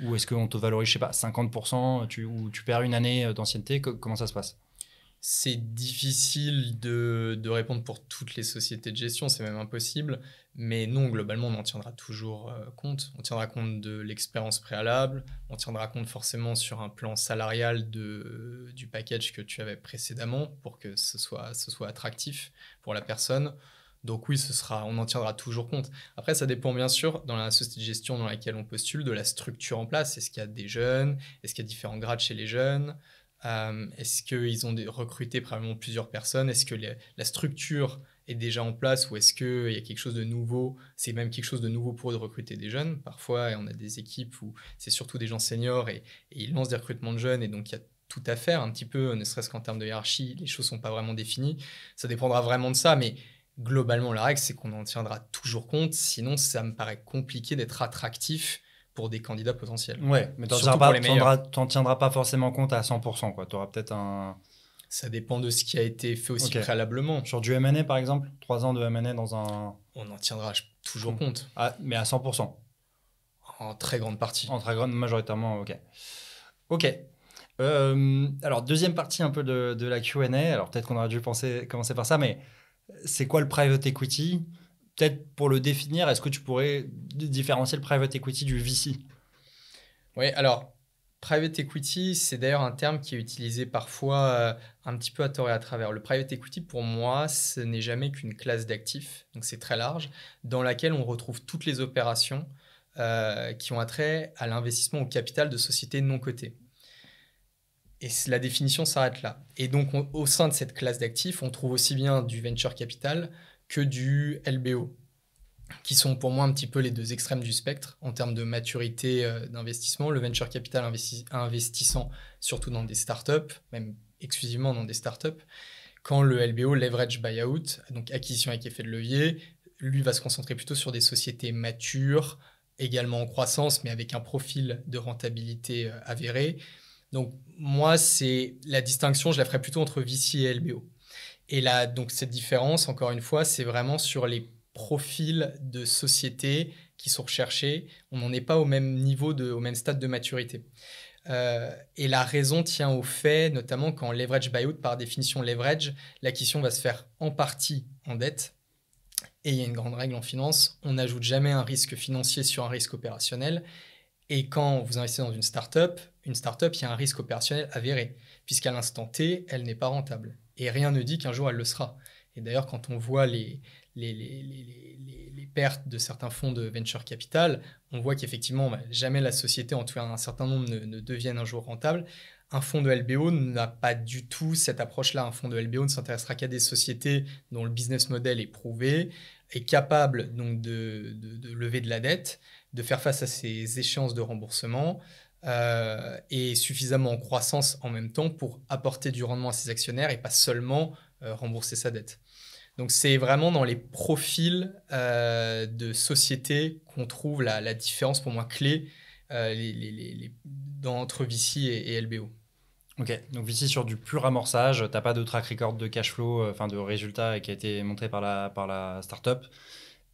ou est-ce qu'on te valorise, je sais pas, 50% tu, ou tu perds une année euh, d'ancienneté Comment ça se passe c'est difficile de, de, répondre pour toutes les sociétés de gestion, c'est même impossible. Mais non, globalement, on en tiendra toujours euh, compte. On tiendra compte de l'expérience préalable, on tiendra compte forcément sur un plan salarial de, du package que tu avais précédemment pour que ce soit, ce soit attractif pour la personne. Donc oui, ce sera, on en tiendra toujours compte. Après, ça dépend bien sûr dans la société de gestion dans laquelle on postule, de la structure en place. Est-ce qu'il y a des jeunes Est-ce qu'il y a différents grades chez les jeunes euh, Est-ce qu'ils ont recruté probablement plusieurs personnes Est-ce que la structure est déjà en place ou est-ce qu'il y a quelque chose de nouveau C'est même quelque chose de nouveau pour eux de recruter des jeunes. Parfois, on a des équipes où c'est surtout des gens seniors et, ils lancent des recrutements de jeunes et donc il y a tout à faire, un petit peu, ne serait-ce qu'en termes de hiérarchie, les choses sont pas vraiment définies. Ça dépendra vraiment de ça, mais globalement, la règle, c'est qu'on en tiendra toujours compte. Sinon, ça me paraît compliqué d'être attractif pour des candidats potentiels. Ouais, mais tu n'en tiendras, pas forcément compte à 100%. Tu auras peut-être un. Ça dépend de ce qui a été fait aussi préalablement. Sur du MNE, par exemple, trois ans de MNE dans un. On en tiendra toujours compte. Mmh. Ah, mais à 100%. En très grande partie. En très grande, majoritairement, ok. Ok. Euh, alors, deuxième partie un peu de, de la QA. Alors, peut-être qu'on aurait dû penser, commencer par ça, mais c'est quoi le private equity Peut-être pour le définir, est-ce que tu pourrais différencier le private equity du VC Oui, alors, private equity, c'est d'ailleurs un terme qui est utilisé parfois euh, un petit peu à tort et à travers. Le private equity, pour moi, ce n'est jamais qu'une classe d'actifs, donc c'est très large, dans laquelle on retrouve toutes les opérations euh, qui ont attrait à l'investissement au capital de sociétés non cotées. Et la définition s'arrête là. Et donc, au sein de cette classe d'actifs, on trouve aussi bien du venture capital que du LBO, qui sont pour moi un petit peu les deux extrêmes du spectre en termes de maturité euh, d'investissement. Le venture capital investissant surtout dans des startups, même exclusivement dans des startups, quand le LBO, leverage buyout, donc acquisition avec effet de levier, lui va se concentrer plutôt sur des sociétés matures, également en croissance, mais avec un profil de rentabilité euh, avéré, donc moi, c'est la distinction, je la ferai plutôt entre VC et LBO. Et là, donc cette différence, encore une fois, c'est vraiment sur les profils de sociétés qui sont recherchés. On n'en est pas au même niveau, au même stade de maturité. Euh, et la raison tient au fait, notamment qu'en leverage buyout, par définition leverage, l'acquisition va se faire en partie en dette. Et il y a une grande règle en finance, on n'ajoute jamais un risque financier sur un risque opérationnel. Et quand vous investissez dans une startup, une startup, il y a un risque opérationnel avéré, puisqu'à l'instant T, elle n'est pas rentable. Et rien ne dit qu'un jour elle le sera. Et d'ailleurs, quand on voit les, pertes de certains fonds de venture capital, on voit qu'effectivement, bah, jamais la société, en tout cas un certain nombre, ne, devienne un jour rentable. Un fonds de LBO n'a pas du tout cette approche-là. Un fonds de LBO ne s'intéressera qu'à des sociétés dont le business model est prouvé, est capable donc de lever de la dette, de faire face à ces échéances de remboursement euh, et suffisamment en croissance en même temps pour apporter du rendement à ses actionnaires et pas seulement euh, rembourser sa dette. Donc c'est vraiment dans les profils euh, de société qu'on trouve la, différence pour moi clé entre VC et, LBO. Ok, donc VC, sur du pur amorçage, n'as pas de track record de cash flow, enfin de résultats qui a été montré par la, par la startup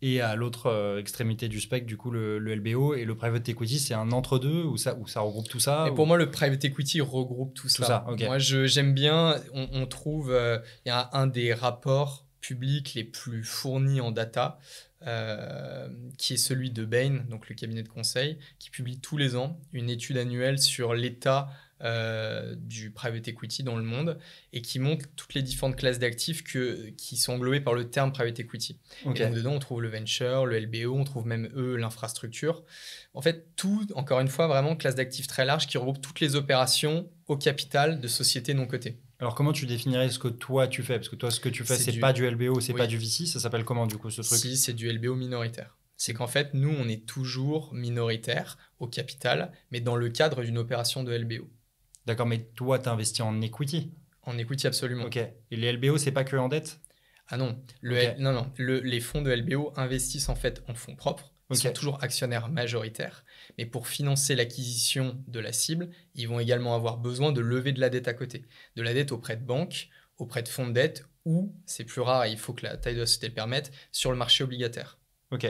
et à l'autre euh, extrémité du spectre, du coup, le, LBO. Et le private equity, c'est un entre-deux où ça, ça regroupe tout ça et Pour moi, le private equity regroupe tout, ça. Moi, j'aime bien, on, trouve, euh, il y a un des rapports publics les plus fournis en data, euh, qui est celui de Bain, donc le cabinet de conseil, qui publie tous les ans une étude annuelle sur l'état euh, du private equity dans le monde et qui montre toutes les différentes classes d'actifs que, qui sont englobées par le terme private equity. Et donc dedans, on trouve le venture, le LBO, on trouve même eux l'infrastructure. En fait, tout, encore une fois, vraiment classe d'actifs très large qui regroupe toutes les opérations au capital de sociétés non cotées. Alors comment tu définirais ce que toi tu fais Parce que toi, ce que tu fais, c'est n'est pas du LBO, c'est n'est pas du VC, ça s'appelle comment du coup ce truc Si, c'est du LBO minoritaire c'est qu'en fait, nous, on est toujours minoritaire au capital, mais dans le cadre d'une opération de LBO. D'accord, mais toi, tu investi en equity En equity, absolument. Ok. Et les LBO, c'est pas que en dette Ah non. Le Non, non. les fonds de LBO investissent en fait en fonds propres. Ils sont toujours actionnaires majoritaires. Mais pour financer l'acquisition de la cible, ils vont également avoir besoin de lever de la dette à côté. De la dette auprès de banques, auprès de fonds de dette ou, c'est plus rare il faut que la taille de la société le permette, sur le marché obligataire. Ok.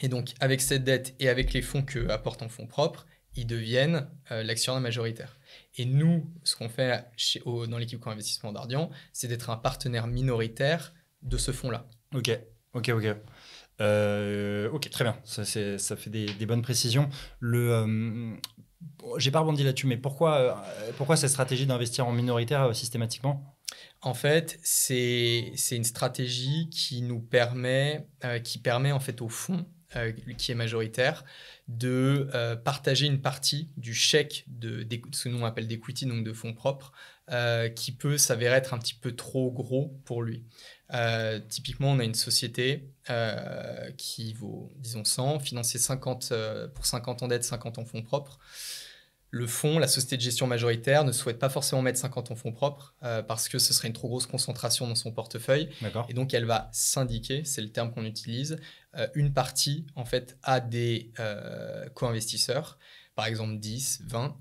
Et donc, avec cette dette et avec les fonds que apportent en fonds propres, ils deviennent euh, l'actionnaire majoritaire. Et nous, ce qu'on fait chez, dans l'équipe co-investissement d'Ardian, c'est d'être un partenaire minoritaire de ce fonds-là. Ok, ok, ok. Euh, ok, très bien. Ça, fait des, bonnes précisions. Le, euh, j'ai pas rebondi là-dessus, mais pourquoi, euh, pourquoi cette stratégie d'investir en minoritaire systématiquement En fait, c'est, c'est une stratégie qui nous permet, qui permet en fait au fond euh, qui est majoritaire, de euh, partager une partie du chèque de, ce que nous appelle d'equity, donc de fonds propres, euh, qui peut s'avérer être un petit peu trop gros pour lui. typiquement, on a une société qui vaut, disons, 100, financée 50, pour 50 en dette, 50 en fonds propres le fonds, la société de gestion majoritaire, ne souhaite pas forcément mettre 50 en fonds propres euh, parce que ce serait une trop grosse concentration dans son portefeuille. Et donc, elle va syndiquer, c'est le terme qu'on utilise, euh, une partie en fait à des euh, co-investisseurs, par exemple 10, 20,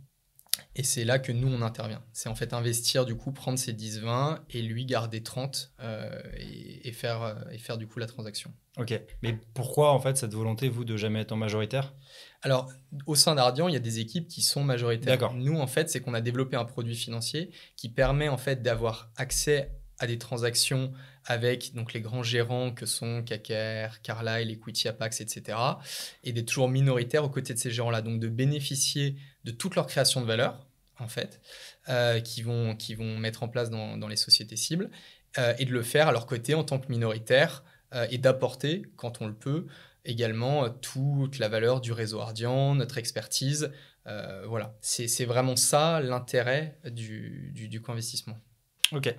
et c'est là que nous, on intervient. C'est en fait investir, du coup, prendre ses 10-20 et lui garder 30 euh, et, faire, euh, et faire, du coup, la transaction. Ok. Mais pourquoi, en fait, cette volonté, vous, de jamais être en majoritaire Alors, au sein d'Ardian, il y a des équipes qui sont majoritaires. Nous, en fait, c'est qu'on a développé un produit financier qui permet, en fait, d'avoir accès à des transactions avec donc les grands gérants que sont KKR, Carlyle, Equity, Apax, etc. et d'être toujours minoritaires aux côtés de ces gérants-là, donc de bénéficier de toute leur création de valeur en fait, euh, qui, vont, qui vont mettre en place dans, les sociétés cibles euh, et de le faire à leur côté en tant que minoritaire euh, et d'apporter, quand on le peut, également euh, toute la valeur du réseau Ardian, notre expertise. voilà, c'est vraiment ça l'intérêt du, du, du co-investissement. Ok.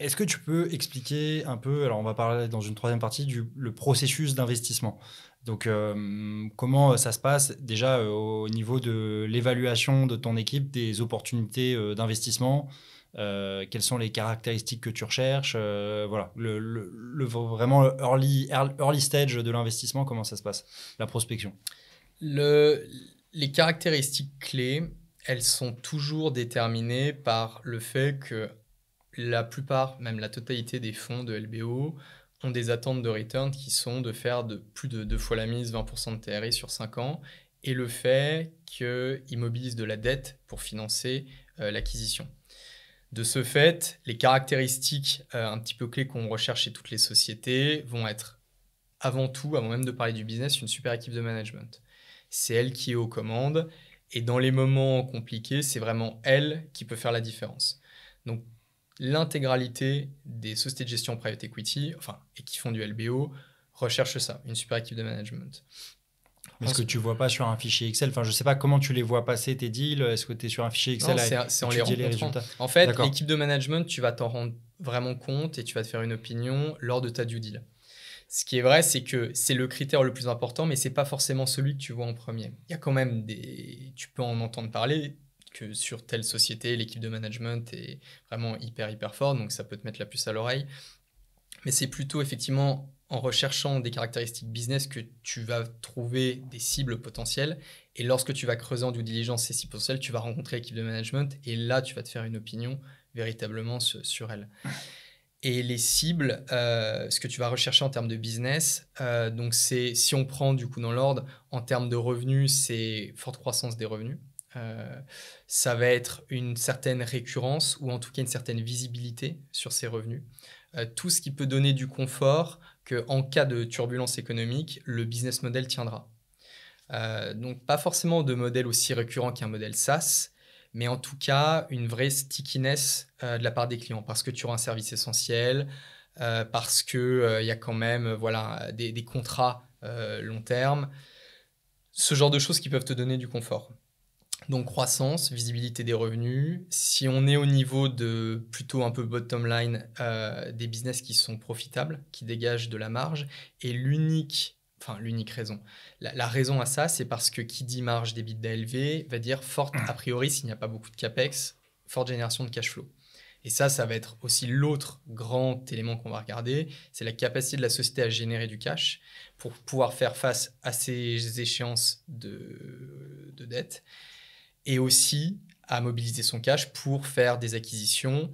Est-ce que tu peux expliquer un peu, alors on va parler dans une troisième partie, du le processus d'investissement donc, euh, comment ça se passe déjà euh, au niveau de l'évaluation de ton équipe des opportunités euh, d'investissement Quelles sont les caractéristiques que tu recherches Voilà, le, vraiment early, early stage de l'investissement, comment ça se passe La prospection Les caractéristiques clés, elles sont toujours déterminées par le fait que la plupart, même la totalité des fonds de LBO ont des attentes de return qui sont de faire de plus de deux fois la mise, 20% de TRI sur 5 ans, et le fait qu'ils mobilisent de la dette pour financer euh, l'acquisition. De ce fait, les caractéristiques euh, un petit peu clés qu'on recherche chez toutes les sociétés vont être avant tout, avant même de parler du business, une super équipe de management. C'est elle qui est aux commandes et dans les moments compliqués, c'est vraiment elle qui peut faire la différence. Donc l'intégralité des sociétés de gestion private equity, enfin, et qui font du LBO, recherchent ça, une super équipe de management. est-ce que tu vois pas sur un fichier Excel Enfin, je sais pas comment tu les vois passer tes deals. Est-ce que tu es sur un fichier Excel C'est en les, les résultats. En fait, l'équipe de management, tu vas t'en rendre vraiment compte et tu vas te faire une opinion lors de ta due deal. Ce qui est vrai, c'est que c'est le critère le plus important, mais c'est pas forcément celui que tu vois en premier. Il y a quand même des, tu peux en entendre parler, que sur telle société, l'équipe de management est vraiment hyper, hyper forte, donc ça peut te mettre la puce à l'oreille. Mais c'est plutôt effectivement en recherchant des caractéristiques business que tu vas trouver des cibles potentielles. Et lorsque tu vas creuser en due diligence ces cibles potentielles, tu vas rencontrer l'équipe de management et là, tu vas te faire une opinion véritablement sur elle. Et les cibles, euh, ce que tu vas rechercher en termes de business, euh, donc c'est si on prend du coup dans l'ordre, en termes de revenus, c'est forte croissance des revenus. Euh, ça va être une certaine récurrence ou en tout cas une certaine visibilité sur ses revenus. Euh, tout ce qui peut donner du confort que en cas de turbulence économique, le business model tiendra. Euh, donc pas forcément de modèle aussi récurrent qu'un modèle SaaS, mais en tout cas une vraie stickiness de la part des clients parce que tu auras un service essentiel, parce qu'il il y a quand même voilà, des, des contrats long terme, ce genre de choses qui peuvent te donner du confort. Donc croissance, visibilité des revenus. Si on est au niveau de plutôt un peu bottom line, euh, des business qui sont profitables, qui dégagent de la marge, et l'unique, enfin l'unique raison, la, raison à ça, c'est parce que qui dit marge d'EBITDA élevée va dire forte a priori s'il n'y a pas beaucoup de capex, forte génération de cash flow. Et ça, ça va être aussi l'autre grand élément qu'on va regarder, c'est la capacité de la société à générer du cash pour pouvoir faire face à ces échéances de, de dette et aussi à mobiliser son cash pour faire des acquisitions,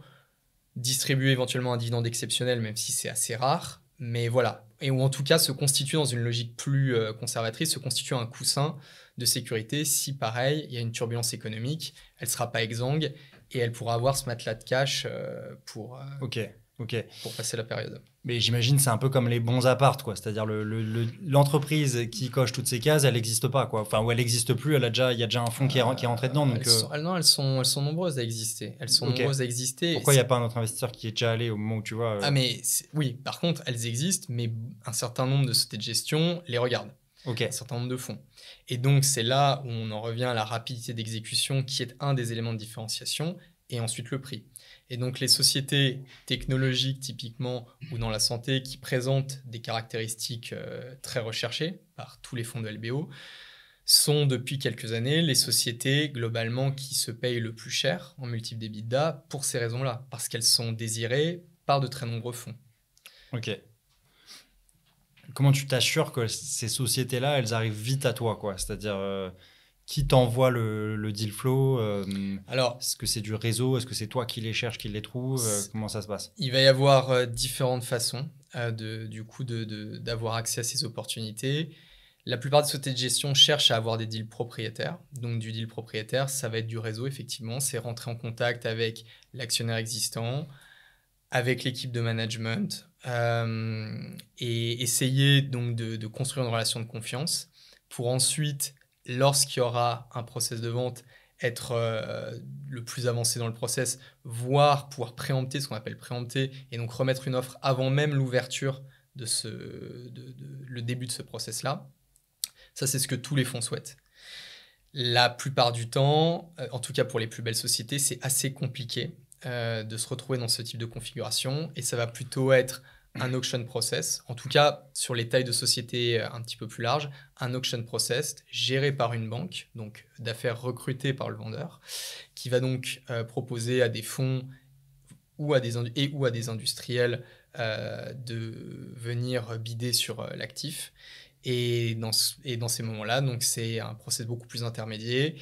distribuer éventuellement un dividende exceptionnel, même si c'est assez rare, mais voilà. Et ou en tout cas se constituer dans une logique plus euh, conservatrice, se constituer un coussin de sécurité si, pareil, il y a une turbulence économique, elle ne sera pas exsangue et elle pourra avoir ce matelas de cash euh, pour. Euh, ok. Pour passer la période. Mais j'imagine c'est un peu comme les bons apparts. quoi. C'est-à-dire l'entreprise le, qui coche toutes ces cases, elle n'existe pas, quoi. Enfin, ou elle n'existe plus, elle a déjà, il y a déjà un fonds qui, est, rentré dedans. elles sont, euh. ah non, elles sont, nombreuses à exister. Elles sont nombreuses à exister. Pourquoi il n'y a pas un autre investisseur qui est déjà allé au moment où tu vois euh Ah, mais oui, par contre, elles existent, mais un certain nombre de sociétés de gestion les regardent. Un certain nombre de fonds. Et donc, c'est là où on en revient à la rapidité d'exécution qui est un des éléments de différenciation et ensuite le prix. Et donc les sociétés technologiques typiquement ou dans la santé qui présentent des caractéristiques euh, très recherchées par tous les fonds de LBO sont depuis quelques années les sociétés globalement qui se payent le plus cher en multiple d'EBITDA pour ces raisons-là, parce qu'elles sont désirées par de très nombreux fonds. Ok. Comment tu t'assures que ces sociétés-là, elles arrivent vite à toi, quoi C'est-à-dire, euh, qui t'envoie le, deal flow euh, Alors, est-ce que c'est du réseau Est-ce que c'est toi qui les cherches, qui les trouves euh, Comment ça se passe Il va y avoir euh, différentes façons de, du coup d'avoir de, accès à ces opportunités. La plupart des sociétés de gestion cherchent à avoir des deals propriétaires. Donc du deal propriétaire, ça va être du réseau effectivement, c'est rentrer en contact avec l'actionnaire existant, avec l'équipe de management et essayer donc de, de construire une relation de confiance pour ensuite lorsqu'il y aura un process de vente, être euh, le plus avancé dans le process, voire pouvoir préempter ce qu'on appelle préempter, et donc remettre une offre avant même l'ouverture de, ce, le début de ce process-là. Ça, c'est ce que tous les fonds souhaitent. La plupart du temps, euh, en tout cas pour les plus belles sociétés, c'est assez compliqué euh, de se retrouver dans ce type de configuration, et ça va plutôt être un auction process, en tout cas sur les tailles de société euh, un petit peu plus larges, un auction process géré par une banque, donc d'affaires recrutées par le vendeur, qui va donc euh, proposer à des fonds ou à des et ou à des industriels euh, de venir bider sur l'actif. Et dans, et dans ces moments-là, donc c'est un process beaucoup plus intermédiaire,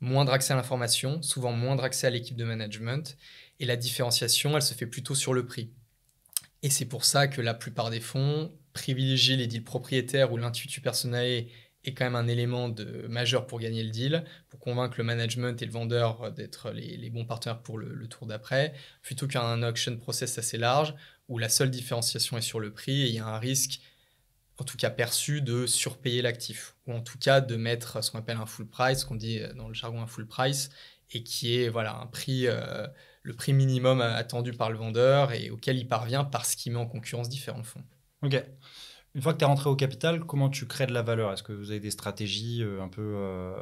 moindre accès à l'information, souvent moindre accès à l'équipe de management, et la différenciation, elle se fait plutôt sur le prix. Et c'est pour ça que la plupart des fonds privilégient les deals propriétaires où l'intuitu personnel est quand même un élément majeur pour gagner le deal, pour convaincre le management et le vendeur d'être les, bons partenaires pour le, tour d'après, plutôt qu'un auction process assez large où la seule différenciation est sur le prix et il y a un risque, en tout cas perçu, de surpayer l'actif, ou en tout cas de mettre ce qu'on appelle un full price, qu'on dit dans le jargon un full price, et qui est voilà un prix euh, le prix minimum attendu par le vendeur et auquel il parvient parce qu'il met en concurrence différents fonds. Ok. Une fois que tu es rentré au capital, comment tu crées de la valeur Est-ce que vous avez des stratégies euh, un peu euh,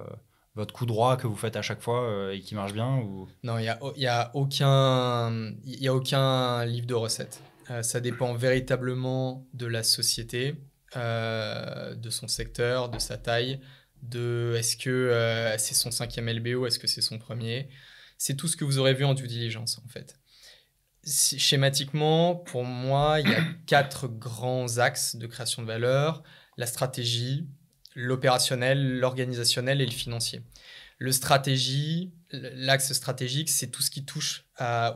votre coup droit que vous faites à chaque fois euh, et qui marche bien ou... Non, il n'y a, a, aucun, a aucun livre de recettes. ça dépend véritablement de la société, de son secteur, de sa taille, de est-ce que c'est son cinquième LBO, est-ce que c'est son premier c'est tout ce que vous aurez vu en due diligence, en fait. schématiquement, pour moi, il y a quatre grands axes de création de valeur la stratégie, l'opérationnel, l'organisationnel et le financier. Le stratégie, l'axe stratégique, c'est tout ce qui touche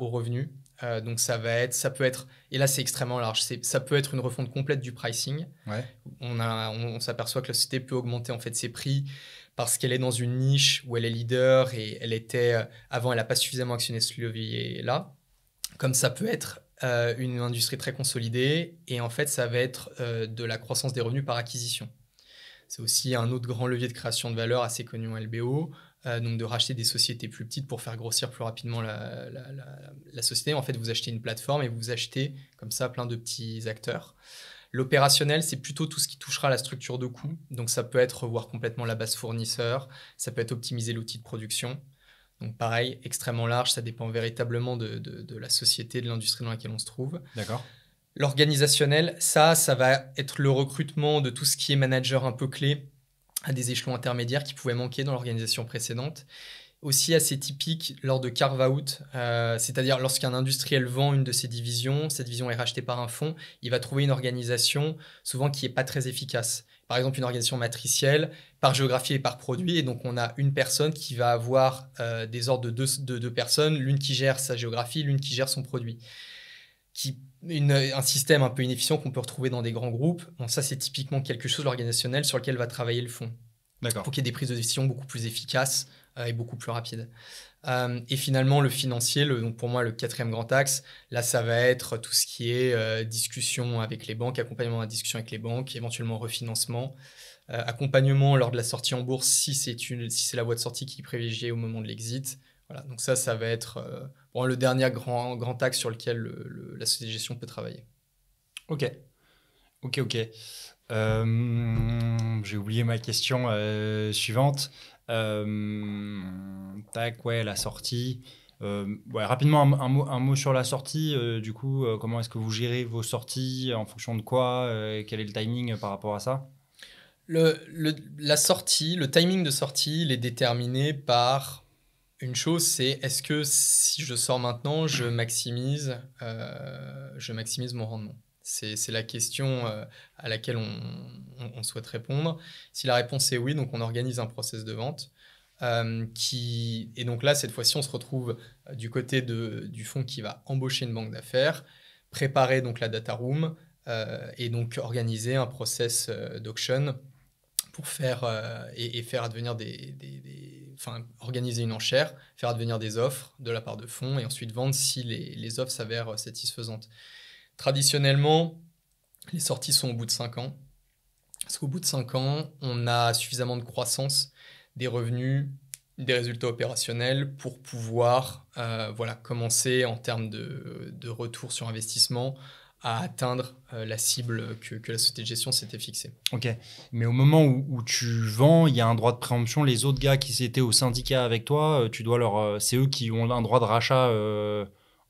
aux revenus. Euh, donc ça va être, ça peut être, et là c'est extrêmement large, ça peut être une refonte complète du pricing. On, on s'aperçoit que la société peut augmenter en fait ses prix parce qu'elle est dans une niche où elle est leader et elle était euh, avant, elle n'a pas suffisamment actionné ce levier-là. Comme ça peut être euh, une industrie très consolidée et en fait, ça va être euh, de la croissance des revenus par acquisition. C'est aussi un autre grand levier de création de valeur assez connu en LBO, donc de racheter des sociétés plus petites pour faire grossir plus rapidement la, la, société. En fait, vous achetez une plateforme et vous achetez comme ça plein de petits acteurs. L'opérationnel, c'est plutôt tout ce qui touchera la structure de coût. Donc, ça peut être revoir complètement la base fournisseur, ça peut être optimiser l'outil de production. Donc, pareil, extrêmement large, ça dépend véritablement de, de la société, de l'industrie dans laquelle on se trouve. D'accord. L'organisationnel, ça, ça va être le recrutement de tout ce qui est manager un peu clé à des échelons intermédiaires qui pouvaient manquer dans l'organisation précédente aussi assez typique lors de carve-out, euh, c'est-à-dire lorsqu'un industriel vend une de ses divisions, cette division est rachetée par un fonds, il va trouver une organisation souvent qui n'est pas très efficace. Par exemple, une organisation matricielle par géographie et par produit. Et donc, on a une personne qui va avoir euh, des ordres de deux, personnes, l'une qui gère sa géographie, l'une qui gère son produit. Qui, un système un peu inefficient qu'on peut retrouver dans des grands groupes. Bon, ça, c'est typiquement quelque chose, l'organisationnel, sur lequel va travailler le fonds. D'accord. Pour qu'il y ait des prises de décision beaucoup plus efficaces euh, est beaucoup plus rapide. Euh, et finalement, le financier, donc pour moi, le quatrième grand axe, là, ça va être tout ce qui est euh, discussion avec les banques, accompagnement à la discussion avec les banques, éventuellement refinancement, accompagnement lors de la sortie en bourse si c'est si la voie de sortie qui est privilégiée au moment de l'exit. Voilà, donc ça, ça va être bon, le dernier grand, grand axe sur lequel la société de gestion peut travailler. Ok. Ok, ok. J'ai oublié ma question suivante. Euh, tac, ouais, la sortie. Euh, ouais, rapidement, un, un, mot, sur la sortie. Euh, du coup, comment est-ce que vous gérez vos sorties En fonction de quoi Quel est le timing par rapport à ça le, La sortie, le timing de sortie, il est déterminé par une chose, c'est est-ce que si je sors maintenant, je maximise, je maximise mon rendement c'est la question euh, à laquelle on, souhaite répondre. Si la réponse est oui, donc on organise un process de vente. Euh, qui... Et donc là, cette fois-ci, on se retrouve euh, du côté du fonds qui va embaucher une banque d'affaires, préparer donc la data room et donc organiser un process d'auction pour faire et, faire advenir des, des, enfin organiser une enchère, faire advenir des offres de la part de fonds et ensuite vendre si les offres s'avèrent satisfaisantes. Traditionnellement, les sorties sont au bout de 5 ans. Parce qu'au bout de 5 ans, on a suffisamment de croissance des revenus, des résultats opérationnels pour pouvoir euh, voilà, commencer en termes de, retour sur investissement à atteindre euh, la cible que, la société de gestion s'était fixée. Ok, mais au moment où, tu vends, il y a un droit de préemption. Les autres gars qui étaient au syndicat avec toi, euh, tu dois leur, c'est eux qui ont un droit de rachat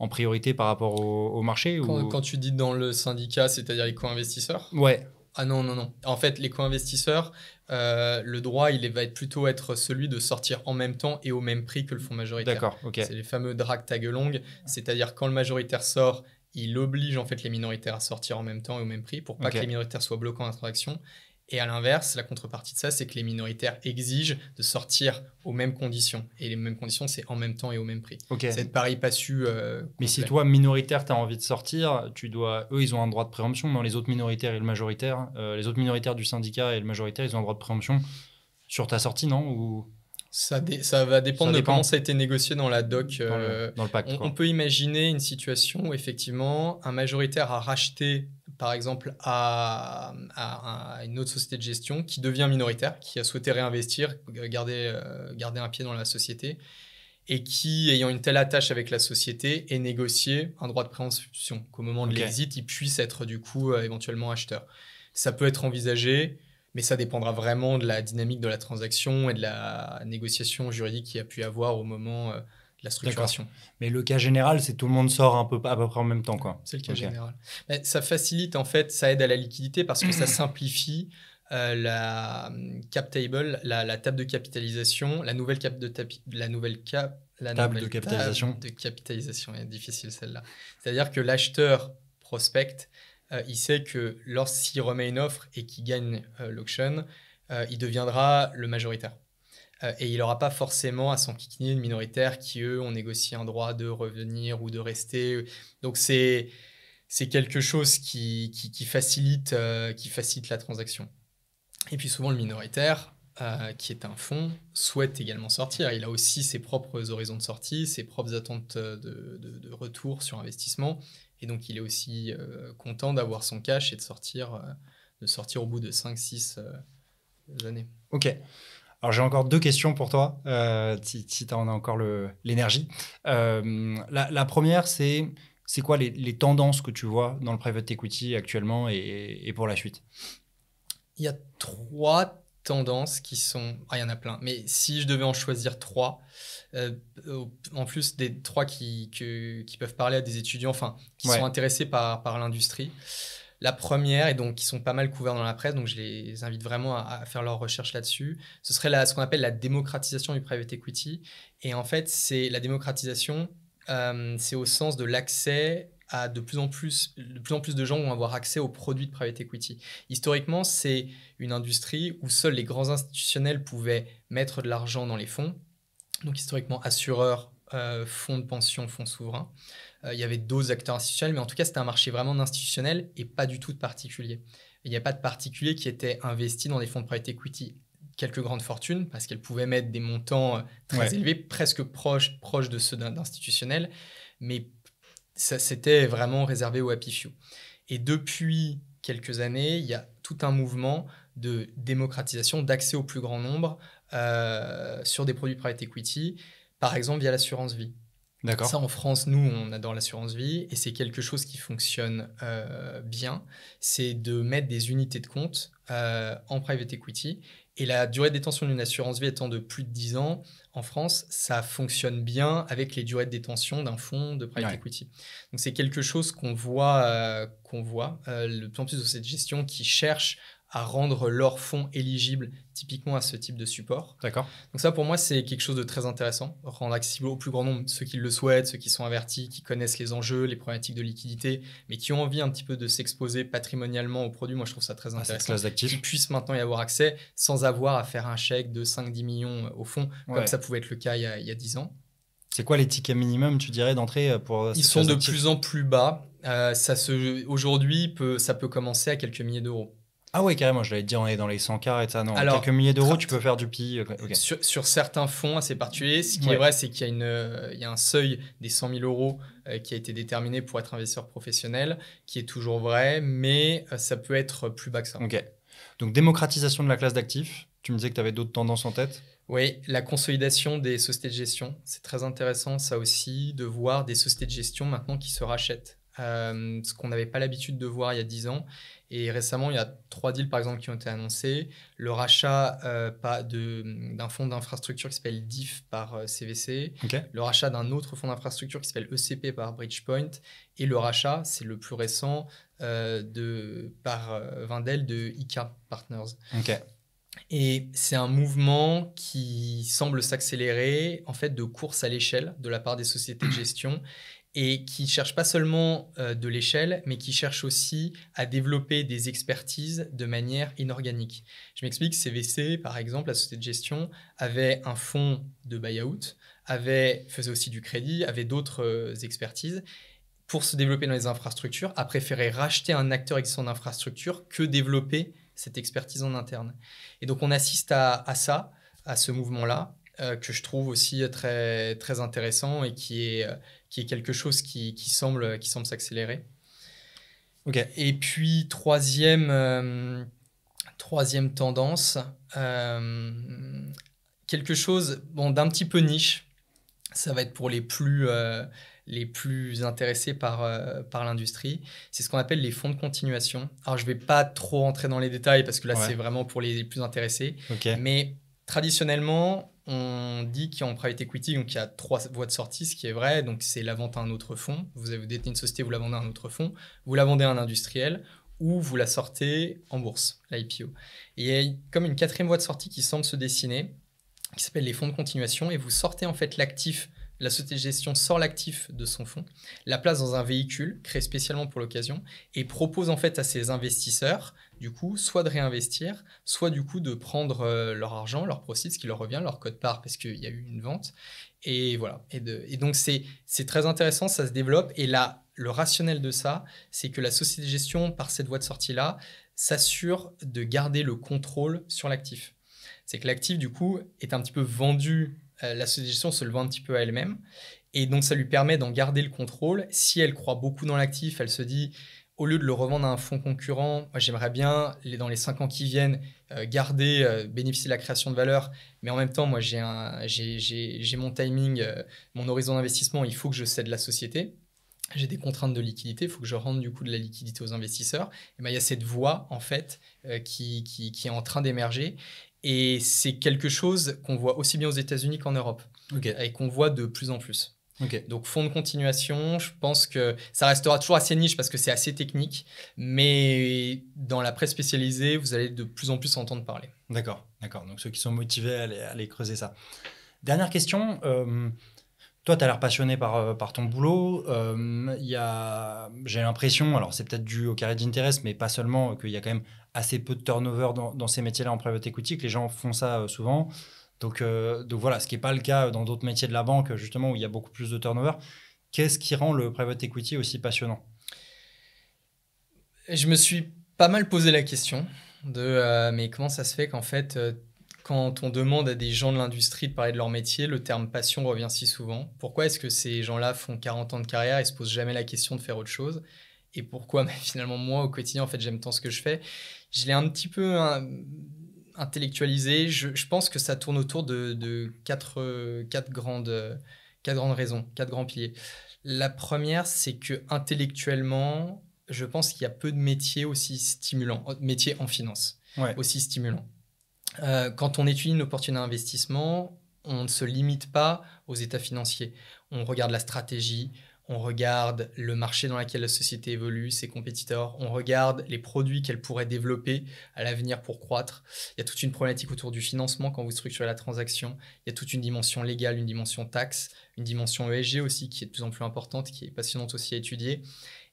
en priorité par rapport au, marché quand, ou... quand tu dis dans le syndicat, c'est-à-dire les co-investisseurs Ouais. Ah non, non, non. En fait, les co-investisseurs, euh, le droit, il va être plutôt être celui de sortir en même temps et au même prix que le fonds majoritaire. D'accord, ok. C'est les fameux drag tag longs, c'est-à-dire quand le majoritaire sort, il oblige en fait les minoritaires à sortir en même temps et au même prix pour pas que les minoritaires soient bloquants en la et à l'inverse, la contrepartie de ça, c'est que les minoritaires exigent de sortir aux mêmes conditions. Et les mêmes conditions, c'est en même temps et au même prix. Okay. C'est de pas su. Euh, Mais si toi, minoritaire, tu as envie de sortir, tu dois. Eux, ils ont un droit de préemption. non? les autres minoritaires et le majoritaire, euh, les autres minoritaires du syndicat et le majoritaire, ils ont un droit de préemption sur ta sortie, non Ou ça, va dépendre de comment ça a été négocié dans la doc. Dans le, euh, pacte, on, peut imaginer une situation où effectivement un majoritaire a racheté par exemple à, une autre société de gestion qui devient minoritaire, qui a souhaité réinvestir, euh, euh, garder, un pied dans la société et qui, ayant une telle attache avec la société, ait négocié un droit de préemption, qu'au moment de l'exit, il puisse être du coup éventuellement acheteur. Ça peut être envisagé. Mais ça dépendra vraiment de la dynamique de la transaction et de la négociation juridique qu'il y a pu avoir au moment euh, de la structuration. Mais le cas général, c'est tout le monde sort un peu à peu près en même temps, quoi. C'est le cas général. ça facilite en fait, ça aide à la liquidité parce que ça simplifie euh, la mm, cap table, la, table de capitalisation, la nouvelle cap de la nouvelle cap, la table de capitalisation. Table de capitalisation, est difficile celle-là. C'est-à-dire que l'acheteur prospecte euh, il sait que lorsqu'il remet une offre et qu'il gagne euh, l'auction, euh, il deviendra le majoritaire. et il n'aura pas forcément à s'enquiquiner le de qui, eux, ont négocié un droit de revenir ou de rester. Donc c'est quelque chose qui, qui, facilite, la transaction. Et puis souvent, le minoritaire, qui est un fonds, souhaite également sortir. Il a aussi ses propres horizons de sortie, ses propres attentes de retour sur investissement. Et donc, il est aussi euh, content d'avoir son cash et de sortir, euh, de sortir au bout de 5-6 euh, années. Ok. Alors, j'ai encore deux questions pour toi, si, tu en as encore l'énergie. La, première, c'est c'est quoi les, les, tendances que tu vois dans le private equity actuellement et, et pour la suite Il y a trois tendances qui sont... Ah, il y en a plein. Mais si je devais en choisir trois, euh, en plus des trois qui, peuvent parler à des étudiants, enfin, qui sont intéressés par, par l'industrie. La première, et donc qui sont pas mal couverts dans la presse, donc je les invite vraiment à, faire leur recherche là-dessus, ce serait ce qu'on appelle la démocratisation du private equity. Et en fait, c'est la démocratisation, euh, c'est au sens de l'accès de plus en plus, de plus en plus de gens vont avoir accès aux produits de private equity. Historiquement, c'est une industrie où seuls les grands institutionnels pouvaient mettre de l'argent dans les fonds, donc historiquement assureurs, euh, fonds de pension, fonds souverains. Euh, il y avait d'autres acteurs institutionnels, mais en tout cas, c'était un marché vraiment institutionnel et pas du tout de particulier. Il n'y a pas de particulier qui était investi dans des fonds de private equity quelques grandes fortunes parce qu'elles pouvaient mettre des montants euh, très élevés, presque proches, de ceux d'institutionnels, mais ça c'était vraiment réservé aux Happy Few. Et depuis quelques années, il y a tout un mouvement de démocratisation, d'accès au plus grand nombre euh, sur des produits private equity, par exemple via l'assurance vie. D'accord. Ça, en France, nous, on adore l'assurance vie et c'est quelque chose qui fonctionne euh, bien. C'est de mettre des unités de compte euh, en private equity et la durée de détention d'une assurance vie étant de plus de 10 ans, en France, ça fonctionne bien avec les durées de détention d'un fonds de private equity. Donc c'est quelque chose qu'on voit, euh, qu'on voit euh, le en plus de cette gestion qui cherche à rendre leurs fonds éligibles typiquement à ce type de support. D'accord. Donc ça, pour moi, c'est quelque chose de très intéressant. Rendre accessible au plus grand nombre, ceux qui le souhaitent, ceux qui sont avertis, qui connaissent les enjeux, les problématiques de liquidité, mais qui ont envie un petit peu de s'exposer patrimonialement aux produits. Moi, je trouve ça très ah, intéressant. Ah, Qu'ils puissent maintenant y avoir accès sans avoir à faire un chèque de 5-10 millions euh, au fond, comme ça pouvait être le cas il y a, 10 ans. C'est quoi les tickets minimum tu dirais, d'entrée euh, pour euh, Ils sont de plus en plus bas. ça se aujourd'hui peut ça peut commencer à quelques milliers d'euros. Ah ouais, carrément, je l'avais dit, on est dans les 100K et ça, non. Alors, quelques milliers d'euros, tu peux faire du PI. Euh, sur, certains fonds assez particuliers, ce qui est vrai, c'est qu'il y, a une, euh, il y a un seuil des 100 000 euros euh, qui a été déterminé pour être investisseur professionnel, qui est toujours vrai, mais ça peut être plus bas que ça. Ok. Donc, démocratisation de la classe d'actifs. Tu me disais que tu avais d'autres tendances en tête oui, la consolidation des sociétés de gestion, c'est très intéressant ça aussi, de voir des sociétés de gestion maintenant qui se rachètent. ce qu'on n'avait pas l'habitude de voir il y a 10 ans. Et récemment, il y a trois deals, par exemple, qui ont été annoncés. Le rachat euh, d'un fonds d'infrastructure qui s'appelle DIF par CVC. Euh, le rachat d'un autre fonds d'infrastructure qui s'appelle ECP par Bridgepoint. Et le rachat, c'est le plus récent, euh, de, par euh, Vindel de ICA Partners. Et c'est un mouvement qui semble s'accélérer, en fait, de course à l'échelle de la part des sociétés de gestion et qui cherchent pas seulement euh, de l'échelle, mais qui cherche aussi à développer des expertises de manière inorganique. Je m'explique, CVC, par exemple, la société de gestion, avait un fonds de buy-out, avait, faisait aussi du crédit, avait d'autres euh, expertises. Pour se développer dans les infrastructures, a préféré racheter un acteur existant infrastructure que développer cette expertise en interne. Et donc on assiste à ça, à ce mouvement-là, euh, que je trouve aussi très, très intéressant et qui est, euh, qui est quelque chose qui, qui semble, qui semble s'accélérer. Et puis, troisième, euh, troisième tendance, quelque chose bon, d'un petit peu niche. Ça va être pour les plus, les plus intéressés par, par l'industrie. C'est ce qu'on appelle les fonds de continuation. Alors, je ne vais pas trop rentrer dans les détails parce que là, c'est vraiment pour les plus intéressés. Mais traditionnellement, on dit qu'en private equity, donc il y a trois voies de sortie, ce qui est vrai. Donc c'est la vente à un autre fonds. Vous avez une société, vous la vendez à un autre fonds, vous la vendez à un industriel ou vous la sortez en bourse, l'IPO. Et il y a comme une quatrième voie de sortie qui semble se dessiner, qui s'appelle les fonds de continuation, et vous sortez en fait l'actif, la société de gestion sort l'actif de son fonds, la place dans un véhicule créé spécialement pour l'occasion, et propose en fait à ses investisseurs du coup, soit de réinvestir, soit du coup de prendre euh, leur argent, leur profit, ce qui leur revient, leur code part, parce qu'il y a eu une vente. Et voilà. Et, donc, c'est très intéressant, ça se développe. Et là, le rationnel de ça, c'est que la société de gestion, par cette voie de sortie-là, s'assure de garder le contrôle sur l'actif. C'est que l'actif, du coup, est un petit peu vendu, euh, la société de gestion se le vend un petit peu à elle-même. Et donc, ça lui permet d'en garder le contrôle. Si elle croit beaucoup dans l'actif, elle se dit au lieu de le revendre à un fonds concurrent, j'aimerais bien, dans les cinq ans qui viennent, euh, garder, euh, bénéficier de la création de valeur. Mais en même temps, moi, j'ai, mon timing, euh, mon horizon d'investissement, il faut que je cède la société. J'ai des contraintes de liquidité, il faut que je rende du coup de la liquidité aux investisseurs. Ben, il y a cette voie, en fait, qui, est en train d'émerger. Et c'est quelque chose qu'on voit aussi bien aux États-Unis qu'en Europe. Et qu'on voit de plus en plus. Donc fonds de continuation, je pense que ça restera toujours assez niche parce que c'est assez technique, mais dans la presse spécialisée, vous allez de plus en plus entendre parler. D'accord, d'accord. Donc ceux qui sont motivés à aller, creuser ça. Dernière question. Euh, toi, tu as l'air passionné par, euh, ton boulot. Euh, j'ai l'impression, alors c'est peut-être dû au carré d'intérêt, mais pas seulement, qu'il y a quand même assez peu de turnover dans, ces métiers-là en private equity, que les gens font ça souvent. Euh, donc, voilà, ce qui n'est pas le cas dans d'autres métiers de la banque, justement, où il y a beaucoup plus de turnover. Qu'est-ce qui rend le private equity aussi passionnant Je me suis pas mal posé la question de euh, mais comment ça se fait qu'en fait, euh, quand on demande à des gens de l'industrie de parler de leur métier, le terme passion revient si souvent. Pourquoi est-ce que ces gens-là font 40 ans de carrière et se posent jamais la question de faire autre chose Et pourquoi finalement moi au quotidien en fait j'aime tant ce que je fais Je l'ai un petit peu hein, Intellectualisé, je, pense que ça tourne autour de, euh, euh, quatre, grandes, raisons, quatre grands piliers. La première, c'est que intellectuellement, je pense qu'il y a peu de métiers aussi stimulants, euh, métiers en finance, aussi stimulants. quand on étudie une opportunité d'investissement, on ne se limite pas aux états financiers. On regarde la stratégie, on regarde le marché dans lequel la société évolue, ses compétiteurs, on regarde les produits qu'elle pourrait développer à l'avenir pour croître. Il y a toute une problématique autour du financement quand vous structurez la transaction, il y a toute une dimension légale, une dimension taxe, une dimension ESG aussi qui est de plus en plus importante, qui est passionnante aussi à étudier.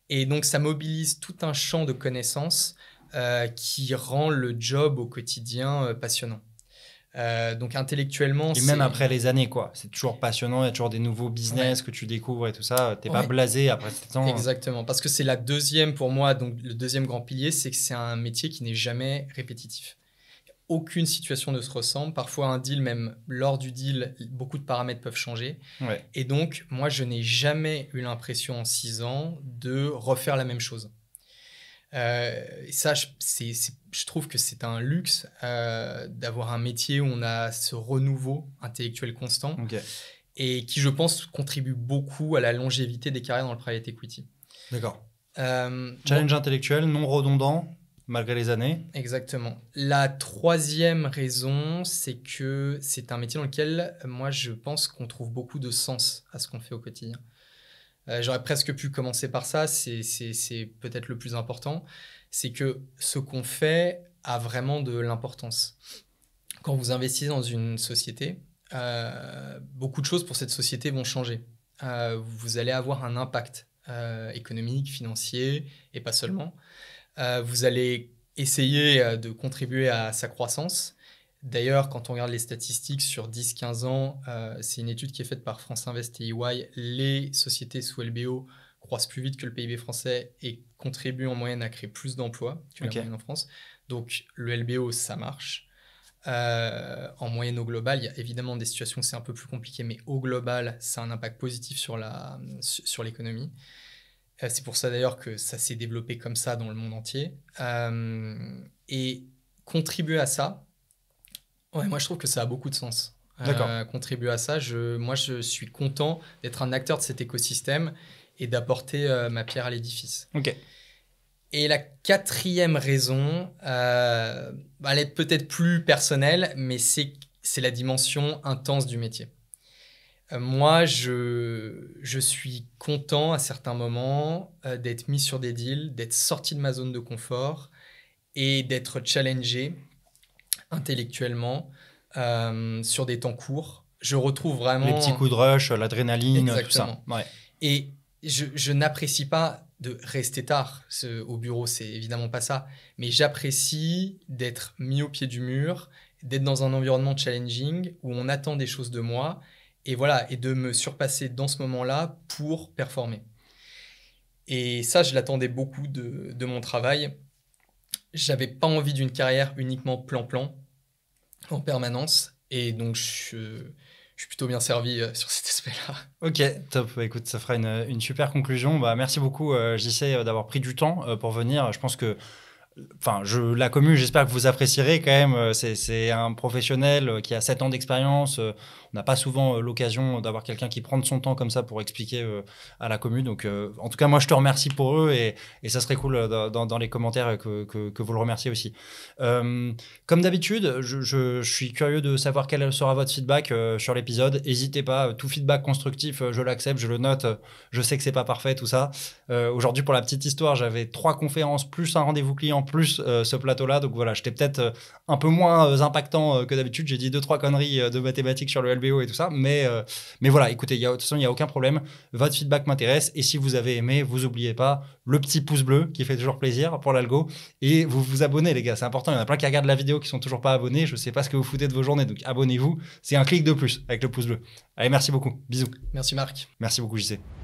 Et donc ça mobilise tout un champ de connaissances euh, qui rend le job au quotidien euh, passionnant. Euh, donc intellectuellement. Et même après les années, quoi. C'est toujours passionnant, il y a toujours des nouveaux business que tu découvres et tout ça. T'es pas blasé après ce temps. Hein. Exactement, parce que c'est la deuxième pour moi, donc le deuxième grand pilier, c'est que c'est un métier qui n'est jamais répétitif. Aucune situation ne se ressemble. Parfois, un deal, même lors du deal, beaucoup de paramètres peuvent changer. Ouais. Et donc, moi, je n'ai jamais eu l'impression en six ans de refaire la même chose. Euh, et ça, je, trouve que c'est un luxe euh, d'avoir un métier où on a ce renouveau intellectuel constant et qui, je pense, contribue beaucoup à la longévité des carrières dans le private equity. D'accord. Euh, Challenge intellectuel, non redondant, malgré les années. Exactement. La troisième raison, c'est que c'est un métier dans lequel, moi, je pense qu'on trouve beaucoup de sens à ce qu'on fait au quotidien. Euh, j'aurais presque pu commencer par ça, c'est peut-être le plus important, c'est que ce qu'on fait a vraiment de l'importance. Quand vous investissez dans une société, euh, beaucoup de choses pour cette société vont changer. Euh, vous allez avoir un impact économique, financier, et pas seulement. vous allez essayer de contribuer à sa croissance, D'ailleurs, quand on regarde les statistiques sur 10-15 ans, euh, c'est une étude qui est faite par France Invest et EY, les sociétés sous LBO croissent plus vite que le PIB français et contribuent en moyenne à créer plus d'emplois que la moyenne en France. Donc le LBO, ça marche. Euh, en moyenne au global, il y a évidemment des situations où c'est un peu plus compliqué, mais au global, ça a un impact positif sur l'économie. Sur euh, c'est pour ça d'ailleurs que ça s'est développé comme ça dans le monde entier. et contribuer à ça, Ouais, moi je trouve que ça a beaucoup de sens. Euh, contribuer à ça, je, moi je suis content d'être un acteur de cet écosystème et d'apporter euh, ma pierre à l'édifice. Ok. Et la quatrième raison, euh, bah, elle est peut-être plus personnelle, mais c'est, la dimension intense du métier. Euh, moi, je, je suis content à certains moments d'être mis sur des deals, d'être sorti de ma zone de confort et d'être challengé intellectuellement, euh, sur des temps courts. Je retrouve vraiment. Les petits coups de rush, l'adrénaline, tout ça. Et je, n'apprécie pas de rester tard au bureau, c'est évidemment pas ça. Mais j'apprécie d'être mis au pied du mur, d'être dans un environnement challenging où on attend des choses de moi et voilà, et de me surpasser dans ce moment-là pour performer. Et ça, je l'attendais beaucoup de, de, mon travail. J'avais pas envie d'une carrière uniquement plan-plan en permanence. Et donc, je, je suis plutôt bien servi euh, sur cet aspect-là. Ok, top. Bah, écoute, ça fera une, super conclusion. Bah, merci beaucoup, euh, JC, euh, d'avoir pris du temps pour venir. Je pense que enfin, je, la commu, j'espère que vous apprécierez quand même. C'est, un professionnel qui a 7 ans d'expérience, on n'a pas souvent euh, l'occasion d'avoir quelqu'un qui prend de son temps comme ça pour expliquer euh, à la commune. Donc, euh, en tout cas, moi, je te remercie pour eux et, et ça serait cool dans, les commentaires que, que, vous le remerciez aussi. comme d'habitude, je, je, suis curieux de savoir quel sera votre feedback sur l'épisode. N'hésitez pas, tout feedback constructif, je l'accepte, je le note. Je sais que c'est pas parfait, tout ça. Aujourd'hui, pour la petite histoire, j'avais trois conférences plus un rendez-vous client plus ce plateau-là. Donc voilà, j'étais peut-être un peu moins impactant que d'habitude. J'ai dit deux trois conneries de mathématiques sur le et tout ça. Mais, euh, mais voilà, écoutez, y a, de toute façon, il n'y a aucun problème. Votre feedback m'intéresse. Et si vous avez aimé, vous n'oubliez pas le petit pouce bleu qui fait toujours plaisir pour l'algo. Et vous vous abonnez, les gars, c'est important. Il y en a plein qui regardent la vidéo qui sont toujours pas abonnés. Je ne sais pas ce que vous foutez de vos journées. Donc abonnez-vous. C'est un clic de plus avec le pouce bleu. Allez, merci beaucoup. Bisous. Merci Marc. Merci beaucoup, sais